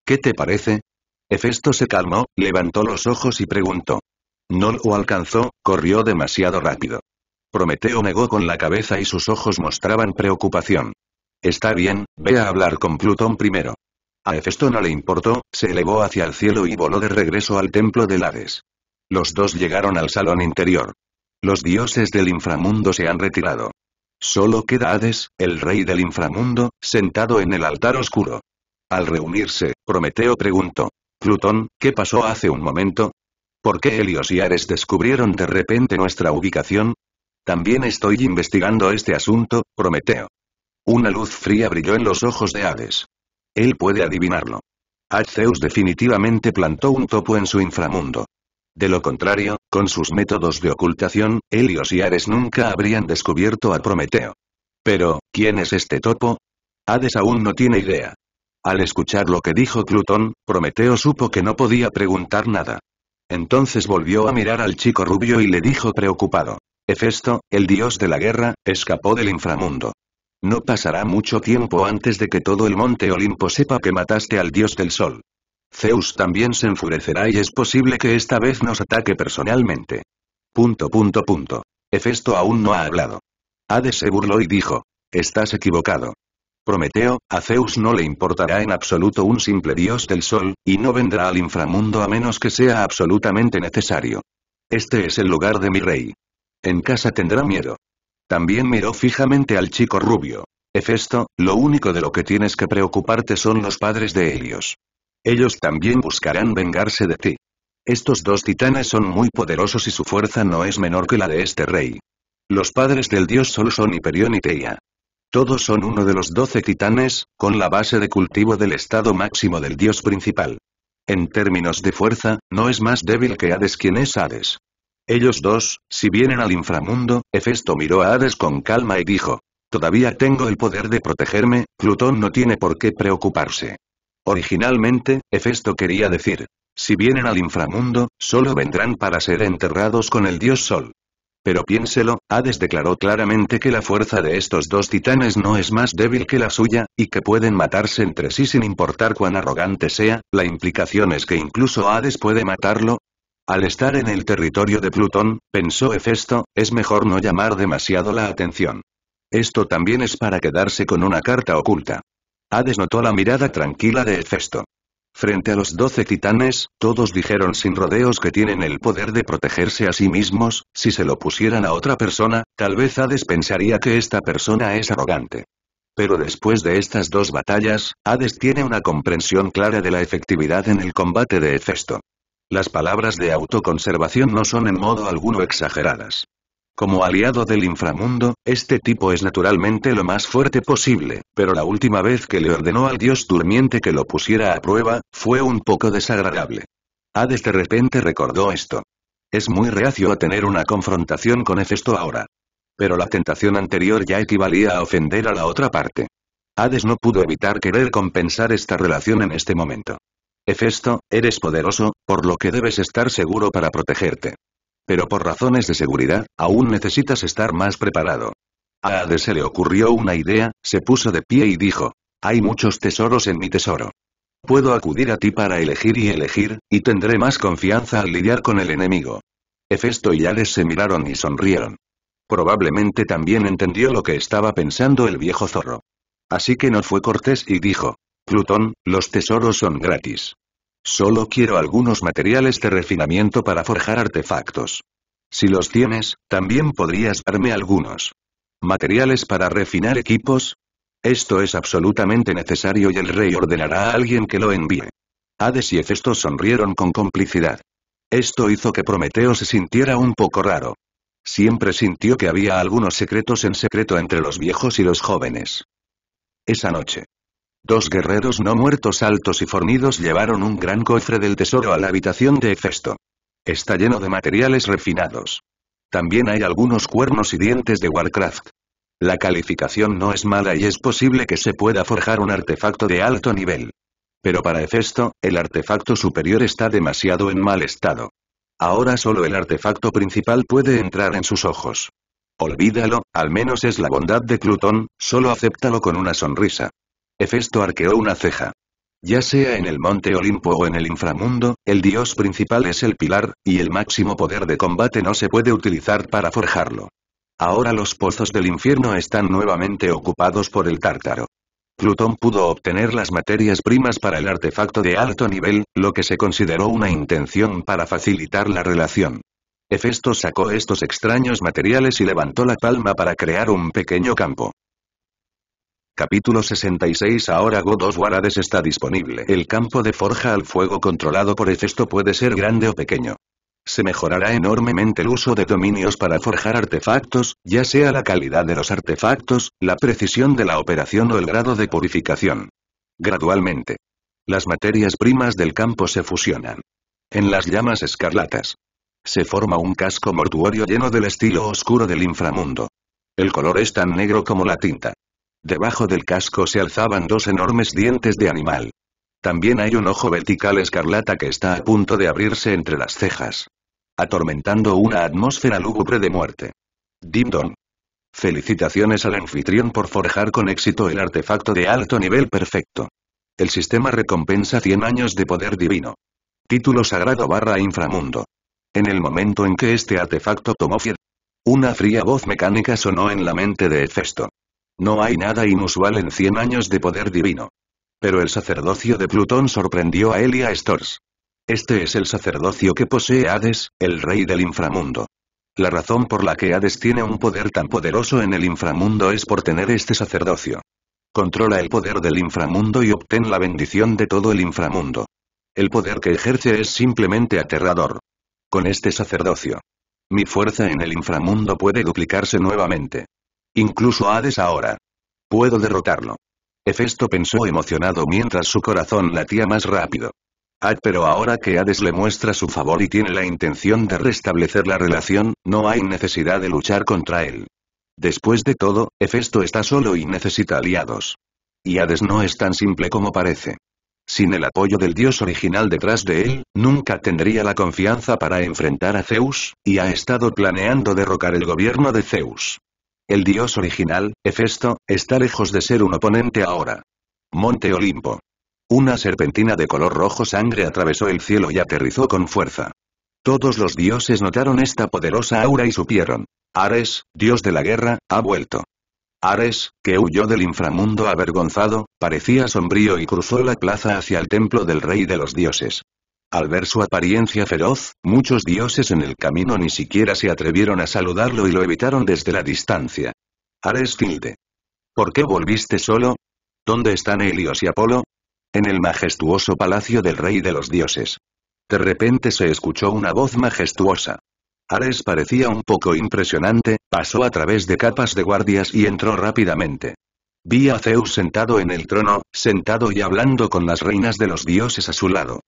¿Qué te parece? Hefesto se calmó, levantó los ojos y preguntó. No lo alcanzó, corrió demasiado rápido. Prometeo negó con la cabeza y sus ojos mostraban preocupación. Está bien, ve a hablar con Plutón primero. A Hefesto no le importó, se elevó hacia el cielo y voló de regreso al templo de Hades. Los dos llegaron al salón interior. Los dioses del inframundo se han retirado. Solo queda Hades, el rey del inframundo, sentado en el altar oscuro. Al reunirse, Prometeo preguntó. Plutón, ¿qué pasó hace un momento? ¿Por qué Helios y Ares descubrieron de repente nuestra ubicación? También estoy investigando este asunto, Prometeo. Una luz fría brilló en los ojos de Hades. Él puede adivinarlo. Zeus definitivamente plantó un topo en su inframundo. De lo contrario, con sus métodos de ocultación, Helios y Ares nunca habrían descubierto a Prometeo. Pero, ¿quién es este topo? Hades aún no tiene idea. Al escuchar lo que dijo Plutón, Prometeo supo que no podía preguntar nada. Entonces volvió a mirar al chico rubio y le dijo preocupado. Hefesto, el dios de la guerra, escapó del inframundo. No pasará mucho tiempo antes de que todo el monte Olimpo sepa que mataste al dios del sol. Zeus también se enfurecerá y es posible que esta vez nos ataque personalmente. Punto punto punto. aún no ha hablado. Hades se burló y dijo. Estás equivocado. Prometeo, a Zeus no le importará en absoluto un simple dios del sol, y no vendrá al inframundo a menos que sea absolutamente necesario. Este es el lugar de mi rey. En casa tendrá miedo. También miró fijamente al chico rubio. Hefesto, lo único de lo que tienes que preocuparte son los padres de Helios. Ellos también buscarán vengarse de ti. Estos dos titanes son muy poderosos y su fuerza no es menor que la de este rey. Los padres del dios solo son Hiperión y Teia. Todos son uno de los doce titanes, con la base de cultivo del estado máximo del dios principal. En términos de fuerza, no es más débil que Hades quien es Hades. Ellos dos, si vienen al inframundo, Hefesto miró a Hades con calma y dijo. Todavía tengo el poder de protegerme, Plutón no tiene por qué preocuparse. Originalmente, Hefesto quería decir. Si vienen al inframundo, solo vendrán para ser enterrados con el dios Sol. Pero piénselo, Hades declaró claramente que la fuerza de estos dos titanes no es más débil que la suya, y que pueden matarse entre sí sin importar cuán arrogante sea, la implicación es que incluso Hades puede matarlo, al estar en el territorio de Plutón, pensó Hefesto, es mejor no llamar demasiado la atención. Esto también es para quedarse con una carta oculta. Hades notó la mirada tranquila de Hefesto. Frente a los doce titanes, todos dijeron sin rodeos que tienen el poder de protegerse a sí mismos, si se lo pusieran a otra persona, tal vez Hades pensaría que esta persona es arrogante. Pero después de estas dos batallas, Hades tiene una comprensión clara de la efectividad en el combate de Hefesto. Las palabras de autoconservación no son en modo alguno exageradas. Como aliado del inframundo, este tipo es naturalmente lo más fuerte posible, pero la última vez que le ordenó al dios durmiente que lo pusiera a prueba, fue un poco desagradable. Hades de repente recordó esto. Es muy reacio a tener una confrontación con Hefesto ahora. Pero la tentación anterior ya equivalía a ofender a la otra parte. Hades no pudo evitar querer compensar esta relación en este momento. Hefesto, eres poderoso, por lo que debes estar seguro para protegerte. Pero por razones de seguridad, aún necesitas estar más preparado. A Ade se le ocurrió una idea, se puso de pie y dijo, hay muchos tesoros en mi tesoro. Puedo acudir a ti para elegir y elegir, y tendré más confianza al lidiar con el enemigo. Hefesto y Hades se miraron y sonrieron. Probablemente también entendió lo que estaba pensando el viejo zorro. Así que no fue cortés y dijo, Plutón, los tesoros son gratis. Solo quiero algunos materiales de refinamiento para forjar artefactos. Si los tienes, también podrías darme algunos. ¿Materiales para refinar equipos? Esto es absolutamente necesario y el rey ordenará a alguien que lo envíe. Hades y Hefesto sonrieron con complicidad. Esto hizo que Prometeo se sintiera un poco raro. Siempre sintió que había algunos secretos en secreto entre los viejos y los jóvenes. Esa noche, Dos guerreros no muertos altos y fornidos llevaron un gran cofre del tesoro a la habitación de Hefesto. Está lleno de materiales refinados. También hay algunos cuernos y dientes de Warcraft. La calificación no es mala y es posible que se pueda forjar un artefacto de alto nivel. Pero para Hefesto, el artefacto superior está demasiado en mal estado. Ahora solo el artefacto principal puede entrar en sus ojos. Olvídalo, al menos es la bondad de Plutón, solo acéptalo con una sonrisa. Hefesto arqueó una ceja. Ya sea en el monte Olimpo o en el inframundo, el dios principal es el pilar, y el máximo poder de combate no se puede utilizar para forjarlo. Ahora los pozos del infierno están nuevamente ocupados por el tártaro. Plutón pudo obtener las materias primas para el artefacto de alto nivel, lo que se consideró una intención para facilitar la relación. Hefesto sacó estos extraños materiales y levantó la palma para crear un pequeño campo. Capítulo 66 Ahora God of Warades está disponible. El campo de forja al fuego controlado por efecto puede ser grande o pequeño. Se mejorará enormemente el uso de dominios para forjar artefactos, ya sea la calidad de los artefactos, la precisión de la operación o el grado de purificación. Gradualmente. Las materias primas del campo se fusionan. En las llamas escarlatas. Se forma un casco mortuorio lleno del estilo oscuro del inframundo. El color es tan negro como la tinta. Debajo del casco se alzaban dos enormes dientes de animal. También hay un ojo vertical escarlata que está a punto de abrirse entre las cejas. Atormentando una atmósfera lúgubre de muerte. Dimdon, Felicitaciones al anfitrión por forjar con éxito el artefacto de alto nivel perfecto. El sistema recompensa 100 años de poder divino. Título sagrado barra inframundo. En el momento en que este artefacto tomó fiel, una fría voz mecánica sonó en la mente de Hefesto. No hay nada inusual en 100 años de poder divino. Pero el sacerdocio de Plutón sorprendió a Elia Stors. Este es el sacerdocio que posee Hades, el rey del inframundo. La razón por la que Hades tiene un poder tan poderoso en el inframundo es por tener este sacerdocio. Controla el poder del inframundo y obtén la bendición de todo el inframundo. El poder que ejerce es simplemente aterrador. Con este sacerdocio. Mi fuerza en el inframundo puede duplicarse nuevamente. Incluso Hades ahora. Puedo derrotarlo. Hefesto pensó emocionado mientras su corazón latía más rápido. Ah, pero ahora que Hades le muestra su favor y tiene la intención de restablecer la relación, no hay necesidad de luchar contra él. Después de todo, Hefesto está solo y necesita aliados. Y Hades no es tan simple como parece. Sin el apoyo del dios original detrás de él, nunca tendría la confianza para enfrentar a Zeus, y ha estado planeando derrocar el gobierno de Zeus. El dios original, Hefesto, está lejos de ser un oponente ahora. Monte Olimpo. Una serpentina de color rojo sangre atravesó el cielo y aterrizó con fuerza. Todos los dioses notaron esta poderosa aura y supieron. Ares, dios de la guerra, ha vuelto. Ares, que huyó del inframundo avergonzado, parecía sombrío y cruzó la plaza hacia el templo del rey de los dioses. Al ver su apariencia feroz, muchos dioses en el camino ni siquiera se atrevieron a saludarlo y lo evitaron desde la distancia. Ares Filde. ¿Por qué volviste solo? ¿Dónde están Helios y Apolo? En el majestuoso palacio del rey de los dioses. De repente se escuchó una voz majestuosa. Ares parecía un poco impresionante, pasó a través de capas de guardias y entró rápidamente. Vi a Zeus sentado en el trono, sentado y hablando con las reinas de los dioses a su lado.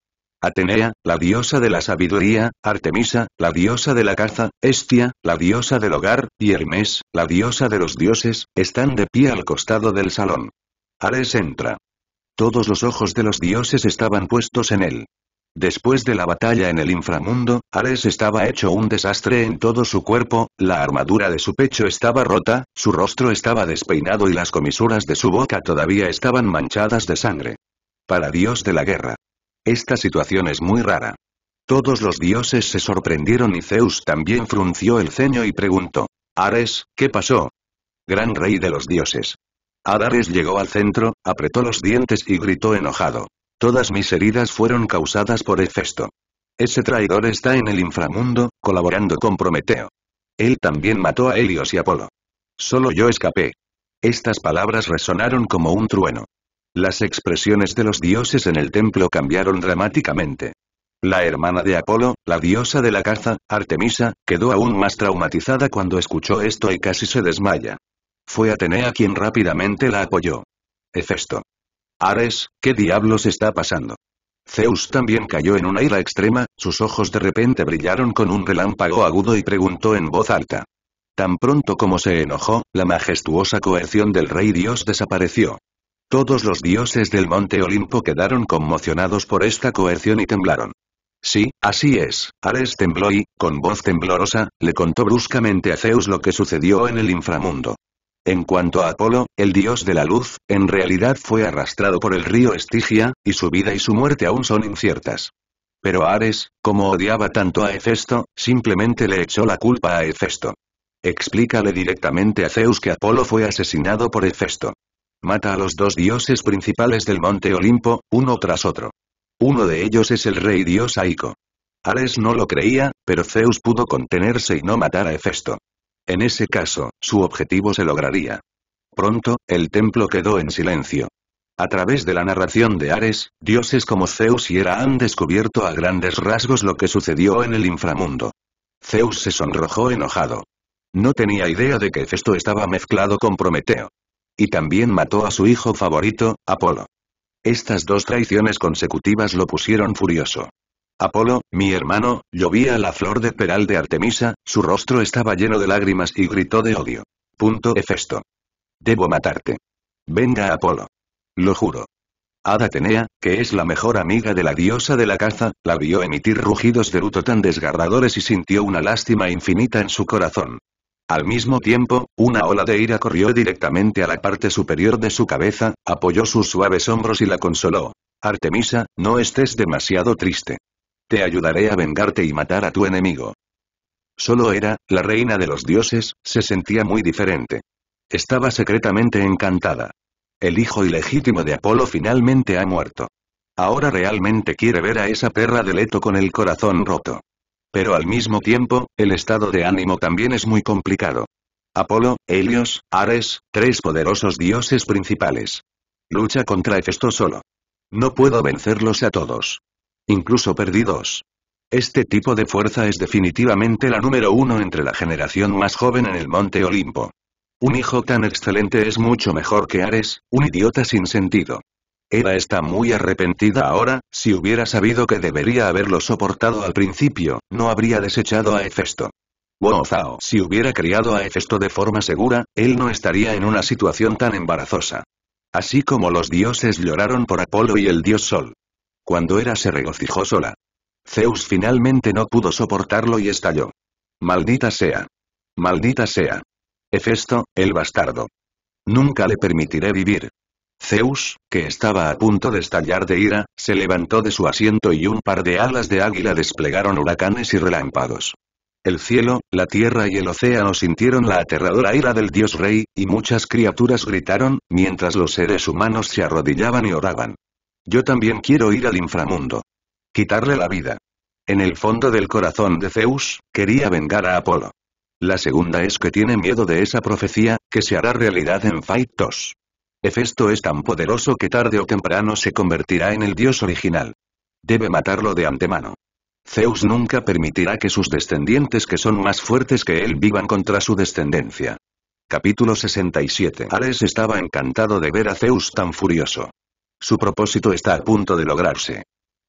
Atenea, la diosa de la sabiduría, Artemisa, la diosa de la caza, Estia, la diosa del hogar, y Hermes, la diosa de los dioses, están de pie al costado del salón. Ares entra. Todos los ojos de los dioses estaban puestos en él. Después de la batalla en el inframundo, Ares estaba hecho un desastre en todo su cuerpo, la armadura de su pecho estaba rota, su rostro estaba despeinado y las comisuras de su boca todavía estaban manchadas de sangre. Para Dios de la guerra. Esta situación es muy rara. Todos los dioses se sorprendieron y Zeus también frunció el ceño y preguntó. Ares, ¿qué pasó? Gran rey de los dioses. Adares llegó al centro, apretó los dientes y gritó enojado. Todas mis heridas fueron causadas por Hefesto. Ese traidor está en el inframundo, colaborando con Prometeo. Él también mató a Helios y Apolo. Solo yo escapé. Estas palabras resonaron como un trueno. Las expresiones de los dioses en el templo cambiaron dramáticamente. La hermana de Apolo, la diosa de la caza, Artemisa, quedó aún más traumatizada cuando escuchó esto y casi se desmaya. Fue Atenea quien rápidamente la apoyó. Hefesto. Ares, ¿qué diablos está pasando? Zeus también cayó en una ira extrema, sus ojos de repente brillaron con un relámpago agudo y preguntó en voz alta. Tan pronto como se enojó, la majestuosa coerción del rey dios desapareció. Todos los dioses del monte Olimpo quedaron conmocionados por esta coerción y temblaron. Sí, así es, Ares tembló y, con voz temblorosa, le contó bruscamente a Zeus lo que sucedió en el inframundo. En cuanto a Apolo, el dios de la luz, en realidad fue arrastrado por el río Estigia, y su vida y su muerte aún son inciertas. Pero Ares, como odiaba tanto a Hefesto, simplemente le echó la culpa a Hefesto. Explícale directamente a Zeus que Apolo fue asesinado por Hefesto. Mata a los dos dioses principales del monte Olimpo, uno tras otro. Uno de ellos es el rey dios Aiko. Ares no lo creía, pero Zeus pudo contenerse y no matar a Hefesto. En ese caso, su objetivo se lograría. Pronto, el templo quedó en silencio. A través de la narración de Ares, dioses como Zeus y Hera han descubierto a grandes rasgos lo que sucedió en el inframundo. Zeus se sonrojó enojado. No tenía idea de que Hefesto estaba mezclado con Prometeo. Y también mató a su hijo favorito, Apolo. Estas dos traiciones consecutivas lo pusieron furioso. Apolo, mi hermano, llovía la flor de peral de Artemisa, su rostro estaba lleno de lágrimas y gritó de odio. Punto Hefesto. Debo matarte. Venga Apolo. Lo juro. Ada Atenea, que es la mejor amiga de la diosa de la caza, la vio emitir rugidos de luto tan desgarradores y sintió una lástima infinita en su corazón. Al mismo tiempo, una ola de ira corrió directamente a la parte superior de su cabeza, apoyó sus suaves hombros y la consoló. Artemisa, no estés demasiado triste. Te ayudaré a vengarte y matar a tu enemigo. Solo era, la reina de los dioses, se sentía muy diferente. Estaba secretamente encantada. El hijo ilegítimo de Apolo finalmente ha muerto. Ahora realmente quiere ver a esa perra de Leto con el corazón roto. Pero al mismo tiempo, el estado de ánimo también es muy complicado. Apolo, Helios, Ares, tres poderosos dioses principales. Lucha contra Hefesto solo. No puedo vencerlos a todos. Incluso perdidos. Este tipo de fuerza es definitivamente la número uno entre la generación más joven en el Monte Olimpo. Un hijo tan excelente es mucho mejor que Ares, un idiota sin sentido. Era está muy arrepentida ahora, si hubiera sabido que debería haberlo soportado al principio, no habría desechado a Hefesto. Wow Si hubiera criado a Hefesto de forma segura, él no estaría en una situación tan embarazosa. Así como los dioses lloraron por Apolo y el dios Sol. Cuando era se regocijó sola. Zeus finalmente no pudo soportarlo y estalló. Maldita sea. Maldita sea. Hefesto, el bastardo. Nunca le permitiré vivir. Zeus, que estaba a punto de estallar de ira, se levantó de su asiento y un par de alas de águila desplegaron huracanes y relámpagos. El cielo, la tierra y el océano sintieron la aterradora ira del dios rey, y muchas criaturas gritaron, mientras los seres humanos se arrodillaban y oraban. Yo también quiero ir al inframundo. Quitarle la vida. En el fondo del corazón de Zeus, quería vengar a Apolo. La segunda es que tiene miedo de esa profecía, que se hará realidad en 2. Hefesto es tan poderoso que tarde o temprano se convertirá en el dios original. Debe matarlo de antemano. Zeus nunca permitirá que sus descendientes que son más fuertes que él vivan contra su descendencia. Capítulo 67 Ares estaba encantado de ver a Zeus tan furioso. Su propósito está a punto de lograrse.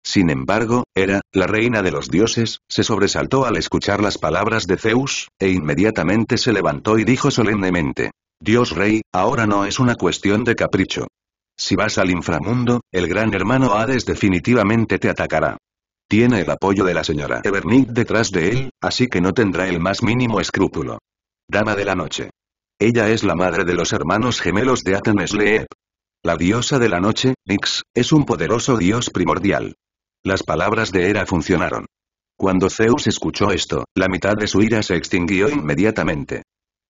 Sin embargo, Hera, la reina de los dioses, se sobresaltó al escuchar las palabras de Zeus, e inmediatamente se levantó y dijo solemnemente, Dios Rey, ahora no es una cuestión de capricho. Si vas al inframundo, el gran hermano Hades definitivamente te atacará. Tiene el apoyo de la señora Evernick detrás de él, así que no tendrá el más mínimo escrúpulo. Dama de la Noche. Ella es la madre de los hermanos gemelos de Atenesleep. La diosa de la noche, Nix, es un poderoso dios primordial. Las palabras de Hera funcionaron. Cuando Zeus escuchó esto, la mitad de su ira se extinguió inmediatamente.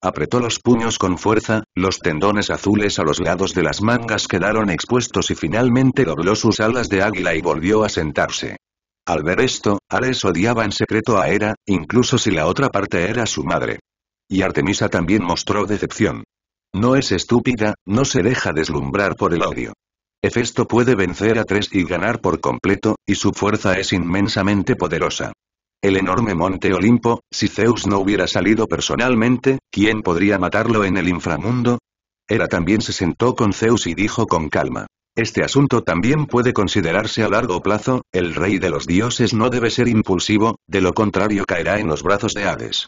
Apretó los puños con fuerza, los tendones azules a los lados de las mangas quedaron expuestos y finalmente dobló sus alas de águila y volvió a sentarse. Al ver esto, Ares odiaba en secreto a Hera, incluso si la otra parte era su madre. Y Artemisa también mostró decepción. No es estúpida, no se deja deslumbrar por el odio. Hefesto puede vencer a tres y ganar por completo, y su fuerza es inmensamente poderosa el enorme monte Olimpo, si Zeus no hubiera salido personalmente, ¿quién podría matarlo en el inframundo? Hera también se sentó con Zeus y dijo con calma. Este asunto también puede considerarse a largo plazo, el rey de los dioses no debe ser impulsivo, de lo contrario caerá en los brazos de Hades.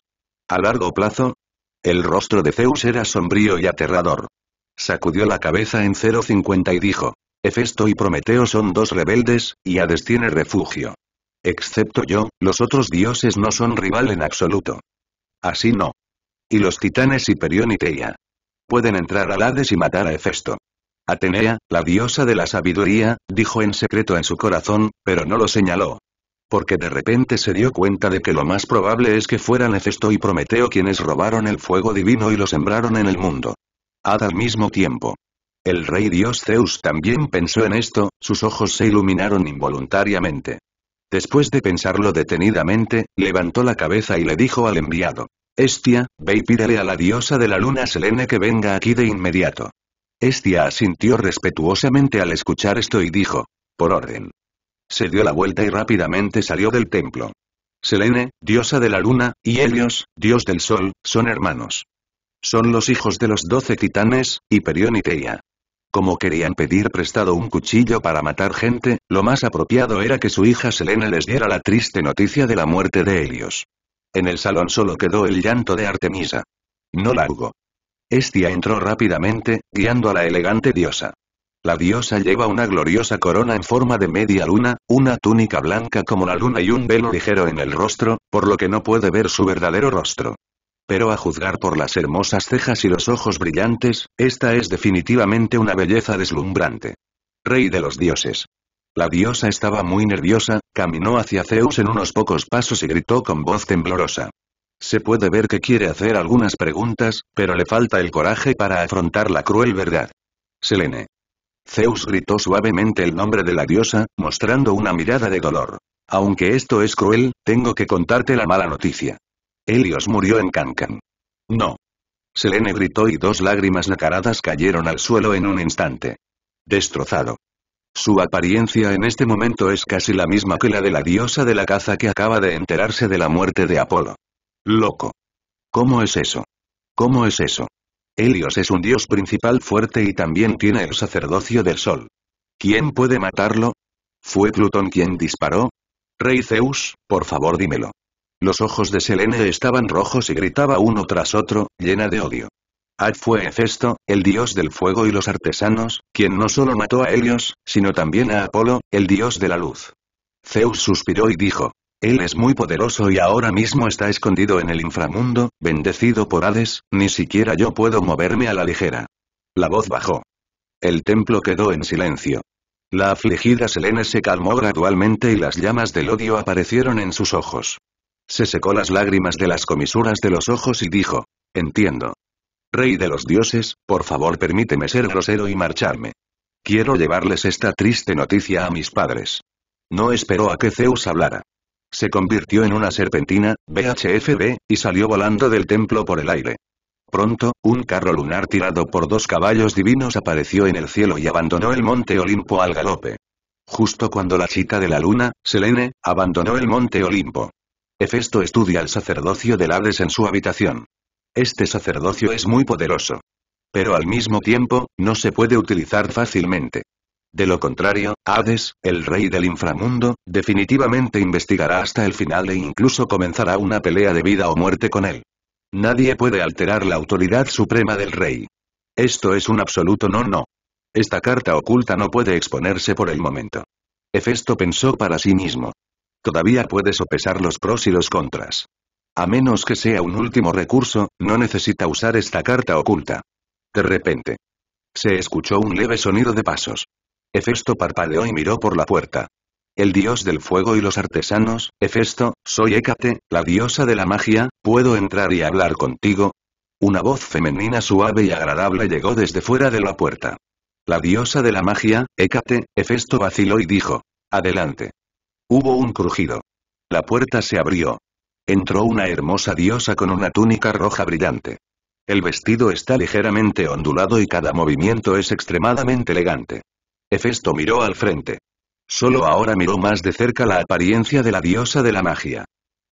A largo plazo, el rostro de Zeus era sombrío y aterrador. Sacudió la cabeza en 050 y dijo, Hefesto y Prometeo son dos rebeldes, y Hades tiene refugio. Excepto yo, los otros dioses no son rival en absoluto. Así no. Y los titanes y Teia. Pueden entrar al Hades y matar a Hefesto. Atenea, la diosa de la sabiduría, dijo en secreto en su corazón, pero no lo señaló. Porque de repente se dio cuenta de que lo más probable es que fueran Hefesto y Prometeo quienes robaron el fuego divino y lo sembraron en el mundo. Hada al mismo tiempo. El rey dios Zeus también pensó en esto, sus ojos se iluminaron involuntariamente. Después de pensarlo detenidamente, levantó la cabeza y le dijo al enviado. Estia, ve y pídele a la diosa de la luna Selene que venga aquí de inmediato. Estia asintió respetuosamente al escuchar esto y dijo. Por orden. Se dio la vuelta y rápidamente salió del templo. Selene, diosa de la luna, y Helios, dios del sol, son hermanos. Son los hijos de los doce titanes, Hiperión y Teia. Como querían pedir prestado un cuchillo para matar gente, lo más apropiado era que su hija Selena les diera la triste noticia de la muerte de Helios. En el salón solo quedó el llanto de Artemisa. No la hubo. Estia entró rápidamente, guiando a la elegante diosa. La diosa lleva una gloriosa corona en forma de media luna, una túnica blanca como la luna y un velo ligero en el rostro, por lo que no puede ver su verdadero rostro. Pero a juzgar por las hermosas cejas y los ojos brillantes, esta es definitivamente una belleza deslumbrante. Rey de los dioses. La diosa estaba muy nerviosa, caminó hacia Zeus en unos pocos pasos y gritó con voz temblorosa. Se puede ver que quiere hacer algunas preguntas, pero le falta el coraje para afrontar la cruel verdad. Selene. Zeus gritó suavemente el nombre de la diosa, mostrando una mirada de dolor. Aunque esto es cruel, tengo que contarte la mala noticia. Helios murió en Cancan. No. Selene gritó y dos lágrimas nacaradas cayeron al suelo en un instante. Destrozado. Su apariencia en este momento es casi la misma que la de la diosa de la caza que acaba de enterarse de la muerte de Apolo. Loco. ¿Cómo es eso? ¿Cómo es eso? Helios es un dios principal fuerte y también tiene el sacerdocio del sol. ¿Quién puede matarlo? ¿Fue Plutón quien disparó? Rey Zeus, por favor dímelo. Los ojos de Selene estaban rojos y gritaba uno tras otro, llena de odio. Ad fue Hefesto, el dios del fuego y los artesanos, quien no solo mató a Helios, sino también a Apolo, el dios de la luz. Zeus suspiró y dijo, él es muy poderoso y ahora mismo está escondido en el inframundo, bendecido por Hades, ni siquiera yo puedo moverme a la ligera. La voz bajó. El templo quedó en silencio. La afligida Selene se calmó gradualmente y las llamas del odio aparecieron en sus ojos. Se secó las lágrimas de las comisuras de los ojos y dijo. Entiendo. Rey de los dioses, por favor permíteme ser grosero y marcharme. Quiero llevarles esta triste noticia a mis padres. No esperó a que Zeus hablara. Se convirtió en una serpentina, BHFB, y salió volando del templo por el aire. Pronto, un carro lunar tirado por dos caballos divinos apareció en el cielo y abandonó el monte Olimpo al galope. Justo cuando la chica de la luna, Selene, abandonó el monte Olimpo. Hefesto estudia el sacerdocio del Hades en su habitación. Este sacerdocio es muy poderoso. Pero al mismo tiempo, no se puede utilizar fácilmente. De lo contrario, Hades, el rey del inframundo, definitivamente investigará hasta el final e incluso comenzará una pelea de vida o muerte con él. Nadie puede alterar la autoridad suprema del rey. Esto es un absoluto no-no. Esta carta oculta no puede exponerse por el momento. Hefesto pensó para sí mismo todavía puedes sopesar los pros y los contras. A menos que sea un último recurso, no necesita usar esta carta oculta. De repente. Se escuchó un leve sonido de pasos. Hefesto parpadeó y miró por la puerta. El dios del fuego y los artesanos, Hefesto, soy Hécate, la diosa de la magia, ¿puedo entrar y hablar contigo? Una voz femenina suave y agradable llegó desde fuera de la puerta. La diosa de la magia, Hécate, Hefesto vaciló y dijo. Adelante. Hubo un crujido. La puerta se abrió. Entró una hermosa diosa con una túnica roja brillante. El vestido está ligeramente ondulado y cada movimiento es extremadamente elegante. Hefesto miró al frente. Solo ahora miró más de cerca la apariencia de la diosa de la magia.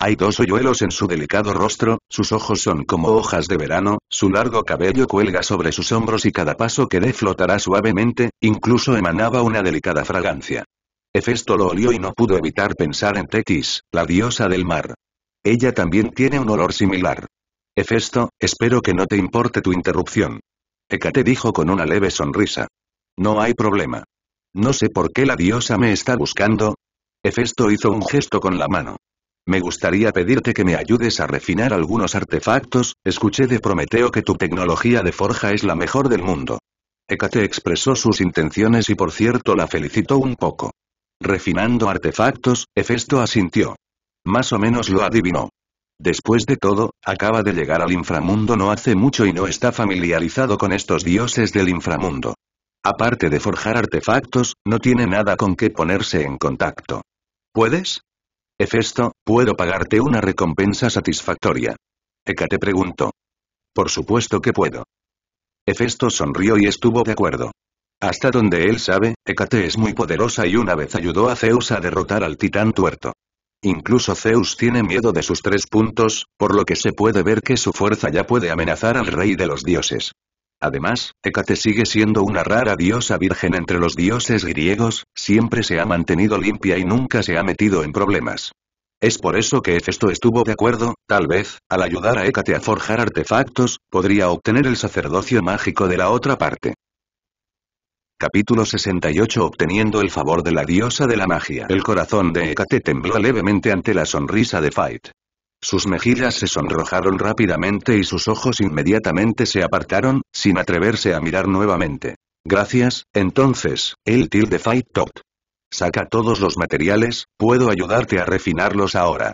Hay dos hoyuelos en su delicado rostro, sus ojos son como hojas de verano, su largo cabello cuelga sobre sus hombros y cada paso que dé flotará suavemente, incluso emanaba una delicada fragancia. Hefesto lo olió y no pudo evitar pensar en Tetis, la diosa del mar. Ella también tiene un olor similar. Hefesto, espero que no te importe tu interrupción. Hecate dijo con una leve sonrisa. No hay problema. No sé por qué la diosa me está buscando. Hefesto hizo un gesto con la mano. Me gustaría pedirte que me ayudes a refinar algunos artefactos, escuché de Prometeo que tu tecnología de forja es la mejor del mundo. Hecate expresó sus intenciones y por cierto la felicitó un poco. Refinando artefactos, Hefesto asintió. Más o menos lo adivinó. Después de todo, acaba de llegar al inframundo no hace mucho y no está familiarizado con estos dioses del inframundo. Aparte de forjar artefactos, no tiene nada con qué ponerse en contacto. ¿Puedes? Hefesto, puedo pagarte una recompensa satisfactoria. te preguntó. Por supuesto que puedo. Hefesto sonrió y estuvo de acuerdo. Hasta donde él sabe, Hécate es muy poderosa y una vez ayudó a Zeus a derrotar al titán tuerto. Incluso Zeus tiene miedo de sus tres puntos, por lo que se puede ver que su fuerza ya puede amenazar al rey de los dioses. Además, Hécate sigue siendo una rara diosa virgen entre los dioses griegos, siempre se ha mantenido limpia y nunca se ha metido en problemas. Es por eso que Hefesto estuvo de acuerdo, tal vez, al ayudar a Hécate a forjar artefactos, podría obtener el sacerdocio mágico de la otra parte. Capítulo 68 Obteniendo el favor de la diosa de la magia El corazón de Hecate tembló levemente ante la sonrisa de Fight. Sus mejillas se sonrojaron rápidamente y sus ojos inmediatamente se apartaron, sin atreverse a mirar nuevamente. Gracias, entonces, el tilde Fight Tot. Saca todos los materiales, puedo ayudarte a refinarlos ahora.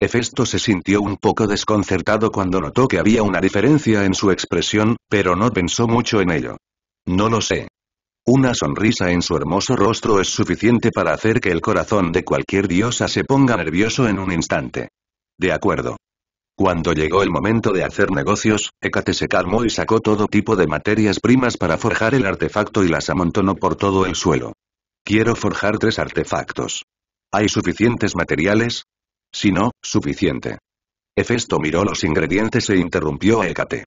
Hefesto se sintió un poco desconcertado cuando notó que había una diferencia en su expresión, pero no pensó mucho en ello. No lo sé. Una sonrisa en su hermoso rostro es suficiente para hacer que el corazón de cualquier diosa se ponga nervioso en un instante. De acuerdo. Cuando llegó el momento de hacer negocios, Hécate se calmó y sacó todo tipo de materias primas para forjar el artefacto y las amontonó por todo el suelo. Quiero forjar tres artefactos. ¿Hay suficientes materiales? Si no, suficiente. Hefesto miró los ingredientes e interrumpió a Hécate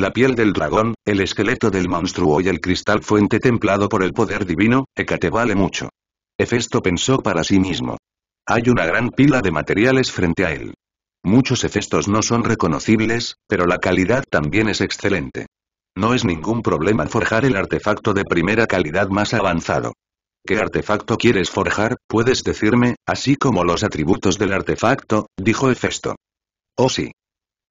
la piel del dragón, el esqueleto del monstruo y el cristal fuente templado por el poder divino, Hecate vale mucho. Hefesto pensó para sí mismo. Hay una gran pila de materiales frente a él. Muchos Hefestos no son reconocibles, pero la calidad también es excelente. No es ningún problema forjar el artefacto de primera calidad más avanzado. ¿Qué artefacto quieres forjar, puedes decirme, así como los atributos del artefacto? dijo Hefesto. Oh sí.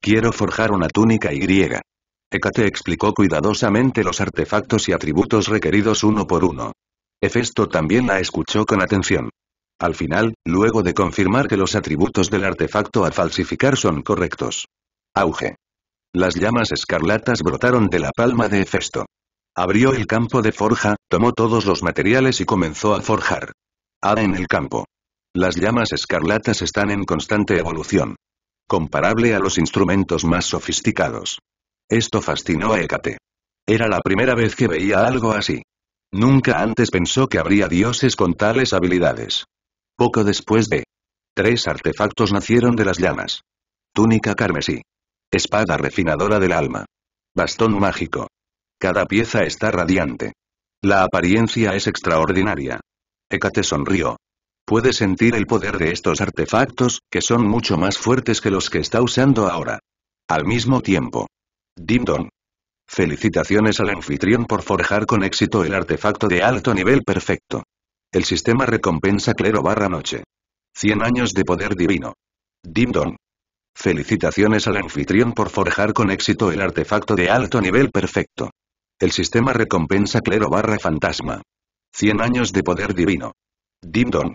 Quiero forjar una túnica y griega. Hecate explicó cuidadosamente los artefactos y atributos requeridos uno por uno. Hefesto también la escuchó con atención. Al final, luego de confirmar que los atributos del artefacto a falsificar son correctos. Auge. Las llamas escarlatas brotaron de la palma de Hefesto. Abrió el campo de forja, tomó todos los materiales y comenzó a forjar. A en el campo. Las llamas escarlatas están en constante evolución. Comparable a los instrumentos más sofisticados. Esto fascinó a Hécate. Era la primera vez que veía algo así. Nunca antes pensó que habría dioses con tales habilidades. Poco después de... Tres artefactos nacieron de las llamas. Túnica carmesí. Espada refinadora del alma. Bastón mágico. Cada pieza está radiante. La apariencia es extraordinaria. Hécate sonrió. Puede sentir el poder de estos artefactos, que son mucho más fuertes que los que está usando ahora. Al mismo tiempo, Dimdon, Felicitaciones al anfitrión por forjar con éxito el artefacto de alto nivel perfecto. El sistema recompensa clero barra noche. 100 años de poder divino. Dimdon, Felicitaciones al anfitrión por forjar con éxito el artefacto de alto nivel perfecto. El sistema recompensa clero barra fantasma. 100 años de poder divino. Dimdon,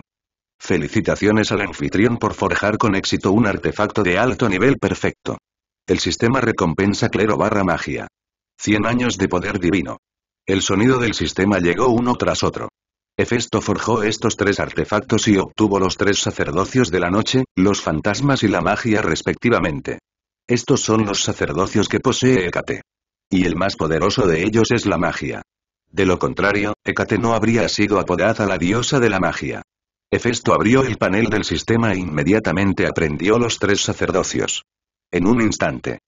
Felicitaciones al anfitrión por forjar con éxito un artefacto de alto nivel perfecto. El sistema recompensa clero barra magia. 100 años de poder divino. El sonido del sistema llegó uno tras otro. Hefesto forjó estos tres artefactos y obtuvo los tres sacerdocios de la noche, los fantasmas y la magia respectivamente. Estos son los sacerdocios que posee Hécate. Y el más poderoso de ellos es la magia. De lo contrario, Hécate no habría sido apodada la diosa de la magia. Hefesto abrió el panel del sistema e inmediatamente aprendió los tres sacerdocios en un instante.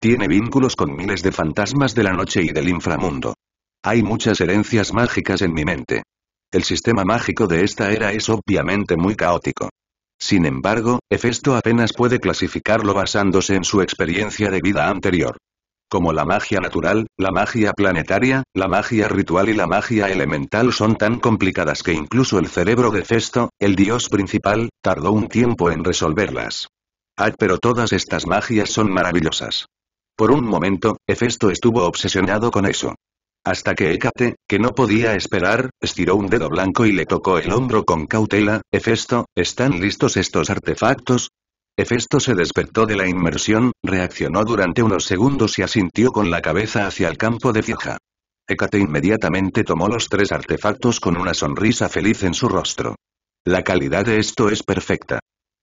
Tiene vínculos con miles de fantasmas de la noche y del inframundo. Hay muchas herencias mágicas en mi mente. El sistema mágico de esta era es obviamente muy caótico. Sin embargo, Hefesto apenas puede clasificarlo basándose en su experiencia de vida anterior. Como la magia natural, la magia planetaria, la magia ritual y la magia elemental son tan complicadas que incluso el cerebro de Hefesto, el dios principal, tardó un tiempo en resolverlas. Ah, pero todas estas magias son maravillosas. Por un momento, Hefesto estuvo obsesionado con eso. Hasta que Hécate, que no podía esperar, estiró un dedo blanco y le tocó el hombro con cautela, Hefesto, ¿están listos estos artefactos? Hefesto se despertó de la inmersión, reaccionó durante unos segundos y asintió con la cabeza hacia el campo de fija. Hécate inmediatamente tomó los tres artefactos con una sonrisa feliz en su rostro. La calidad de esto es perfecta.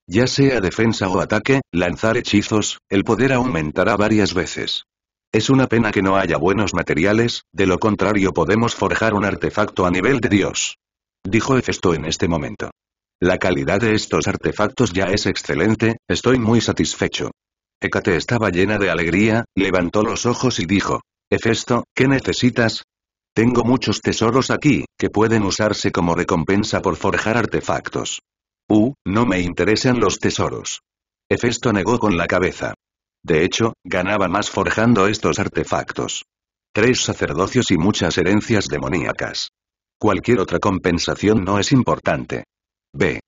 Ya sea defensa o ataque, lanzar hechizos, el poder aumentará varias veces. Es una pena que no haya buenos materiales, de lo contrario podemos forjar un artefacto a nivel de Dios. Dijo Hefesto en este momento. La calidad de estos artefactos ya es excelente, estoy muy satisfecho. Hecate estaba llena de alegría, levantó los ojos y dijo, Hefesto, ¿qué necesitas? Tengo muchos tesoros aquí, que pueden usarse como recompensa por forjar artefactos. Uh, no me interesan los tesoros. Hefesto negó con la cabeza. De hecho, ganaba más forjando estos artefactos. Tres sacerdocios y muchas herencias demoníacas. Cualquier otra compensación no es importante. B.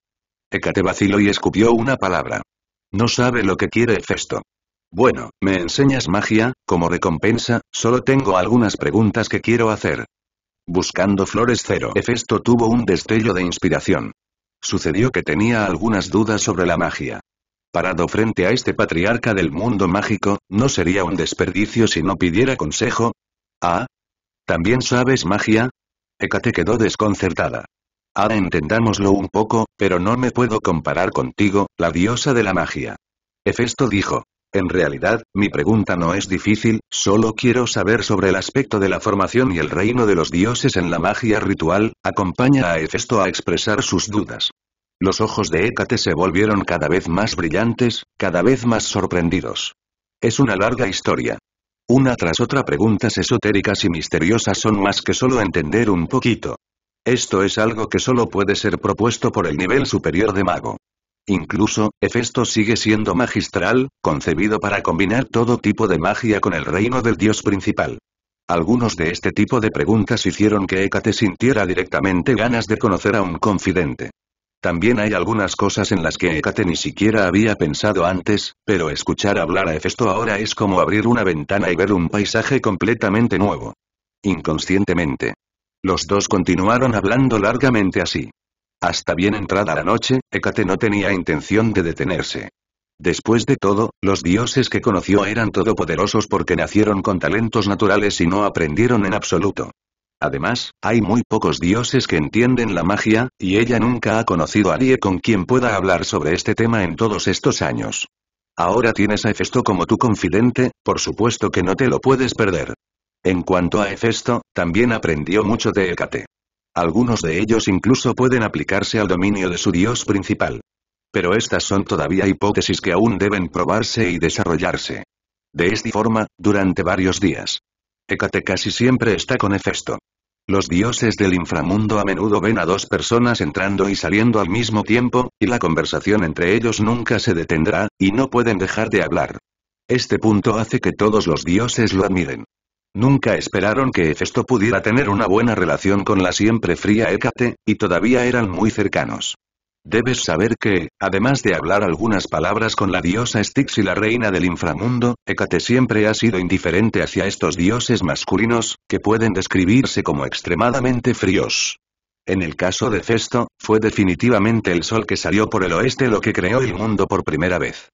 Hecate vaciló y escupió una palabra. No sabe lo que quiere Hefesto. Bueno, ¿me enseñas magia? Como recompensa, solo tengo algunas preguntas que quiero hacer. Buscando flores cero. Hefesto tuvo un destello de inspiración sucedió que tenía algunas dudas sobre la magia. Parado frente a este patriarca del mundo mágico, ¿no sería un desperdicio si no pidiera consejo? Ah. ¿También sabes magia? Hecate quedó desconcertada. Ah entendámoslo un poco, pero no me puedo comparar contigo, la diosa de la magia. Hefesto dijo. En realidad, mi pregunta no es difícil, solo quiero saber sobre el aspecto de la formación y el reino de los dioses en la magia ritual, acompaña a Hefesto a expresar sus dudas. Los ojos de Hécate se volvieron cada vez más brillantes, cada vez más sorprendidos. Es una larga historia. Una tras otra preguntas esotéricas y misteriosas son más que solo entender un poquito. Esto es algo que solo puede ser propuesto por el nivel superior de mago. Incluso, Hefesto sigue siendo magistral, concebido para combinar todo tipo de magia con el reino del dios principal. Algunos de este tipo de preguntas hicieron que Hécate sintiera directamente ganas de conocer a un confidente. También hay algunas cosas en las que Hécate ni siquiera había pensado antes, pero escuchar hablar a Hefesto ahora es como abrir una ventana y ver un paisaje completamente nuevo. Inconscientemente. Los dos continuaron hablando largamente así. Hasta bien entrada la noche, Hécate no tenía intención de detenerse. Después de todo, los dioses que conoció eran todopoderosos porque nacieron con talentos naturales y no aprendieron en absoluto. Además, hay muy pocos dioses que entienden la magia, y ella nunca ha conocido a nadie con quien pueda hablar sobre este tema en todos estos años. Ahora tienes a Hefesto como tu confidente, por supuesto que no te lo puedes perder. En cuanto a Hefesto, también aprendió mucho de Hécate. Algunos de ellos incluso pueden aplicarse al dominio de su dios principal. Pero estas son todavía hipótesis que aún deben probarse y desarrollarse. De esta forma, durante varios días, Hecate casi siempre está con Hefesto. Los dioses del inframundo a menudo ven a dos personas entrando y saliendo al mismo tiempo, y la conversación entre ellos nunca se detendrá, y no pueden dejar de hablar. Este punto hace que todos los dioses lo admiren. Nunca esperaron que Hefesto pudiera tener una buena relación con la siempre fría Hécate, y todavía eran muy cercanos. Debes saber que, además de hablar algunas palabras con la diosa Styx y la reina del inframundo, Hécate siempre ha sido indiferente hacia estos dioses masculinos, que pueden describirse como extremadamente fríos. En el caso de Festo, fue definitivamente el sol que salió por el oeste lo que creó el mundo por primera vez.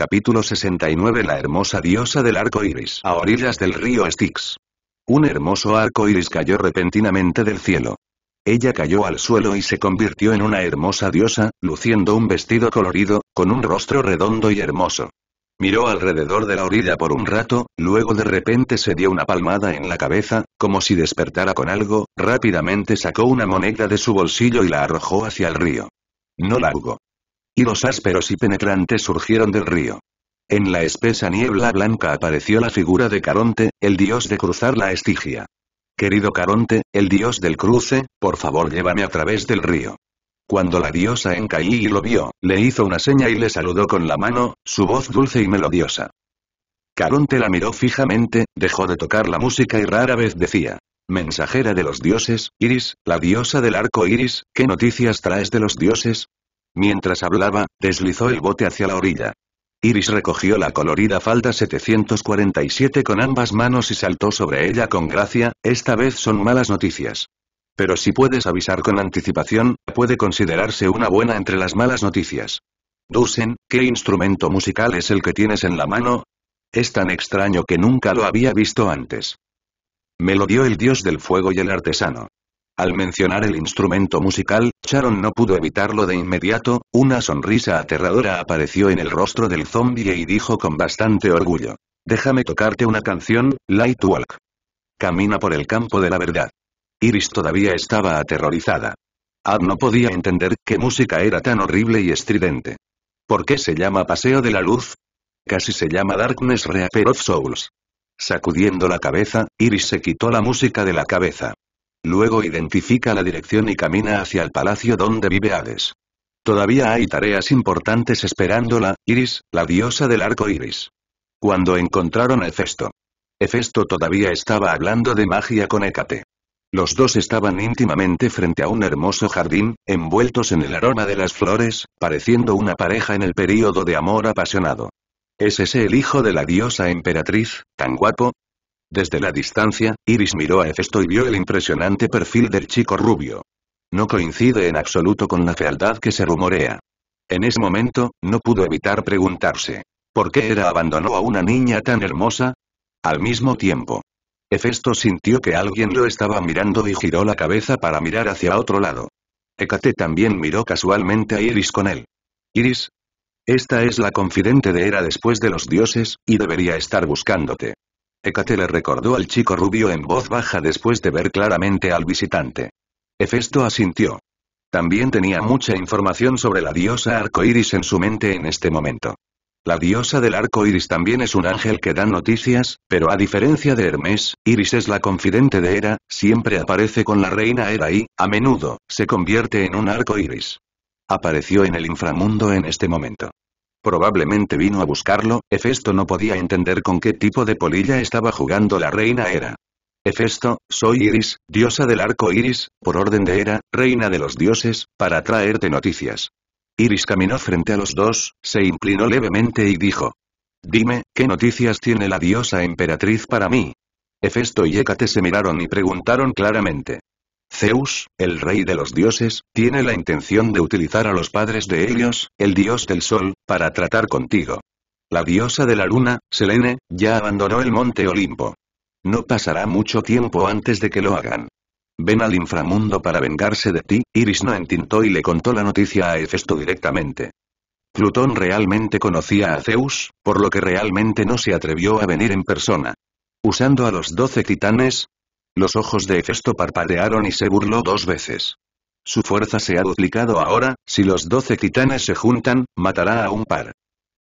Capítulo 69 La hermosa diosa del arco iris A orillas del río Styx. Un hermoso arco iris cayó repentinamente del cielo. Ella cayó al suelo y se convirtió en una hermosa diosa, luciendo un vestido colorido, con un rostro redondo y hermoso. Miró alrededor de la orilla por un rato, luego de repente se dio una palmada en la cabeza, como si despertara con algo, rápidamente sacó una moneda de su bolsillo y la arrojó hacia el río. No la hubo los ásperos y penetrantes surgieron del río. En la espesa niebla blanca apareció la figura de Caronte, el dios de cruzar la Estigia. Querido Caronte, el dios del cruce, por favor llévame a través del río. Cuando la diosa Encaí lo vio, le hizo una seña y le saludó con la mano, su voz dulce y melodiosa. Caronte la miró fijamente, dejó de tocar la música y rara vez decía. Mensajera de los dioses, Iris, la diosa del arco iris, ¿qué noticias traes de los dioses? Mientras hablaba, deslizó el bote hacia la orilla. Iris recogió la colorida falda 747 con ambas manos y saltó sobre ella con gracia, esta vez son malas noticias. Pero si puedes avisar con anticipación, puede considerarse una buena entre las malas noticias. Dusen, ¿qué instrumento musical es el que tienes en la mano? Es tan extraño que nunca lo había visto antes. Me lo dio el dios del fuego y el artesano. Al mencionar el instrumento musical, Sharon no pudo evitarlo de inmediato, una sonrisa aterradora apareció en el rostro del zombie y dijo con bastante orgullo. Déjame tocarte una canción, Light Walk. Camina por el campo de la verdad. Iris todavía estaba aterrorizada. Ab no podía entender qué música era tan horrible y estridente. ¿Por qué se llama Paseo de la Luz? Casi se llama Darkness Reaper of Souls. Sacudiendo la cabeza, Iris se quitó la música de la cabeza. Luego identifica la dirección y camina hacia el palacio donde vive Hades. Todavía hay tareas importantes esperándola, Iris, la diosa del arco iris. Cuando encontraron a Hefesto. Hefesto todavía estaba hablando de magia con Hécate. Los dos estaban íntimamente frente a un hermoso jardín, envueltos en el aroma de las flores, pareciendo una pareja en el período de amor apasionado. ¿Es ese el hijo de la diosa emperatriz, tan guapo? Desde la distancia, Iris miró a Efesto y vio el impresionante perfil del chico rubio. No coincide en absoluto con la fealdad que se rumorea. En ese momento, no pudo evitar preguntarse. ¿Por qué era abandonó a una niña tan hermosa? Al mismo tiempo. Hefesto sintió que alguien lo estaba mirando y giró la cabeza para mirar hacia otro lado. Hecate también miró casualmente a Iris con él. Iris. Esta es la confidente de Hera después de los dioses, y debería estar buscándote. Hecate le recordó al chico rubio en voz baja después de ver claramente al visitante. Hefesto asintió. También tenía mucha información sobre la diosa arcoiris en su mente en este momento. La diosa del arco iris también es un ángel que da noticias, pero a diferencia de Hermes, Iris es la confidente de Hera, siempre aparece con la reina Hera y, a menudo, se convierte en un arco iris. Apareció en el inframundo en este momento. Probablemente vino a buscarlo, Hefesto no podía entender con qué tipo de polilla estaba jugando la reina Hera. Hefesto, soy Iris, diosa del arco iris, por orden de Hera, reina de los dioses, para traerte noticias. Iris caminó frente a los dos, se inclinó levemente y dijo. Dime, ¿qué noticias tiene la diosa emperatriz para mí? Hefesto y Hécate se miraron y preguntaron claramente. Zeus, el rey de los dioses, tiene la intención de utilizar a los padres de Helios, el dios del sol, para tratar contigo. La diosa de la luna, Selene, ya abandonó el monte Olimpo. No pasará mucho tiempo antes de que lo hagan. Ven al inframundo para vengarse de ti, Iris no entintó y le contó la noticia a Hefesto directamente. Plutón realmente conocía a Zeus, por lo que realmente no se atrevió a venir en persona. Usando a los doce titanes, los ojos de Hefesto parpadearon y se burló dos veces. Su fuerza se ha duplicado ahora, si los doce titanes se juntan, matará a un par.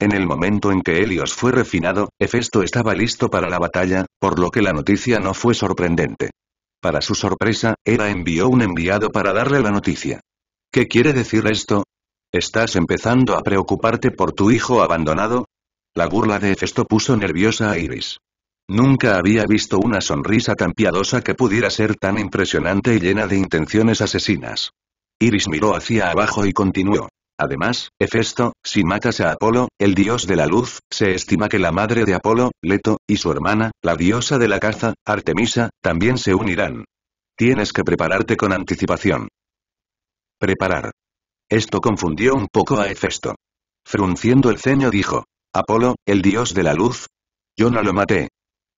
En el momento en que Helios fue refinado, Hefesto estaba listo para la batalla, por lo que la noticia no fue sorprendente. Para su sorpresa, Hera envió un enviado para darle la noticia. ¿Qué quiere decir esto? ¿Estás empezando a preocuparte por tu hijo abandonado? La burla de Hefesto puso nerviosa a Iris. Nunca había visto una sonrisa tan piadosa que pudiera ser tan impresionante y llena de intenciones asesinas. Iris miró hacia abajo y continuó. Además, Hefesto, si matas a Apolo, el dios de la luz, se estima que la madre de Apolo, Leto, y su hermana, la diosa de la caza, Artemisa, también se unirán. Tienes que prepararte con anticipación. Preparar. Esto confundió un poco a Hefesto. Frunciendo el ceño dijo. Apolo, el dios de la luz. Yo no lo maté,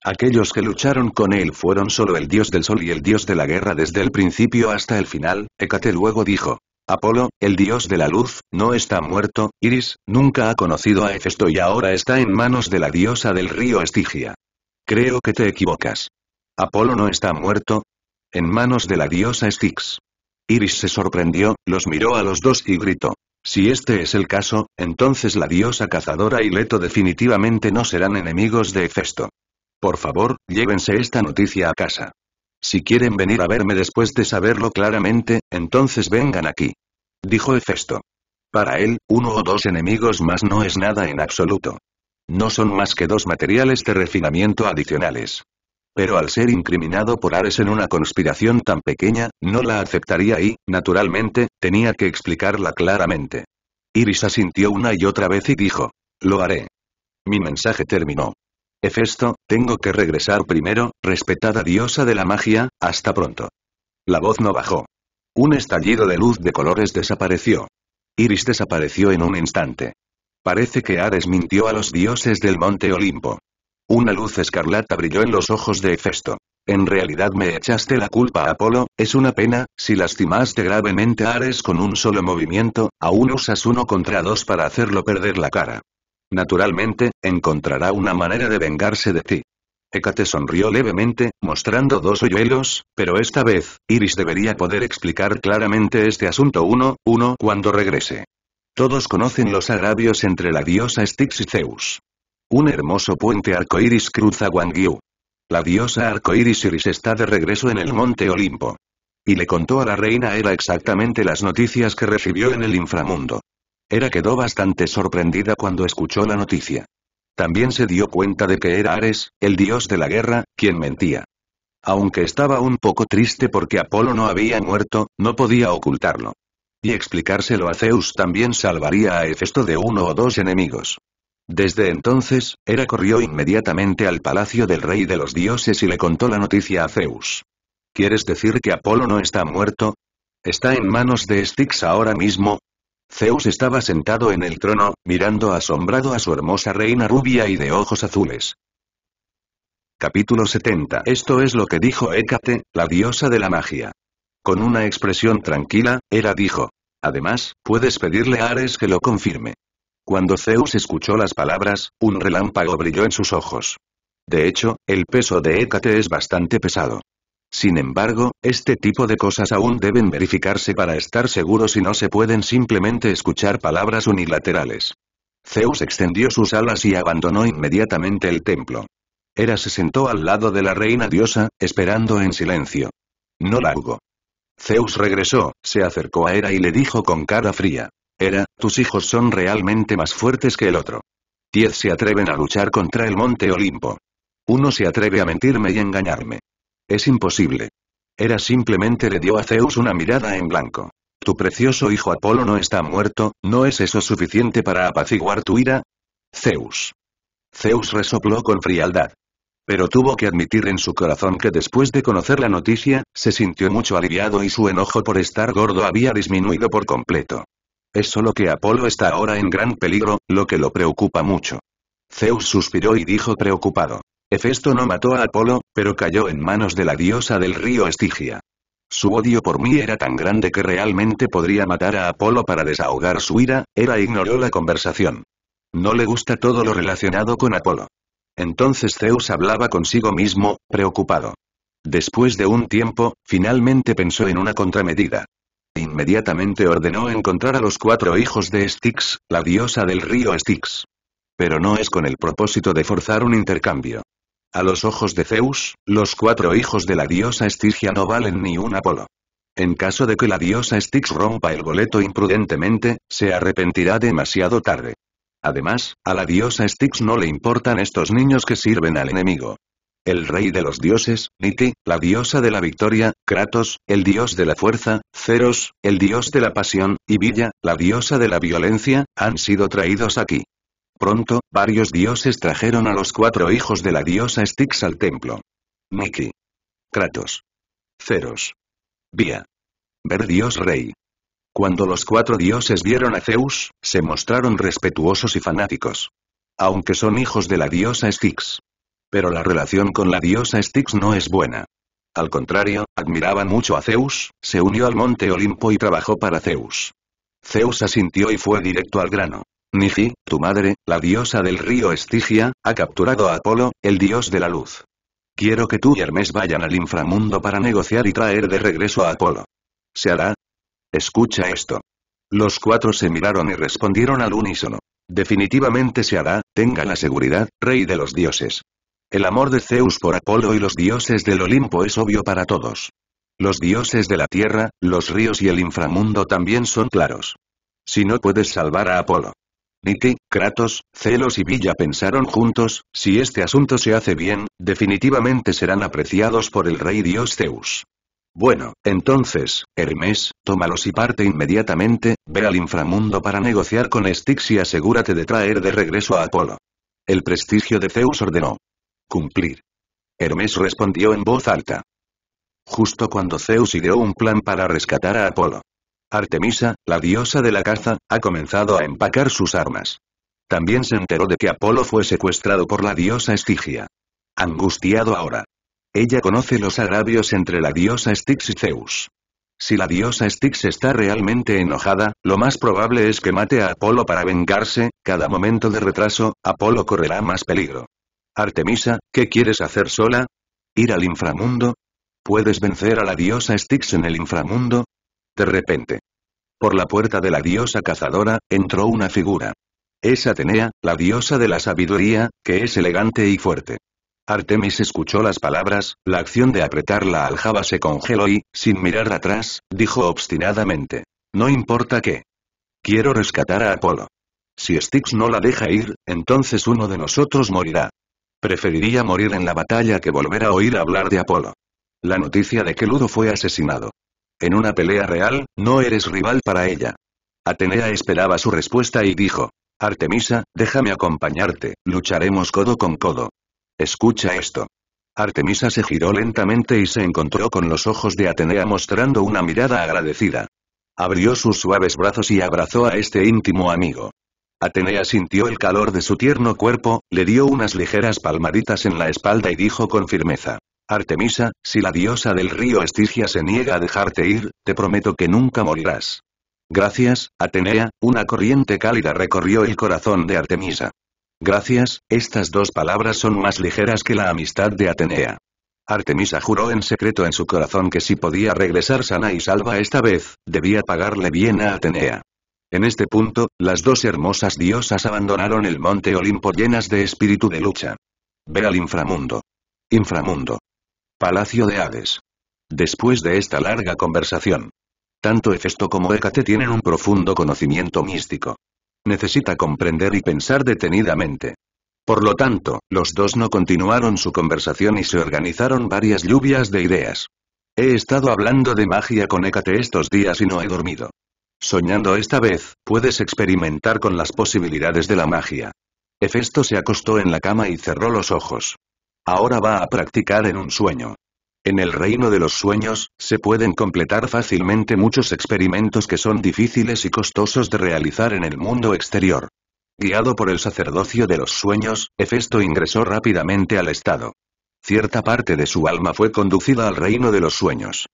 Aquellos que lucharon con él fueron solo el dios del sol y el dios de la guerra desde el principio hasta el final, Hécate luego dijo. Apolo, el dios de la luz, no está muerto, Iris, nunca ha conocido a Hefesto y ahora está en manos de la diosa del río Estigia. Creo que te equivocas. Apolo no está muerto. En manos de la diosa Styx. Iris se sorprendió, los miró a los dos y gritó. Si este es el caso, entonces la diosa cazadora y Leto definitivamente no serán enemigos de Hefesto. Por favor, llévense esta noticia a casa. Si quieren venir a verme después de saberlo claramente, entonces vengan aquí. Dijo Hefesto. Para él, uno o dos enemigos más no es nada en absoluto. No son más que dos materiales de refinamiento adicionales. Pero al ser incriminado por Ares en una conspiración tan pequeña, no la aceptaría y, naturalmente, tenía que explicarla claramente. Iris asintió una y otra vez y dijo, lo haré. Mi mensaje terminó. Efesto, tengo que regresar primero, respetada diosa de la magia, hasta pronto. La voz no bajó. Un estallido de luz de colores desapareció. Iris desapareció en un instante. Parece que Ares mintió a los dioses del monte Olimpo. Una luz escarlata brilló en los ojos de Hefesto. En realidad me echaste la culpa a Apolo, es una pena, si lastimaste gravemente a Ares con un solo movimiento, aún usas uno contra dos para hacerlo perder la cara. Naturalmente, encontrará una manera de vengarse de ti. Hecate sonrió levemente, mostrando dos hoyuelos, pero esta vez, Iris debería poder explicar claramente este asunto 1-1 cuando regrese. Todos conocen los agravios entre la diosa Styx y Zeus. Un hermoso puente arcoíris cruza Guangyu. La diosa arcoíris Iris está de regreso en el monte Olimpo. Y le contó a la reina era exactamente las noticias que recibió en el inframundo. Era quedó bastante sorprendida cuando escuchó la noticia. También se dio cuenta de que era Ares, el dios de la guerra, quien mentía. Aunque estaba un poco triste porque Apolo no había muerto, no podía ocultarlo. Y explicárselo a Zeus también salvaría a Hefesto de uno o dos enemigos. Desde entonces, Hera corrió inmediatamente al palacio del rey de los dioses y le contó la noticia a Zeus. ¿Quieres decir que Apolo no está muerto? Está en manos de Styx ahora mismo, Zeus estaba sentado en el trono, mirando asombrado a su hermosa reina rubia y de ojos azules. Capítulo 70 Esto es lo que dijo Hécate, la diosa de la magia. Con una expresión tranquila, Hera dijo. Además, puedes pedirle a Ares que lo confirme. Cuando Zeus escuchó las palabras, un relámpago brilló en sus ojos. De hecho, el peso de Hécate es bastante pesado. Sin embargo, este tipo de cosas aún deben verificarse para estar seguros y no se pueden simplemente escuchar palabras unilaterales. Zeus extendió sus alas y abandonó inmediatamente el templo. Hera se sentó al lado de la reina diosa, esperando en silencio. No la hubo. Zeus regresó, se acercó a Hera y le dijo con cara fría. Hera, tus hijos son realmente más fuertes que el otro. Diez se atreven a luchar contra el monte Olimpo. Uno se atreve a mentirme y engañarme. Es imposible. Era simplemente le dio a Zeus una mirada en blanco. Tu precioso hijo Apolo no está muerto, ¿no es eso suficiente para apaciguar tu ira? Zeus. Zeus resopló con frialdad. Pero tuvo que admitir en su corazón que después de conocer la noticia, se sintió mucho aliviado y su enojo por estar gordo había disminuido por completo. Es solo que Apolo está ahora en gran peligro, lo que lo preocupa mucho. Zeus suspiró y dijo preocupado. Hefesto no mató a Apolo, pero cayó en manos de la diosa del río Estigia. Su odio por mí era tan grande que realmente podría matar a Apolo para desahogar su ira, era ignoró la conversación. No le gusta todo lo relacionado con Apolo. Entonces Zeus hablaba consigo mismo, preocupado. Después de un tiempo, finalmente pensó en una contramedida. Inmediatamente ordenó encontrar a los cuatro hijos de Estix, la diosa del río Estix. Pero no es con el propósito de forzar un intercambio. A los ojos de Zeus, los cuatro hijos de la diosa Estigia no valen ni un Apolo. En caso de que la diosa Styx rompa el boleto imprudentemente, se arrepentirá demasiado tarde. Además, a la diosa Styx no le importan estos niños que sirven al enemigo. El rey de los dioses, Niti, la diosa de la victoria, Kratos, el dios de la fuerza, Ceros, el dios de la pasión, y Villa, la diosa de la violencia, han sido traídos aquí. Pronto, varios dioses trajeron a los cuatro hijos de la diosa Styx al templo. Miki. Kratos. Ceros. Vía. Ver dios rey. Cuando los cuatro dioses vieron a Zeus, se mostraron respetuosos y fanáticos. Aunque son hijos de la diosa Styx. Pero la relación con la diosa Styx no es buena. Al contrario, admiraban mucho a Zeus, se unió al monte Olimpo y trabajó para Zeus. Zeus asintió y fue directo al grano. Nifi, tu madre, la diosa del río Estigia, ha capturado a Apolo, el dios de la luz. Quiero que tú y Hermes vayan al inframundo para negociar y traer de regreso a Apolo. ¿Se hará? Escucha esto. Los cuatro se miraron y respondieron al unísono. Definitivamente se hará, tenga la seguridad, rey de los dioses. El amor de Zeus por Apolo y los dioses del Olimpo es obvio para todos. Los dioses de la tierra, los ríos y el inframundo también son claros. Si no puedes salvar a Apolo, Nike, Kratos, Celos y Villa pensaron juntos, si este asunto se hace bien, definitivamente serán apreciados por el rey dios Zeus. Bueno, entonces, Hermes, tómalos y parte inmediatamente, ve al inframundo para negociar con Styx y asegúrate de traer de regreso a Apolo. El prestigio de Zeus ordenó. Cumplir. Hermes respondió en voz alta. Justo cuando Zeus ideó un plan para rescatar a Apolo. Artemisa, la diosa de la caza, ha comenzado a empacar sus armas. También se enteró de que Apolo fue secuestrado por la diosa Estigia. Angustiado ahora. Ella conoce los agravios entre la diosa Styx y Zeus. Si la diosa Styx está realmente enojada, lo más probable es que mate a Apolo para vengarse, cada momento de retraso, Apolo correrá más peligro. Artemisa, ¿qué quieres hacer sola? ¿Ir al inframundo? Puedes vencer a la diosa Styx en el inframundo, de repente. Por la puerta de la diosa cazadora, entró una figura. Es Atenea, la diosa de la sabiduría, que es elegante y fuerte. Artemis escuchó las palabras, la acción de apretar la aljaba se congeló y, sin mirar atrás, dijo obstinadamente. No importa qué. Quiero rescatar a Apolo. Si Styx no la deja ir, entonces uno de nosotros morirá. Preferiría morir en la batalla que volver a oír hablar de Apolo. La noticia de que Ludo fue asesinado en una pelea real, no eres rival para ella. Atenea esperaba su respuesta y dijo, Artemisa, déjame acompañarte, lucharemos codo con codo. Escucha esto. Artemisa se giró lentamente y se encontró con los ojos de Atenea mostrando una mirada agradecida. Abrió sus suaves brazos y abrazó a este íntimo amigo. Atenea sintió el calor de su tierno cuerpo, le dio unas ligeras palmaditas en la espalda y dijo con firmeza, Artemisa, si la diosa del río Estigia se niega a dejarte ir, te prometo que nunca morirás. Gracias, Atenea, una corriente cálida recorrió el corazón de Artemisa. Gracias, estas dos palabras son más ligeras que la amistad de Atenea. Artemisa juró en secreto en su corazón que si podía regresar sana y salva esta vez, debía pagarle bien a Atenea. En este punto, las dos hermosas diosas abandonaron el monte Olimpo llenas de espíritu de lucha. Ve al inframundo. Inframundo. Palacio de Hades. Después de esta larga conversación. Tanto Hefesto como Hécate tienen un profundo conocimiento místico. Necesita comprender y pensar detenidamente. Por lo tanto, los dos no continuaron su conversación y se organizaron varias lluvias de ideas. He estado hablando de magia con Hécate estos días y no he dormido. Soñando esta vez, puedes experimentar con las posibilidades de la magia. Hefesto se acostó en la cama y cerró los ojos. Ahora va a practicar en un sueño. En el reino de los sueños, se pueden completar fácilmente muchos experimentos que son difíciles y costosos de realizar en el mundo exterior. Guiado por el sacerdocio de los sueños, Hefesto ingresó rápidamente al estado. Cierta parte de su alma fue conducida al reino de los sueños.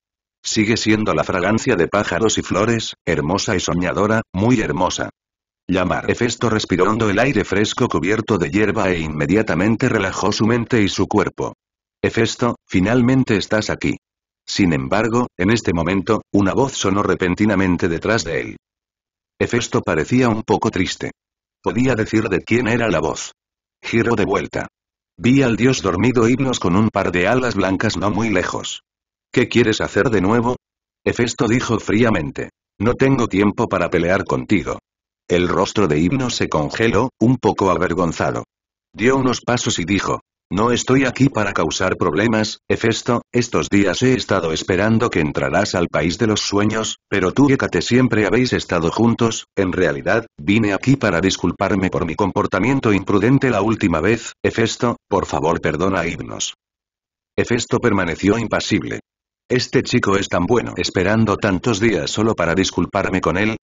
Sigue siendo la fragancia de pájaros y flores, hermosa y soñadora, muy hermosa. Llamar. Hefesto respiró el aire fresco cubierto de hierba e inmediatamente relajó su mente y su cuerpo. Hefesto, finalmente estás aquí. Sin embargo, en este momento, una voz sonó repentinamente detrás de él. Hefesto parecía un poco triste. Podía decir de quién era la voz. Giro de vuelta. Vi al dios dormido himnos con un par de alas blancas no muy lejos. ¿Qué quieres hacer de nuevo? Hefesto dijo fríamente. No tengo tiempo para pelear contigo. El rostro de Himno se congeló, un poco avergonzado. Dio unos pasos y dijo, no estoy aquí para causar problemas, Hefesto, estos días he estado esperando que entrarás al país de los sueños, pero tú y Hécate siempre habéis estado juntos, en realidad, vine aquí para disculparme por mi comportamiento imprudente la última vez, Hefesto, por favor perdona a Himnos. Hefesto permaneció impasible. Este chico es tan bueno esperando tantos días solo para disculparme con él,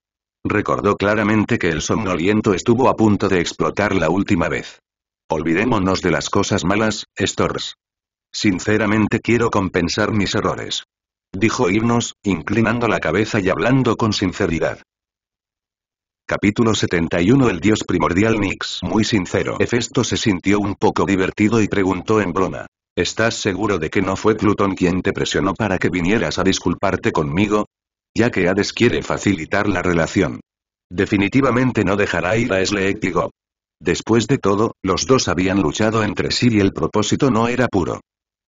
Recordó claramente que el somnoliento estuvo a punto de explotar la última vez. Olvidémonos de las cosas malas, Stors. Sinceramente quiero compensar mis errores. Dijo Irnos, inclinando la cabeza y hablando con sinceridad. Capítulo 71 El dios primordial Nix Muy sincero Hefesto se sintió un poco divertido y preguntó en broma. ¿Estás seguro de que no fue Plutón quien te presionó para que vinieras a disculparte conmigo? ya que Hades quiere facilitar la relación. Definitivamente no dejará ir a Sleek Después de todo, los dos habían luchado entre sí y el propósito no era puro.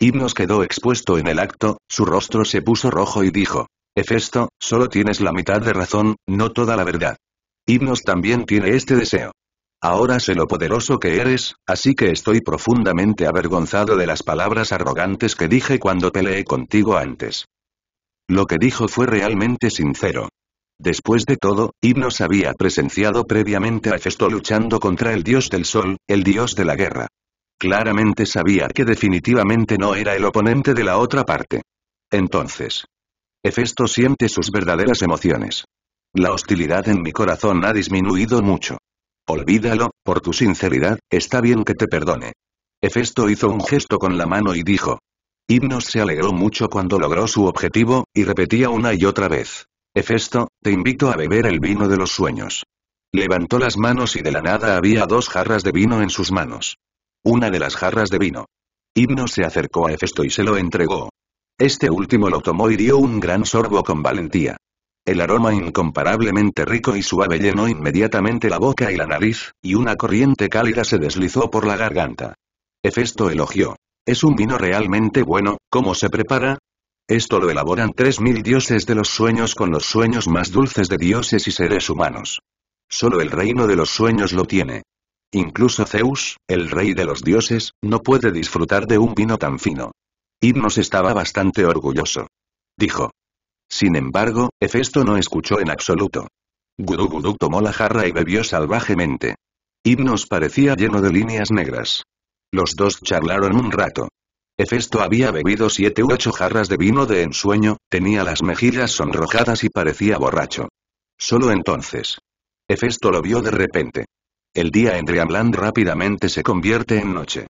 Himnos quedó expuesto en el acto, su rostro se puso rojo y dijo, Hefesto, solo tienes la mitad de razón, no toda la verdad. Himnos también tiene este deseo. Ahora sé lo poderoso que eres, así que estoy profundamente avergonzado de las palabras arrogantes que dije cuando peleé contigo antes. Lo que dijo fue realmente sincero. Después de todo, Himnos había presenciado previamente a Hefesto luchando contra el dios del sol, el dios de la guerra. Claramente sabía que definitivamente no era el oponente de la otra parte. Entonces, Hefesto siente sus verdaderas emociones. La hostilidad en mi corazón ha disminuido mucho. Olvídalo, por tu sinceridad, está bien que te perdone. Hefesto hizo un gesto con la mano y dijo, Himnos se alegró mucho cuando logró su objetivo, y repetía una y otra vez. Hefesto, te invito a beber el vino de los sueños. Levantó las manos y de la nada había dos jarras de vino en sus manos. Una de las jarras de vino. Himno se acercó a Hefesto y se lo entregó. Este último lo tomó y dio un gran sorbo con valentía. El aroma incomparablemente rico y suave llenó inmediatamente la boca y la nariz, y una corriente cálida se deslizó por la garganta. Hefesto elogió. Es un vino realmente bueno, ¿cómo se prepara? Esto lo elaboran 3.000 dioses de los sueños con los sueños más dulces de dioses y seres humanos. Solo el reino de los sueños lo tiene. Incluso Zeus, el rey de los dioses, no puede disfrutar de un vino tan fino. Hipnos estaba bastante orgulloso. Dijo. Sin embargo, Hefesto no escuchó en absoluto. Gudú tomó la jarra y bebió salvajemente. Hipnos parecía lleno de líneas negras. Los dos charlaron un rato. Hefesto había bebido siete u ocho jarras de vino de ensueño, tenía las mejillas sonrojadas y parecía borracho. Solo entonces. Hefesto lo vio de repente. El día en Dreamland rápidamente se convierte en noche.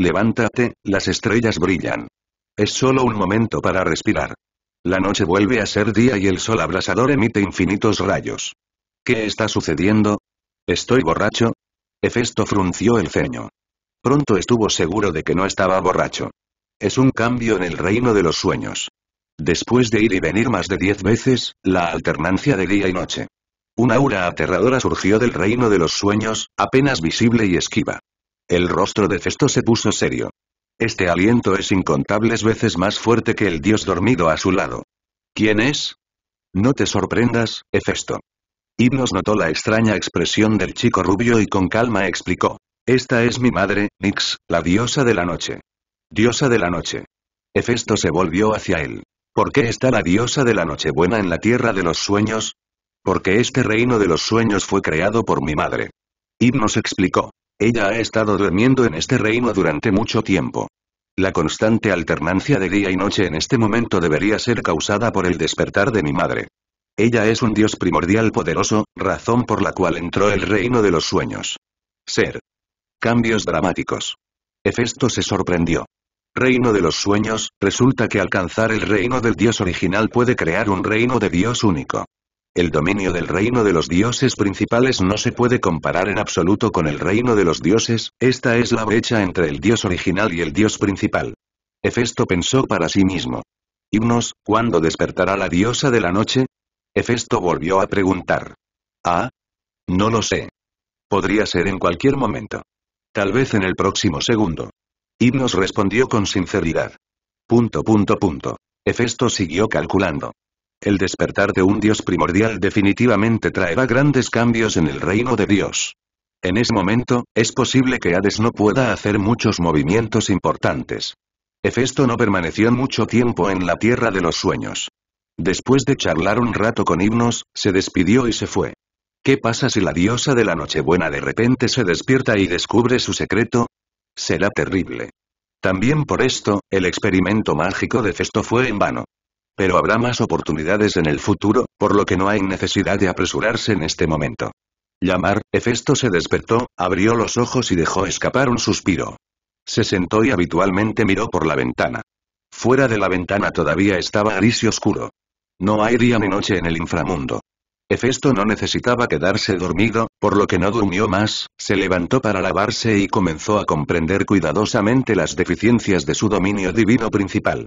Levántate, las estrellas brillan. Es solo un momento para respirar. La noche vuelve a ser día y el sol abrasador emite infinitos rayos. ¿Qué está sucediendo? ¿Estoy borracho? Hefesto frunció el ceño. Pronto estuvo seguro de que no estaba borracho. Es un cambio en el reino de los sueños. Después de ir y venir más de diez veces, la alternancia de día y noche. Una aura aterradora surgió del reino de los sueños, apenas visible y esquiva. El rostro de Festo se puso serio. Este aliento es incontables veces más fuerte que el dios dormido a su lado. ¿Quién es? No te sorprendas, Hefesto. Himnos notó la extraña expresión del chico rubio y con calma explicó. Esta es mi madre, Nix, la diosa de la noche. Diosa de la noche. Hefesto se volvió hacia él. ¿Por qué está la diosa de la noche buena en la tierra de los sueños? Porque este reino de los sueños fue creado por mi madre. nos explicó. Ella ha estado durmiendo en este reino durante mucho tiempo. La constante alternancia de día y noche en este momento debería ser causada por el despertar de mi madre. Ella es un dios primordial poderoso, razón por la cual entró el reino de los sueños. Ser, Cambios dramáticos. Hefesto se sorprendió. Reino de los sueños, resulta que alcanzar el reino del dios original puede crear un reino de dios único. El dominio del reino de los dioses principales no se puede comparar en absoluto con el reino de los dioses, esta es la brecha entre el dios original y el dios principal. Hefesto pensó para sí mismo. Himnos, ¿cuándo despertará la diosa de la noche? Hefesto volvió a preguntar. Ah. No lo sé. Podría ser en cualquier momento. Tal vez en el próximo segundo. Himnos respondió con sinceridad. Punto punto punto. Hefesto siguió calculando. El despertar de un dios primordial definitivamente traerá grandes cambios en el reino de Dios. En ese momento, es posible que Hades no pueda hacer muchos movimientos importantes. Hefesto no permaneció mucho tiempo en la tierra de los sueños. Después de charlar un rato con Himnos, se despidió y se fue. ¿Qué pasa si la diosa de la Nochebuena de repente se despierta y descubre su secreto? Será terrible. También por esto, el experimento mágico de Festo fue en vano. Pero habrá más oportunidades en el futuro, por lo que no hay necesidad de apresurarse en este momento. Llamar, Hefesto se despertó, abrió los ojos y dejó escapar un suspiro. Se sentó y habitualmente miró por la ventana. Fuera de la ventana todavía estaba gris y oscuro. No hay día ni noche en el inframundo. Hefesto no necesitaba quedarse dormido, por lo que no durmió más, se levantó para lavarse y comenzó a comprender cuidadosamente las deficiencias de su dominio divino principal.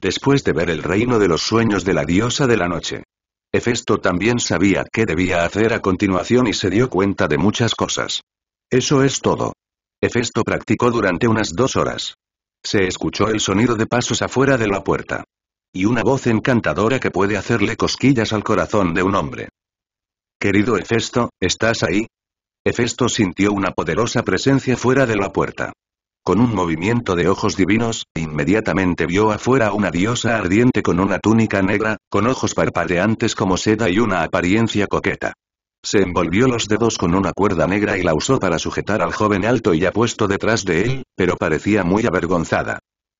Después de ver el reino de los sueños de la diosa de la noche. Hefesto también sabía qué debía hacer a continuación y se dio cuenta de muchas cosas. Eso es todo. Hefesto practicó durante unas dos horas. Se escuchó el sonido de pasos afuera de la puerta. Y una voz encantadora que puede hacerle cosquillas al corazón de un hombre. Querido Hefesto, ¿estás ahí? Hefesto sintió una poderosa presencia fuera de la puerta. Con un movimiento de ojos divinos, inmediatamente vio afuera a una diosa ardiente con una túnica negra, con ojos parpadeantes como seda y una apariencia coqueta. Se envolvió los dedos con una cuerda negra y la usó para sujetar al joven alto y apuesto detrás de él, pero parecía muy avergonzada.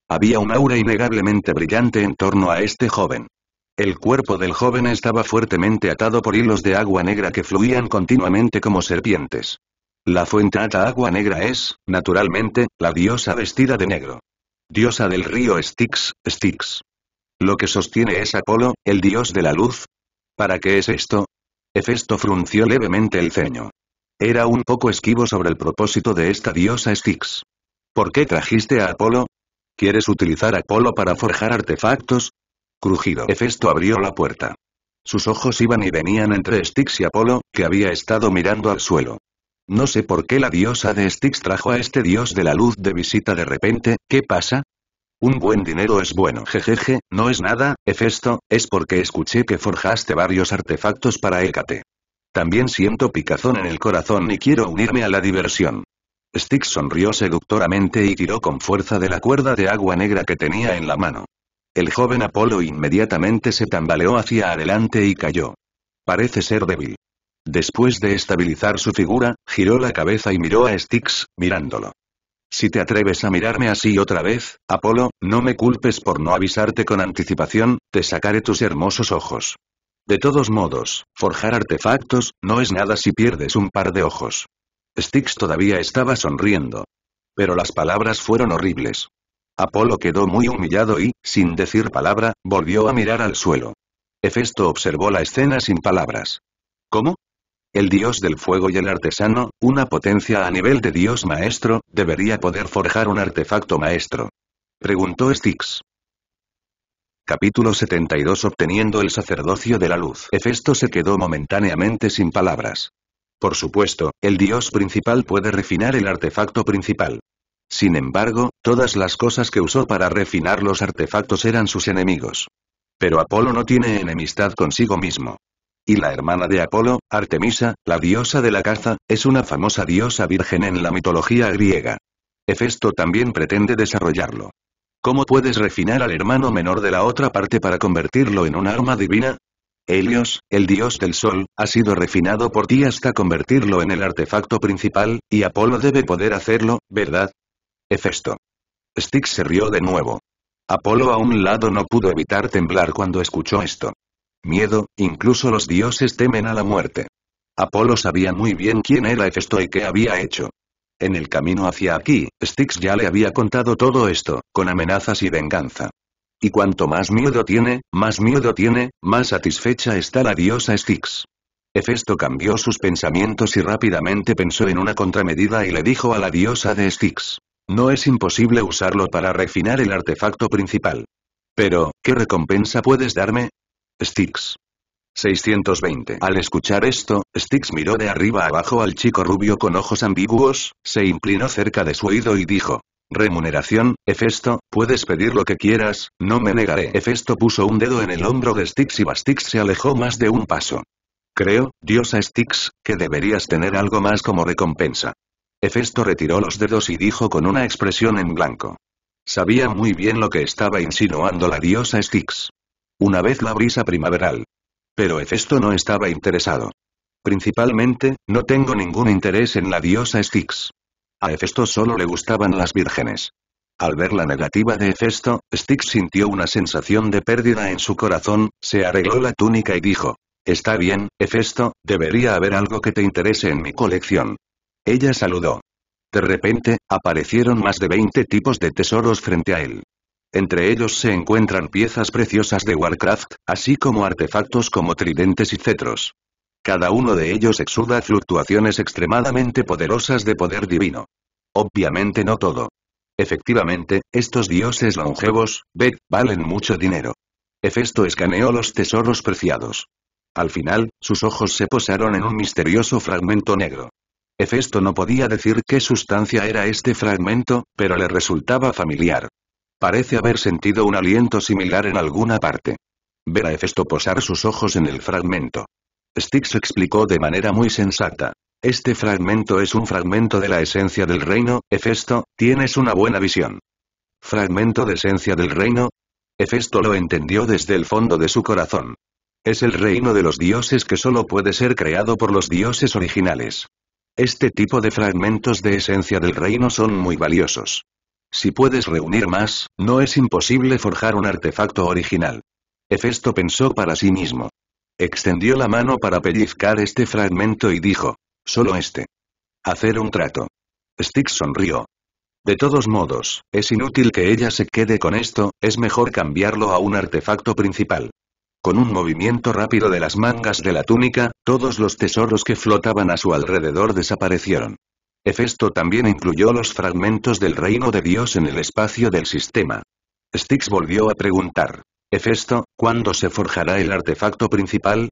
Había un aura innegablemente brillante en torno a este joven. El cuerpo del joven estaba fuertemente atado por hilos de agua negra que fluían continuamente como serpientes. La fuente ata agua negra es, naturalmente, la diosa vestida de negro. Diosa del río Styx, Styx. Lo que sostiene es Apolo, el dios de la luz. ¿Para qué es esto? Hefesto frunció levemente el ceño. Era un poco esquivo sobre el propósito de esta diosa Styx. ¿Por qué trajiste a Apolo? ¿Quieres utilizar a Apolo para forjar artefactos? Crujido. efesto abrió la puerta. Sus ojos iban y venían entre Styx y Apolo, que había estado mirando al suelo. No sé por qué la diosa de Styx trajo a este dios de la luz de visita de repente, ¿qué pasa? Un buen dinero es bueno. Jejeje, no es nada, Hefesto, es porque escuché que forjaste varios artefactos para Hécate. También siento picazón en el corazón y quiero unirme a la diversión. Styx sonrió seductoramente y tiró con fuerza de la cuerda de agua negra que tenía en la mano. El joven Apolo inmediatamente se tambaleó hacia adelante y cayó. Parece ser débil. Después de estabilizar su figura, giró la cabeza y miró a Styx, mirándolo. Si te atreves a mirarme así otra vez, Apolo, no me culpes por no avisarte con anticipación, te sacaré tus hermosos ojos. De todos modos, forjar artefactos, no es nada si pierdes un par de ojos. Styx todavía estaba sonriendo. Pero las palabras fueron horribles. Apolo quedó muy humillado y, sin decir palabra, volvió a mirar al suelo. Hefesto observó la escena sin palabras. ¿Cómo? El dios del fuego y el artesano, una potencia a nivel de dios maestro, debería poder forjar un artefacto maestro. Preguntó Styx. Capítulo 72 Obteniendo el sacerdocio de la luz. Hefesto se quedó momentáneamente sin palabras. Por supuesto, el dios principal puede refinar el artefacto principal. Sin embargo, todas las cosas que usó para refinar los artefactos eran sus enemigos. Pero Apolo no tiene enemistad consigo mismo. Y la hermana de Apolo, Artemisa, la diosa de la caza, es una famosa diosa virgen en la mitología griega. Hefesto también pretende desarrollarlo. ¿Cómo puedes refinar al hermano menor de la otra parte para convertirlo en un arma divina? Helios, el dios del sol, ha sido refinado por ti hasta convertirlo en el artefacto principal, y Apolo debe poder hacerlo, ¿verdad? Efesto. Styx se rió de nuevo. Apolo a un lado no pudo evitar temblar cuando escuchó esto. Miedo, incluso los dioses temen a la muerte. Apolo sabía muy bien quién era Efesto y qué había hecho. En el camino hacia aquí, Styx ya le había contado todo esto, con amenazas y venganza. Y cuanto más miedo tiene, más miedo tiene, más satisfecha está la diosa Styx. Efesto cambió sus pensamientos y rápidamente pensó en una contramedida y le dijo a la diosa de Styx. No es imposible usarlo para refinar el artefacto principal. Pero, ¿qué recompensa puedes darme? Styx. 620. Al escuchar esto, Styx miró de arriba abajo al chico rubio con ojos ambiguos, se inclinó cerca de su oído y dijo. Remuneración, Efesto, puedes pedir lo que quieras, no me negaré. Efesto puso un dedo en el hombro de Styx y Bastix se alejó más de un paso. Creo, diosa Styx, que deberías tener algo más como recompensa. Hefesto retiró los dedos y dijo con una expresión en blanco. Sabía muy bien lo que estaba insinuando la diosa Styx. Una vez la brisa primaveral. Pero Hefesto no estaba interesado. Principalmente, no tengo ningún interés en la diosa Styx. A Hefesto solo le gustaban las vírgenes. Al ver la negativa de Hefesto, Styx sintió una sensación de pérdida en su corazón, se arregló la túnica y dijo. Está bien, Hefesto, debería haber algo que te interese en mi colección. Ella saludó. De repente, aparecieron más de 20 tipos de tesoros frente a él. Entre ellos se encuentran piezas preciosas de Warcraft, así como artefactos como tridentes y cetros. Cada uno de ellos exuda fluctuaciones extremadamente poderosas de poder divino. Obviamente no todo. Efectivamente, estos dioses longevos, ve valen mucho dinero. Efesto escaneó los tesoros preciados. Al final, sus ojos se posaron en un misterioso fragmento negro. Hefesto no podía decir qué sustancia era este fragmento, pero le resultaba familiar. Parece haber sentido un aliento similar en alguna parte. Ver a Hefesto posar sus ojos en el fragmento. Styx explicó de manera muy sensata. Este fragmento es un fragmento de la esencia del reino, Hefesto, tienes una buena visión. ¿Fragmento de esencia del reino? Hefesto lo entendió desde el fondo de su corazón. Es el reino de los dioses que solo puede ser creado por los dioses originales. Este tipo de fragmentos de esencia del reino son muy valiosos. Si puedes reunir más, no es imposible forjar un artefacto original. Hefesto pensó para sí mismo. Extendió la mano para pellizcar este fragmento y dijo, solo este. Hacer un trato. Stix sonrió. De todos modos, es inútil que ella se quede con esto, es mejor cambiarlo a un artefacto principal. Con un movimiento rápido de las mangas de la túnica, todos los tesoros que flotaban a su alrededor desaparecieron. Hefesto también incluyó los fragmentos del reino de Dios en el espacio del sistema. Styx volvió a preguntar. Hefesto, ¿cuándo se forjará el artefacto principal?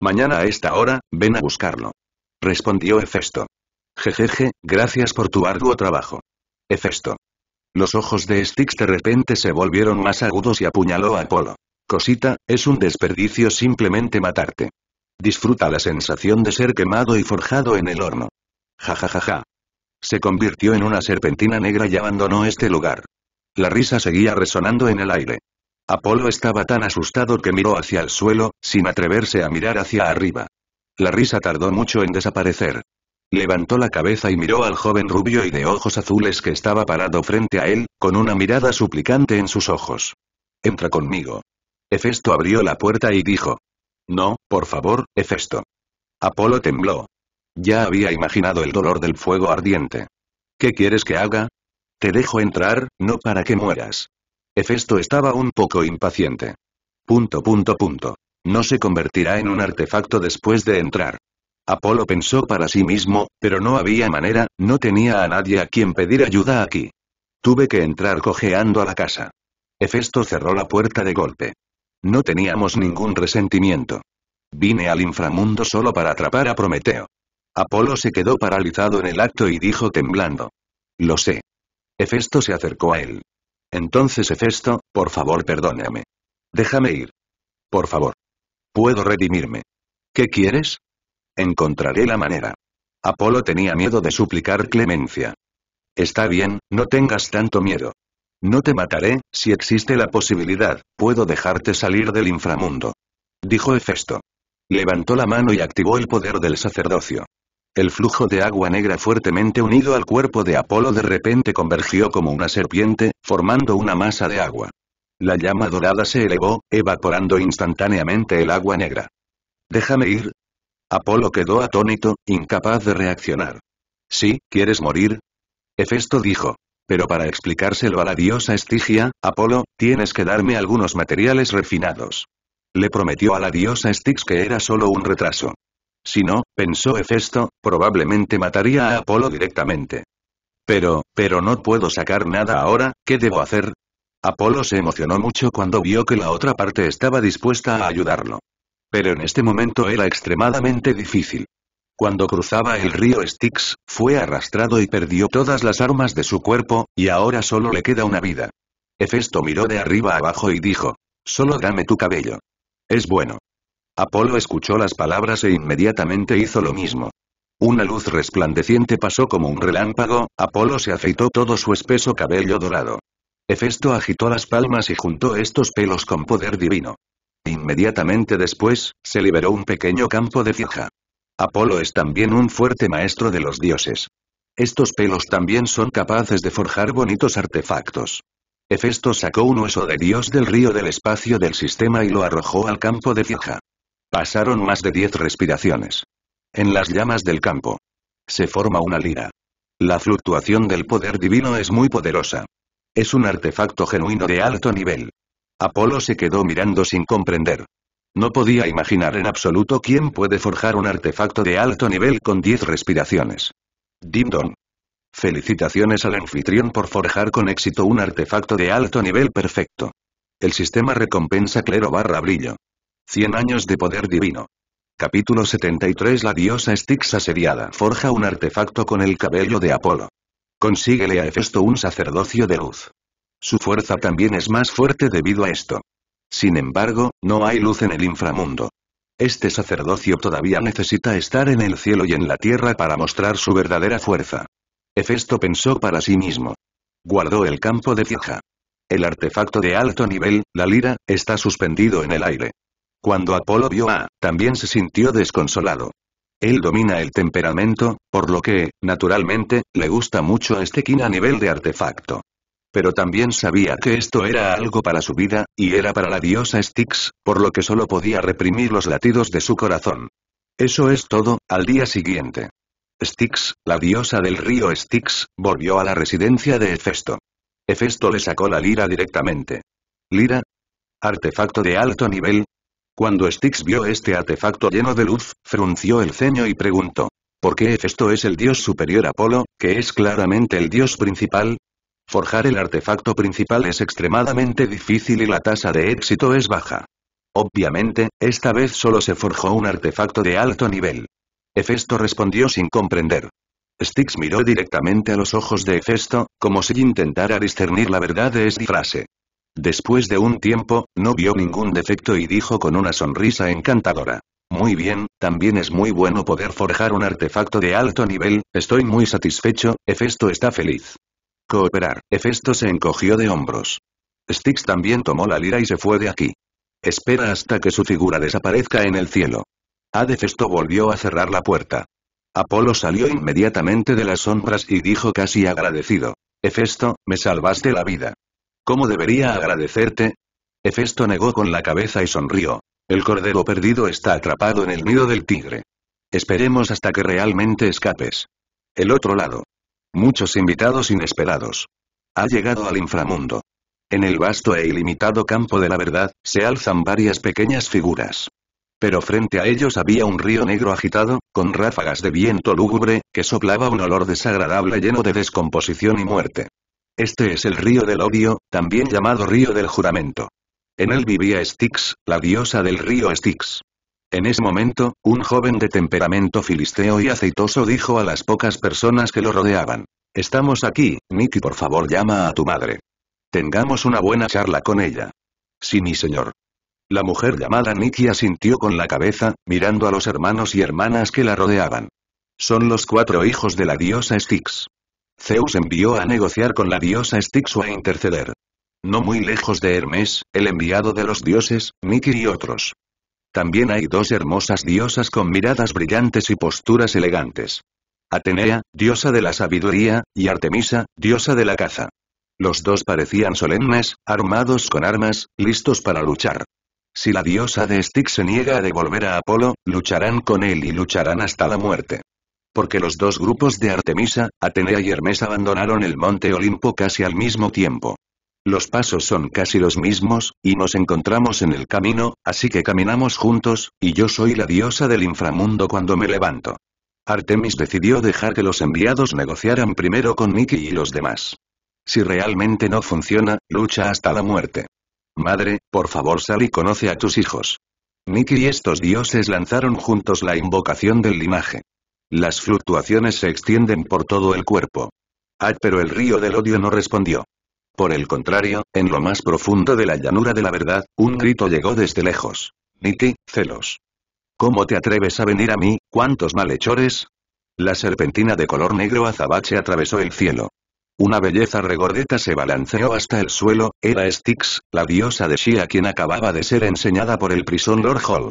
Mañana a esta hora, ven a buscarlo. Respondió Hefesto. Jejeje, gracias por tu arduo trabajo. Hefesto. Los ojos de Styx de repente se volvieron más agudos y apuñaló a Apolo. Cosita, es un desperdicio simplemente matarte. Disfruta la sensación de ser quemado y forjado en el horno. Ja ja ja ja. Se convirtió en una serpentina negra y abandonó este lugar. La risa seguía resonando en el aire. Apolo estaba tan asustado que miró hacia el suelo, sin atreverse a mirar hacia arriba. La risa tardó mucho en desaparecer. Levantó la cabeza y miró al joven rubio y de ojos azules que estaba parado frente a él, con una mirada suplicante en sus ojos. Entra conmigo. Hefesto abrió la puerta y dijo. No, por favor, Hefesto. Apolo tembló. Ya había imaginado el dolor del fuego ardiente. ¿Qué quieres que haga? Te dejo entrar, no para que mueras. Hefesto estaba un poco impaciente. Punto punto punto. No se convertirá en un artefacto después de entrar. Apolo pensó para sí mismo, pero no había manera, no tenía a nadie a quien pedir ayuda aquí. Tuve que entrar cojeando a la casa. Hefesto cerró la puerta de golpe. No teníamos ningún resentimiento. Vine al inframundo solo para atrapar a Prometeo. Apolo se quedó paralizado en el acto y dijo temblando. Lo sé. Hefesto se acercó a él. Entonces Hefesto, por favor perdóname. Déjame ir. Por favor. Puedo redimirme. ¿Qué quieres? Encontraré la manera. Apolo tenía miedo de suplicar clemencia. Está bien, no tengas tanto miedo. No te mataré, si existe la posibilidad, puedo dejarte salir del inframundo. Dijo Hefesto. Levantó la mano y activó el poder del sacerdocio. El flujo de agua negra fuertemente unido al cuerpo de Apolo de repente convergió como una serpiente, formando una masa de agua. La llama dorada se elevó, evaporando instantáneamente el agua negra. Déjame ir. Apolo quedó atónito, incapaz de reaccionar. Sí, ¿quieres morir? Hefesto dijo pero para explicárselo a la diosa Estigia, Apolo, tienes que darme algunos materiales refinados. Le prometió a la diosa Styx que era solo un retraso. Si no, pensó Hefesto, probablemente mataría a Apolo directamente. Pero, pero no puedo sacar nada ahora, ¿qué debo hacer? Apolo se emocionó mucho cuando vio que la otra parte estaba dispuesta a ayudarlo. Pero en este momento era extremadamente difícil. Cuando cruzaba el río Styx, fue arrastrado y perdió todas las armas de su cuerpo, y ahora solo le queda una vida. Hefesto miró de arriba abajo y dijo, solo dame tu cabello. Es bueno. Apolo escuchó las palabras e inmediatamente hizo lo mismo. Una luz resplandeciente pasó como un relámpago, Apolo se afeitó todo su espeso cabello dorado. Hefesto agitó las palmas y juntó estos pelos con poder divino. Inmediatamente después, se liberó un pequeño campo de fija. Apolo es también un fuerte maestro de los dioses. Estos pelos también son capaces de forjar bonitos artefactos. Hefesto sacó un hueso de dios del río del espacio del sistema y lo arrojó al campo de Fioja. Pasaron más de diez respiraciones. En las llamas del campo. Se forma una lira. La fluctuación del poder divino es muy poderosa. Es un artefacto genuino de alto nivel. Apolo se quedó mirando sin comprender. No podía imaginar en absoluto quién puede forjar un artefacto de alto nivel con 10 respiraciones. Dimdon. Felicitaciones al anfitrión por forjar con éxito un artefacto de alto nivel perfecto. El sistema recompensa clero barra brillo. 100 años de poder divino. Capítulo 73 La diosa Styx asediada forja un artefacto con el cabello de Apolo. Consíguele a Hefesto un sacerdocio de luz. Su fuerza también es más fuerte debido a esto. Sin embargo, no hay luz en el inframundo. Este sacerdocio todavía necesita estar en el cielo y en la tierra para mostrar su verdadera fuerza. Hefesto pensó para sí mismo. Guardó el campo de Fija. El artefacto de alto nivel, la lira, está suspendido en el aire. Cuando Apolo vio a, también se sintió desconsolado. Él domina el temperamento, por lo que, naturalmente, le gusta mucho este quina nivel de artefacto pero también sabía que esto era algo para su vida, y era para la diosa Styx, por lo que solo podía reprimir los latidos de su corazón. Eso es todo, al día siguiente. Styx, la diosa del río Styx, volvió a la residencia de Hefesto. Hefesto le sacó la lira directamente. ¿Lira? ¿Artefacto de alto nivel? Cuando Styx vio este artefacto lleno de luz, frunció el ceño y preguntó. ¿Por qué Hefesto es el dios superior Apolo, que es claramente el dios principal? Forjar el artefacto principal es extremadamente difícil y la tasa de éxito es baja. Obviamente, esta vez solo se forjó un artefacto de alto nivel. Hefesto respondió sin comprender. Styx miró directamente a los ojos de Hefesto, como si intentara discernir la verdad de esta frase. Después de un tiempo, no vio ningún defecto y dijo con una sonrisa encantadora. Muy bien, también es muy bueno poder forjar un artefacto de alto nivel, estoy muy satisfecho, Hefesto está feliz. Cooperar. Hefesto se encogió de hombros. Styx también tomó la lira y se fue de aquí. Espera hasta que su figura desaparezca en el cielo. Adefesto volvió a cerrar la puerta. Apolo salió inmediatamente de las sombras y dijo casi agradecido. Hefesto, me salvaste la vida. ¿Cómo debería agradecerte? Hefesto negó con la cabeza y sonrió. El cordero perdido está atrapado en el nido del tigre. Esperemos hasta que realmente escapes. El otro lado. Muchos invitados inesperados. Ha llegado al inframundo. En el vasto e ilimitado campo de la verdad, se alzan varias pequeñas figuras. Pero frente a ellos había un río negro agitado, con ráfagas de viento lúgubre, que soplaba un olor desagradable lleno de descomposición y muerte. Este es el río del odio, también llamado río del juramento. En él vivía Styx, la diosa del río Styx. En ese momento, un joven de temperamento filisteo y aceitoso dijo a las pocas personas que lo rodeaban. Estamos aquí, Nicky por favor llama a tu madre. Tengamos una buena charla con ella. Sí mi señor. La mujer llamada Nicky asintió con la cabeza, mirando a los hermanos y hermanas que la rodeaban. Son los cuatro hijos de la diosa Styx. Zeus envió a negociar con la diosa Styx o a interceder. No muy lejos de Hermes, el enviado de los dioses, Niki y otros. También hay dos hermosas diosas con miradas brillantes y posturas elegantes. Atenea, diosa de la sabiduría, y Artemisa, diosa de la caza. Los dos parecían solemnes, armados con armas, listos para luchar. Si la diosa de Styx se niega a devolver a Apolo, lucharán con él y lucharán hasta la muerte. Porque los dos grupos de Artemisa, Atenea y Hermes abandonaron el monte Olimpo casi al mismo tiempo. Los pasos son casi los mismos, y nos encontramos en el camino, así que caminamos juntos, y yo soy la diosa del inframundo cuando me levanto. Artemis decidió dejar que los enviados negociaran primero con Nikki y los demás. Si realmente no funciona, lucha hasta la muerte. Madre, por favor sal y conoce a tus hijos. Nikki y estos dioses lanzaron juntos la invocación del linaje. Las fluctuaciones se extienden por todo el cuerpo. Ah, pero el río del odio no respondió. Por el contrario, en lo más profundo de la llanura de la verdad, un grito llegó desde lejos. Niti, celos. ¿Cómo te atreves a venir a mí, cuántos malhechores? La serpentina de color negro azabache atravesó el cielo. Una belleza regordeta se balanceó hasta el suelo, era Styx, la diosa de Shia quien acababa de ser enseñada por el prisón Lord Hall.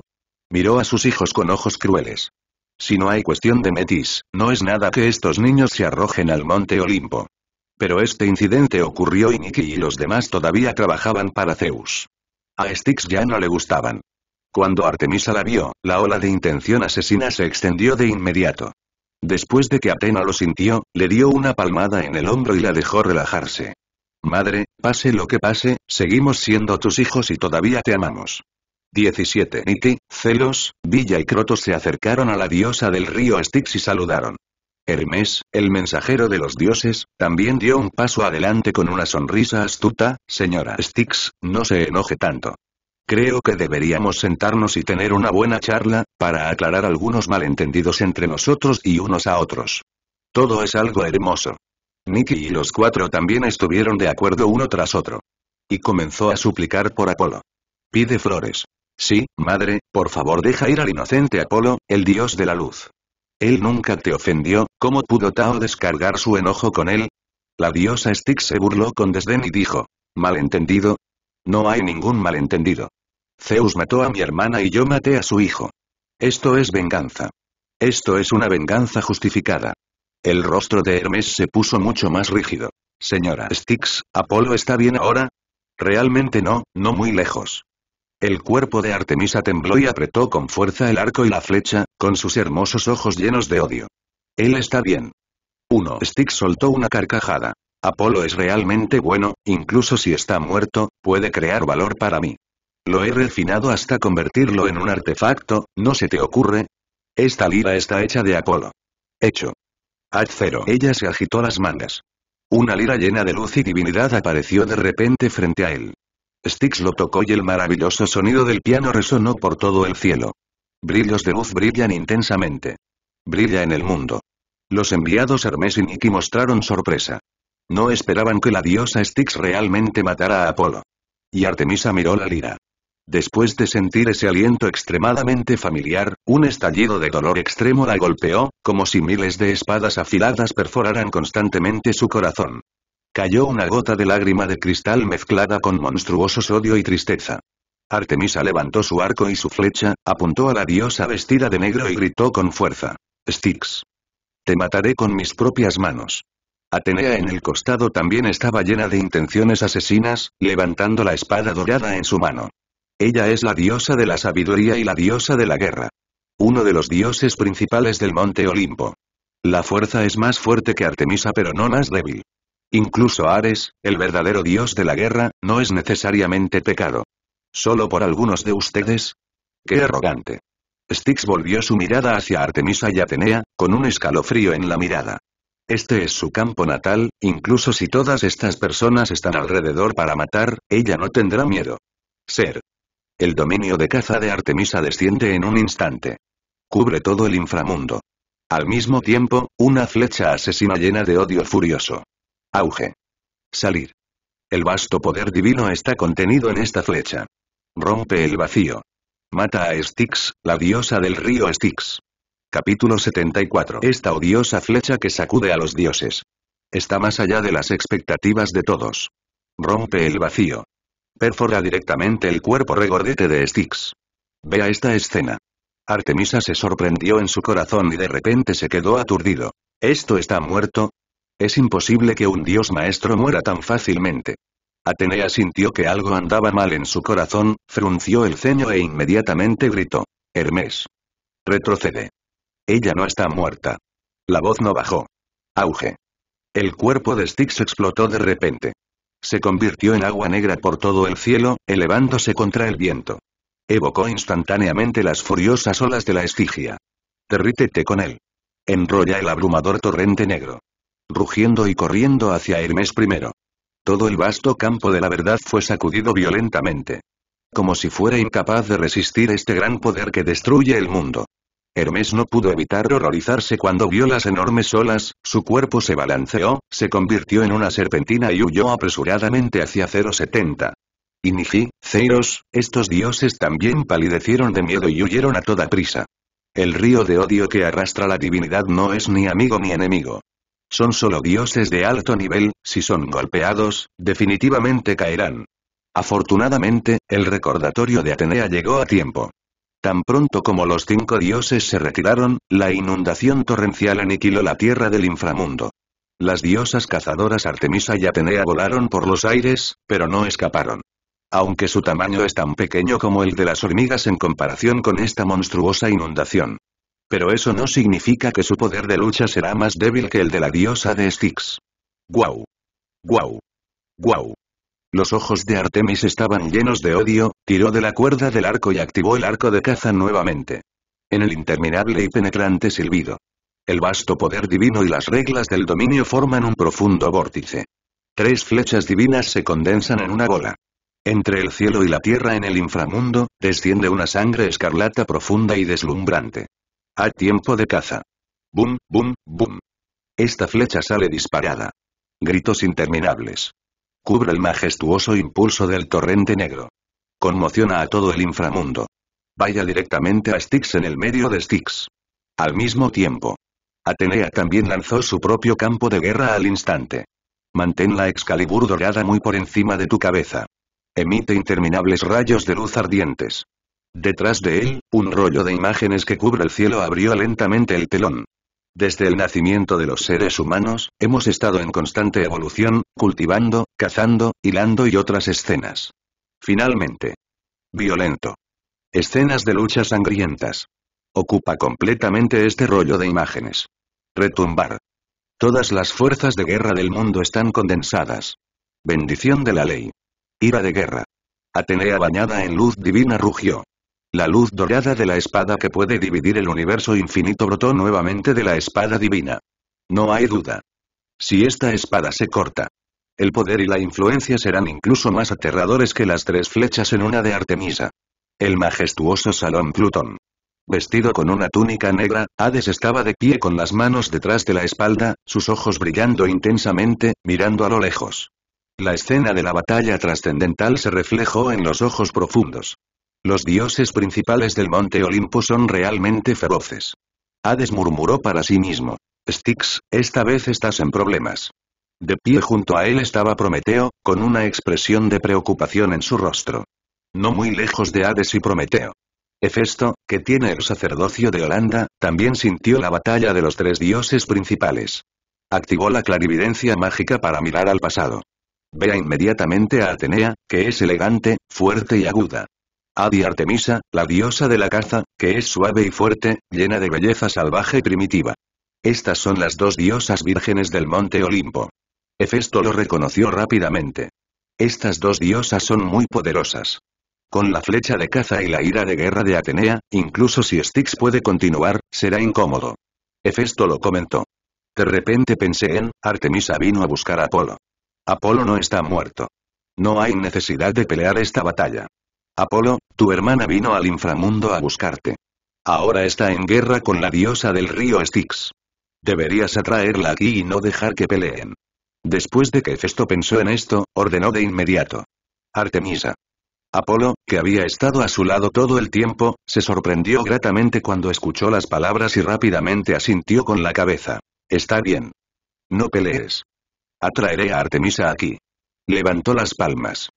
Miró a sus hijos con ojos crueles. Si no hay cuestión de Metis, no es nada que estos niños se arrojen al monte Olimpo. Pero este incidente ocurrió y niki y los demás todavía trabajaban para Zeus. A Styx ya no le gustaban. Cuando Artemisa la vio, la ola de intención asesina se extendió de inmediato. Después de que Atena lo sintió, le dio una palmada en el hombro y la dejó relajarse. Madre, pase lo que pase, seguimos siendo tus hijos y todavía te amamos. 17. Niki, Celos, Villa y Crotos se acercaron a la diosa del río Styx y saludaron. Hermes, el mensajero de los dioses, también dio un paso adelante con una sonrisa astuta, señora Styx, no se enoje tanto. Creo que deberíamos sentarnos y tener una buena charla, para aclarar algunos malentendidos entre nosotros y unos a otros. Todo es algo hermoso. Nicky y los cuatro también estuvieron de acuerdo uno tras otro. Y comenzó a suplicar por Apolo. Pide flores. Sí, madre, por favor deja ir al inocente Apolo, el dios de la luz. Él nunca te ofendió, ¿cómo pudo Tao descargar su enojo con él? La diosa Styx se burló con desdén y dijo. ¿Malentendido? No hay ningún malentendido. Zeus mató a mi hermana y yo maté a su hijo. Esto es venganza. Esto es una venganza justificada. El rostro de Hermes se puso mucho más rígido. Señora Styx, ¿Apolo está bien ahora? Realmente no, no muy lejos. El cuerpo de Artemisa tembló y apretó con fuerza el arco y la flecha, con sus hermosos ojos llenos de odio. Él está bien. Uno Stick soltó una carcajada. Apolo es realmente bueno, incluso si está muerto, puede crear valor para mí. Lo he refinado hasta convertirlo en un artefacto, ¿no se te ocurre? Esta lira está hecha de Apolo. Hecho. Ad 0 Ella se agitó las mangas. Una lira llena de luz y divinidad apareció de repente frente a él. Styx lo tocó y el maravilloso sonido del piano resonó por todo el cielo. Brillos de luz brillan intensamente. Brilla en el mundo. Los enviados Hermes y Niki mostraron sorpresa. No esperaban que la diosa Styx realmente matara a Apolo. Y Artemisa miró la lira. Después de sentir ese aliento extremadamente familiar, un estallido de dolor extremo la golpeó, como si miles de espadas afiladas perforaran constantemente su corazón. Cayó una gota de lágrima de cristal mezclada con monstruoso odio y tristeza. Artemisa levantó su arco y su flecha, apuntó a la diosa vestida de negro y gritó con fuerza. Styx. Te mataré con mis propias manos. Atenea en el costado también estaba llena de intenciones asesinas, levantando la espada dorada en su mano. Ella es la diosa de la sabiduría y la diosa de la guerra. Uno de los dioses principales del monte Olimpo. La fuerza es más fuerte que Artemisa pero no más débil. Incluso Ares, el verdadero dios de la guerra, no es necesariamente pecado. Solo por algunos de ustedes. ¡Qué arrogante! Styx volvió su mirada hacia Artemisa y Atenea, con un escalofrío en la mirada. Este es su campo natal, incluso si todas estas personas están alrededor para matar, ella no tendrá miedo. Ser. El dominio de caza de Artemisa desciende en un instante. Cubre todo el inframundo. Al mismo tiempo, una flecha asesina llena de odio furioso. Auge. Salir. El vasto poder divino está contenido en esta flecha. Rompe el vacío. Mata a Styx, la diosa del río Styx. Capítulo 74. Esta odiosa flecha que sacude a los dioses. Está más allá de las expectativas de todos. Rompe el vacío. Perfora directamente el cuerpo regordete de Styx. Vea esta escena. Artemisa se sorprendió en su corazón y de repente se quedó aturdido. ¿Esto está muerto? Es imposible que un dios maestro muera tan fácilmente. Atenea sintió que algo andaba mal en su corazón, frunció el ceño e inmediatamente gritó. Hermes. Retrocede. Ella no está muerta. La voz no bajó. Auge. El cuerpo de Styx explotó de repente. Se convirtió en agua negra por todo el cielo, elevándose contra el viento. Evocó instantáneamente las furiosas olas de la Estigia. Derrítete con él. Enrolla el abrumador torrente negro rugiendo y corriendo hacia Hermes primero. Todo el vasto campo de la verdad fue sacudido violentamente. Como si fuera incapaz de resistir este gran poder que destruye el mundo. Hermes no pudo evitar horrorizarse cuando vio las enormes olas, su cuerpo se balanceó, se convirtió en una serpentina y huyó apresuradamente hacia 070. Y Zeiros, estos dioses también palidecieron de miedo y huyeron a toda prisa. El río de odio que arrastra la divinidad no es ni amigo ni enemigo. Son solo dioses de alto nivel, si son golpeados, definitivamente caerán. Afortunadamente, el recordatorio de Atenea llegó a tiempo. Tan pronto como los cinco dioses se retiraron, la inundación torrencial aniquiló la tierra del inframundo. Las diosas cazadoras Artemisa y Atenea volaron por los aires, pero no escaparon. Aunque su tamaño es tan pequeño como el de las hormigas en comparación con esta monstruosa inundación. Pero eso no significa que su poder de lucha será más débil que el de la diosa de Styx. ¡Guau! ¡Guau! ¡Guau! Los ojos de Artemis estaban llenos de odio, tiró de la cuerda del arco y activó el arco de caza nuevamente. En el interminable y penetrante silbido. El vasto poder divino y las reglas del dominio forman un profundo vórtice. Tres flechas divinas se condensan en una bola. Entre el cielo y la tierra en el inframundo, desciende una sangre escarlata profunda y deslumbrante. A tiempo de caza. Bum, bum, bum. Esta flecha sale disparada. Gritos interminables. Cubre el majestuoso impulso del torrente negro. Conmociona a todo el inframundo. Vaya directamente a Styx en el medio de Styx. Al mismo tiempo. Atenea también lanzó su propio campo de guerra al instante. Mantén la Excalibur dorada muy por encima de tu cabeza. Emite interminables rayos de luz ardientes. Detrás de él, un rollo de imágenes que cubre el cielo abrió lentamente el telón. Desde el nacimiento de los seres humanos, hemos estado en constante evolución, cultivando, cazando, hilando y otras escenas. Finalmente. Violento. Escenas de luchas sangrientas. Ocupa completamente este rollo de imágenes. Retumbar. Todas las fuerzas de guerra del mundo están condensadas. Bendición de la ley. Ira de guerra. Atenea bañada en luz divina rugió. La luz dorada de la espada que puede dividir el universo infinito brotó nuevamente de la espada divina. No hay duda. Si esta espada se corta, el poder y la influencia serán incluso más aterradores que las tres flechas en una de Artemisa. El majestuoso salón Plutón. Vestido con una túnica negra, Hades estaba de pie con las manos detrás de la espalda, sus ojos brillando intensamente, mirando a lo lejos. La escena de la batalla trascendental se reflejó en los ojos profundos. Los dioses principales del monte Olimpo son realmente feroces. Hades murmuró para sí mismo. Styx, esta vez estás en problemas. De pie junto a él estaba Prometeo, con una expresión de preocupación en su rostro. No muy lejos de Hades y Prometeo. Hefesto, que tiene el sacerdocio de Holanda, también sintió la batalla de los tres dioses principales. Activó la clarividencia mágica para mirar al pasado. Vea inmediatamente a Atenea, que es elegante, fuerte y aguda. Adi Artemisa, la diosa de la caza, que es suave y fuerte, llena de belleza salvaje y primitiva. Estas son las dos diosas vírgenes del monte Olimpo. Hefesto lo reconoció rápidamente. Estas dos diosas son muy poderosas. Con la flecha de caza y la ira de guerra de Atenea, incluso si Styx puede continuar, será incómodo. Hefesto lo comentó. De repente pensé en, Artemisa vino a buscar a Apolo. Apolo no está muerto. No hay necesidad de pelear esta batalla. Apolo, tu hermana vino al inframundo a buscarte. Ahora está en guerra con la diosa del río Styx. Deberías atraerla aquí y no dejar que peleen. Después de que Festo pensó en esto, ordenó de inmediato. Artemisa. Apolo, que había estado a su lado todo el tiempo, se sorprendió gratamente cuando escuchó las palabras y rápidamente asintió con la cabeza. Está bien. No pelees. Atraeré a Artemisa aquí. Levantó las palmas.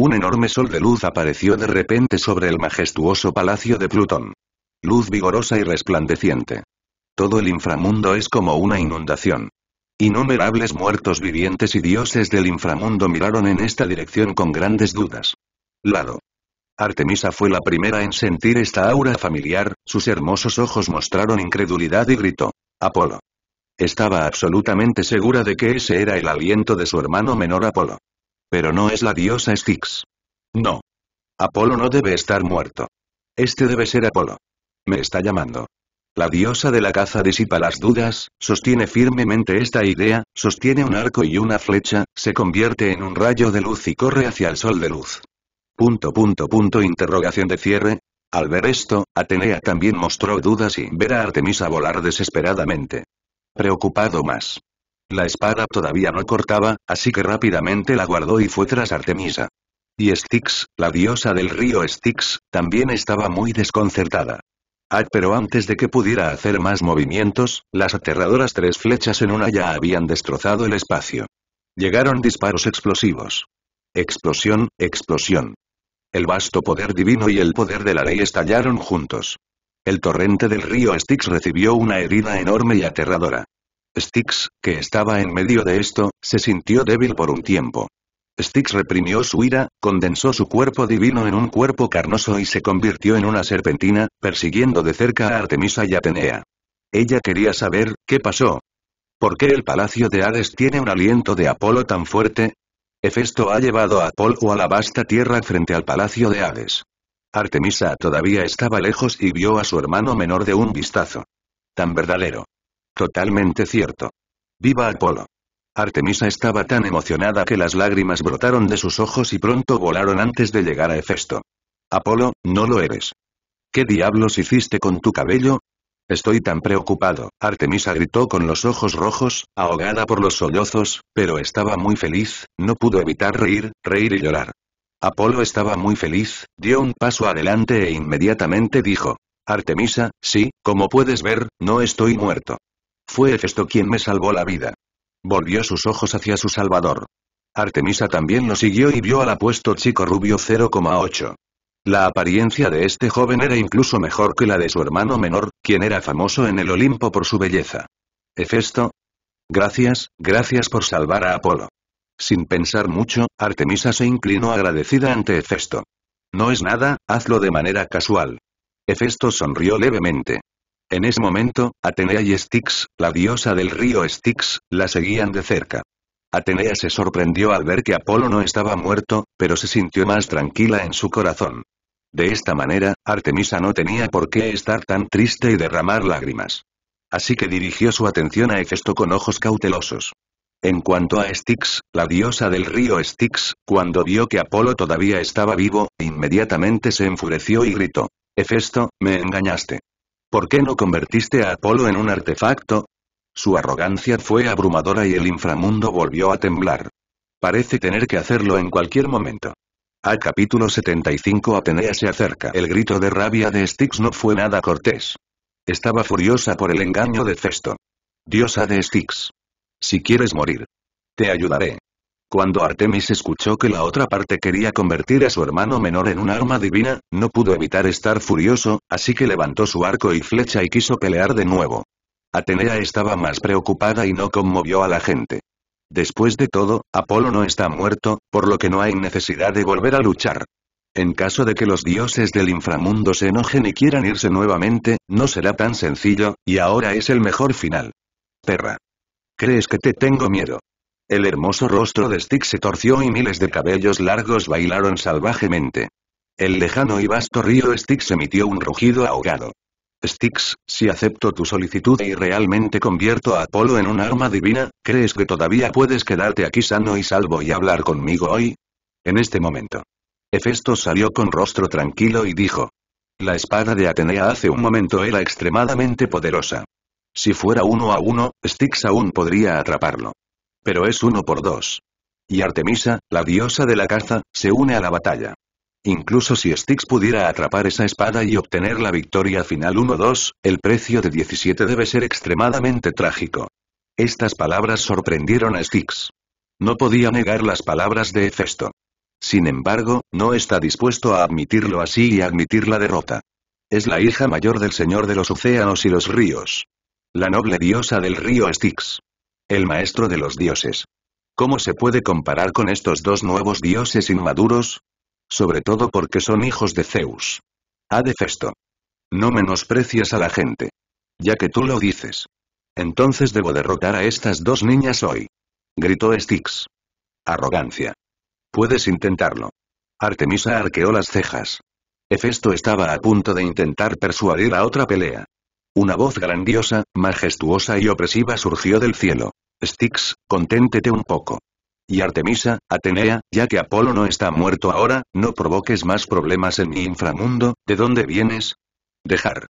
Un enorme sol de luz apareció de repente sobre el majestuoso palacio de Plutón. Luz vigorosa y resplandeciente. Todo el inframundo es como una inundación. Innumerables muertos vivientes y dioses del inframundo miraron en esta dirección con grandes dudas. Lado. Artemisa fue la primera en sentir esta aura familiar, sus hermosos ojos mostraron incredulidad y gritó. Apolo. Estaba absolutamente segura de que ese era el aliento de su hermano menor Apolo. Pero no es la diosa Styx. No. Apolo no debe estar muerto. Este debe ser Apolo. Me está llamando. La diosa de la caza disipa las dudas, sostiene firmemente esta idea, sostiene un arco y una flecha, se convierte en un rayo de luz y corre hacia el sol de luz. Punto punto punto interrogación de cierre. Al ver esto, Atenea también mostró dudas y ver a Artemisa volar desesperadamente. Preocupado más. La espada todavía no cortaba, así que rápidamente la guardó y fue tras Artemisa. Y Styx, la diosa del río Styx, también estaba muy desconcertada. pero antes de que pudiera hacer más movimientos, las aterradoras tres flechas en una ya habían destrozado el espacio. Llegaron disparos explosivos. Explosión, explosión. El vasto poder divino y el poder de la ley estallaron juntos. El torrente del río Styx recibió una herida enorme y aterradora. Styx, que estaba en medio de esto, se sintió débil por un tiempo. Styx reprimió su ira, condensó su cuerpo divino en un cuerpo carnoso y se convirtió en una serpentina, persiguiendo de cerca a Artemisa y Atenea. Ella quería saber, ¿qué pasó? ¿Por qué el palacio de Hades tiene un aliento de Apolo tan fuerte? Hefesto ha llevado a Apolo a la vasta tierra frente al palacio de Hades. Artemisa todavía estaba lejos y vio a su hermano menor de un vistazo. Tan verdadero. Totalmente cierto. ¡Viva Apolo! Artemisa estaba tan emocionada que las lágrimas brotaron de sus ojos y pronto volaron antes de llegar a Hefesto. Apolo, no lo eres. ¿Qué diablos hiciste con tu cabello? Estoy tan preocupado, Artemisa gritó con los ojos rojos, ahogada por los sollozos, pero estaba muy feliz, no pudo evitar reír, reír y llorar. Apolo estaba muy feliz, dio un paso adelante e inmediatamente dijo. Artemisa, sí, como puedes ver, no estoy muerto. Fue Hefesto quien me salvó la vida. Volvió sus ojos hacia su salvador. Artemisa también lo siguió y vio al apuesto chico rubio 0,8. La apariencia de este joven era incluso mejor que la de su hermano menor, quien era famoso en el Olimpo por su belleza. Hefesto. Gracias, gracias por salvar a Apolo. Sin pensar mucho, Artemisa se inclinó agradecida ante Hefesto. No es nada, hazlo de manera casual. Hefesto sonrió levemente. En ese momento, Atenea y Styx, la diosa del río Styx, la seguían de cerca. Atenea se sorprendió al ver que Apolo no estaba muerto, pero se sintió más tranquila en su corazón. De esta manera, Artemisa no tenía por qué estar tan triste y derramar lágrimas. Así que dirigió su atención a Hefesto con ojos cautelosos. En cuanto a Styx, la diosa del río Styx, cuando vio que Apolo todavía estaba vivo, inmediatamente se enfureció y gritó, Hefesto, me engañaste. ¿Por qué no convertiste a Apolo en un artefacto? Su arrogancia fue abrumadora y el inframundo volvió a temblar. Parece tener que hacerlo en cualquier momento. A capítulo 75 Atenea se acerca. El grito de rabia de Styx no fue nada cortés. Estaba furiosa por el engaño de Festo. Diosa de Styx. Si quieres morir. Te ayudaré. Cuando Artemis escuchó que la otra parte quería convertir a su hermano menor en un arma divina, no pudo evitar estar furioso, así que levantó su arco y flecha y quiso pelear de nuevo. Atenea estaba más preocupada y no conmovió a la gente. Después de todo, Apolo no está muerto, por lo que no hay necesidad de volver a luchar. En caso de que los dioses del inframundo se enojen y quieran irse nuevamente, no será tan sencillo, y ahora es el mejor final. Perra. ¿Crees que te tengo miedo? El hermoso rostro de Styx se torció y miles de cabellos largos bailaron salvajemente. El lejano y vasto río Styx emitió un rugido ahogado. Styx, si acepto tu solicitud y realmente convierto a Apolo en un arma divina, ¿crees que todavía puedes quedarte aquí sano y salvo y hablar conmigo hoy? En este momento. Hefesto salió con rostro tranquilo y dijo. La espada de Atenea hace un momento era extremadamente poderosa. Si fuera uno a uno, Styx aún podría atraparlo pero es uno por dos. Y Artemisa, la diosa de la caza, se une a la batalla. Incluso si Styx pudiera atrapar esa espada y obtener la victoria final 1-2, el precio de 17 debe ser extremadamente trágico. Estas palabras sorprendieron a Styx. No podía negar las palabras de Hefesto. Sin embargo, no está dispuesto a admitirlo así y admitir la derrota. Es la hija mayor del señor de los océanos y los ríos. La noble diosa del río Styx. El maestro de los dioses. ¿Cómo se puede comparar con estos dos nuevos dioses inmaduros? Sobre todo porque son hijos de Zeus. Adefesto. No menosprecias a la gente. Ya que tú lo dices. Entonces debo derrotar a estas dos niñas hoy. Gritó Styx. Arrogancia. Puedes intentarlo. Artemisa arqueó las cejas. Hefesto estaba a punto de intentar persuadir a otra pelea. Una voz grandiosa, majestuosa y opresiva surgió del cielo. Styx, conténtete un poco. Y Artemisa, Atenea, ya que Apolo no está muerto ahora, no provoques más problemas en mi inframundo, ¿de dónde vienes? Dejar.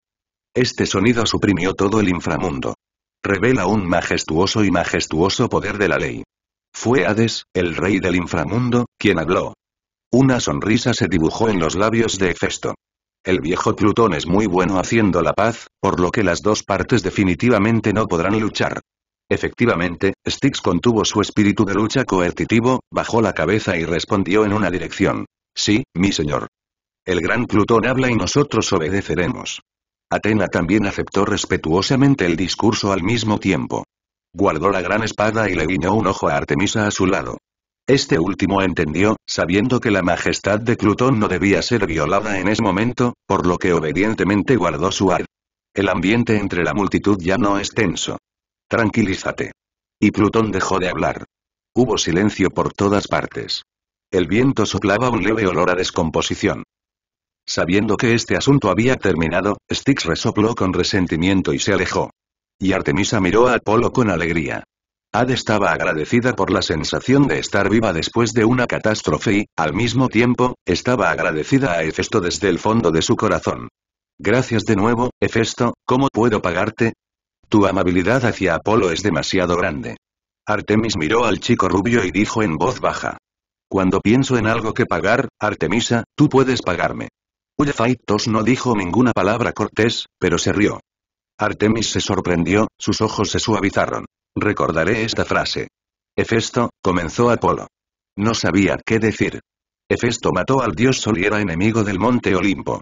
Este sonido suprimió todo el inframundo. Revela un majestuoso y majestuoso poder de la ley. Fue Hades, el rey del inframundo, quien habló. Una sonrisa se dibujó en los labios de Hefesto. El viejo Plutón es muy bueno haciendo la paz, por lo que las dos partes definitivamente no podrán luchar. Efectivamente, Styx contuvo su espíritu de lucha coercitivo, bajó la cabeza y respondió en una dirección. Sí, mi señor. El gran Plutón habla y nosotros obedeceremos. Atena también aceptó respetuosamente el discurso al mismo tiempo. Guardó la gran espada y le guiñó un ojo a Artemisa a su lado. Este último entendió, sabiendo que la majestad de Plutón no debía ser violada en ese momento, por lo que obedientemente guardó su ar. El ambiente entre la multitud ya no es tenso. Tranquilízate. Y Plutón dejó de hablar. Hubo silencio por todas partes. El viento soplaba un leve olor a descomposición. Sabiendo que este asunto había terminado, Styx resopló con resentimiento y se alejó. Y Artemisa miró a Apolo con alegría. Ad estaba agradecida por la sensación de estar viva después de una catástrofe y, al mismo tiempo, estaba agradecida a Hefesto desde el fondo de su corazón. Gracias de nuevo, Hefesto, ¿cómo puedo pagarte? Tu amabilidad hacia Apolo es demasiado grande. Artemis miró al chico rubio y dijo en voz baja. Cuando pienso en algo que pagar, Artemisa, tú puedes pagarme. Ulfaitos no dijo ninguna palabra cortés, pero se rió. Artemis se sorprendió, sus ojos se suavizaron. Recordaré esta frase. Hefesto, comenzó Apolo. No sabía qué decir. Hefesto mató al dios Sol y era enemigo del monte Olimpo.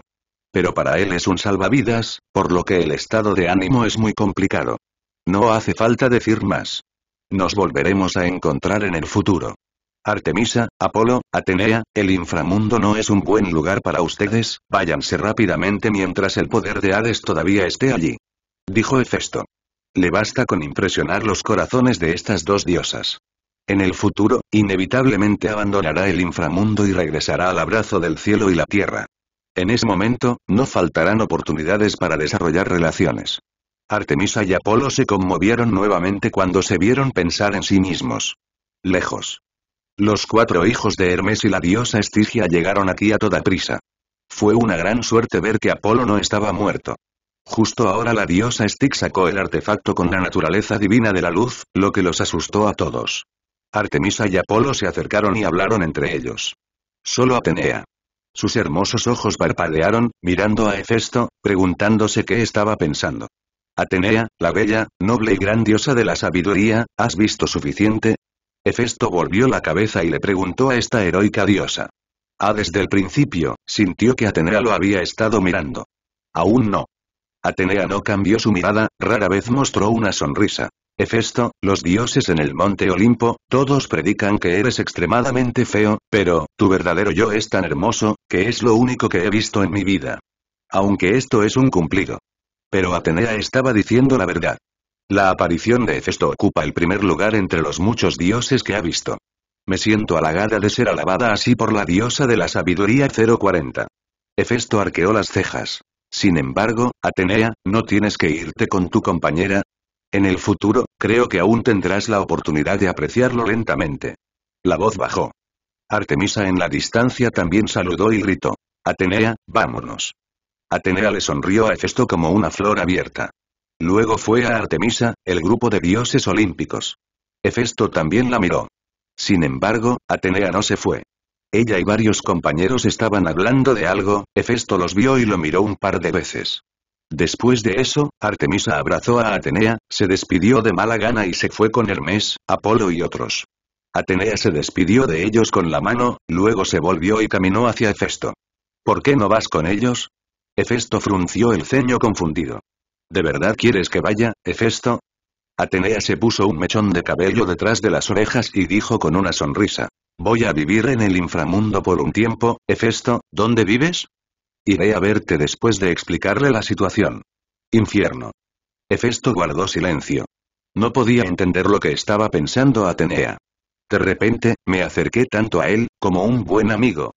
Pero para él es un salvavidas, por lo que el estado de ánimo es muy complicado. No hace falta decir más. Nos volveremos a encontrar en el futuro. Artemisa, Apolo, Atenea, el inframundo no es un buen lugar para ustedes, váyanse rápidamente mientras el poder de Hades todavía esté allí. Dijo Hefesto le basta con impresionar los corazones de estas dos diosas. En el futuro, inevitablemente abandonará el inframundo y regresará al abrazo del cielo y la tierra. En ese momento, no faltarán oportunidades para desarrollar relaciones. Artemisa y Apolo se conmovieron nuevamente cuando se vieron pensar en sí mismos. Lejos. Los cuatro hijos de Hermes y la diosa Estigia llegaron aquí a toda prisa. Fue una gran suerte ver que Apolo no estaba muerto. Justo ahora la diosa Stick sacó el artefacto con la naturaleza divina de la luz, lo que los asustó a todos. Artemisa y Apolo se acercaron y hablaron entre ellos. Solo Atenea. Sus hermosos ojos parpadearon, mirando a Hefesto, preguntándose qué estaba pensando. Atenea, la bella, noble y gran diosa de la sabiduría, ¿has visto suficiente? Hefesto volvió la cabeza y le preguntó a esta heroica diosa. Ah, desde el principio, sintió que Atenea lo había estado mirando. Aún no. Atenea no cambió su mirada, rara vez mostró una sonrisa. Hefesto, los dioses en el monte Olimpo, todos predican que eres extremadamente feo, pero, tu verdadero yo es tan hermoso, que es lo único que he visto en mi vida. Aunque esto es un cumplido. Pero Atenea estaba diciendo la verdad. La aparición de Hefesto ocupa el primer lugar entre los muchos dioses que ha visto. Me siento halagada de ser alabada así por la diosa de la sabiduría 040. Hefesto arqueó las cejas. Sin embargo, Atenea, no tienes que irte con tu compañera. En el futuro, creo que aún tendrás la oportunidad de apreciarlo lentamente. La voz bajó. Artemisa en la distancia también saludó y gritó. Atenea, vámonos. Atenea le sonrió a Hefesto como una flor abierta. Luego fue a Artemisa, el grupo de dioses olímpicos. Hefesto también la miró. Sin embargo, Atenea no se fue. Ella y varios compañeros estaban hablando de algo, Hefesto los vio y lo miró un par de veces. Después de eso, Artemisa abrazó a Atenea, se despidió de mala gana y se fue con Hermes, Apolo y otros. Atenea se despidió de ellos con la mano, luego se volvió y caminó hacia Hefesto. ¿Por qué no vas con ellos? Hefesto frunció el ceño confundido. ¿De verdad quieres que vaya, Hefesto? Atenea se puso un mechón de cabello detrás de las orejas y dijo con una sonrisa. Voy a vivir en el inframundo por un tiempo, Hefesto, ¿dónde vives? Iré a verte después de explicarle la situación. Infierno. Hefesto guardó silencio. No podía entender lo que estaba pensando Atenea. De repente, me acerqué tanto a él, como un buen amigo,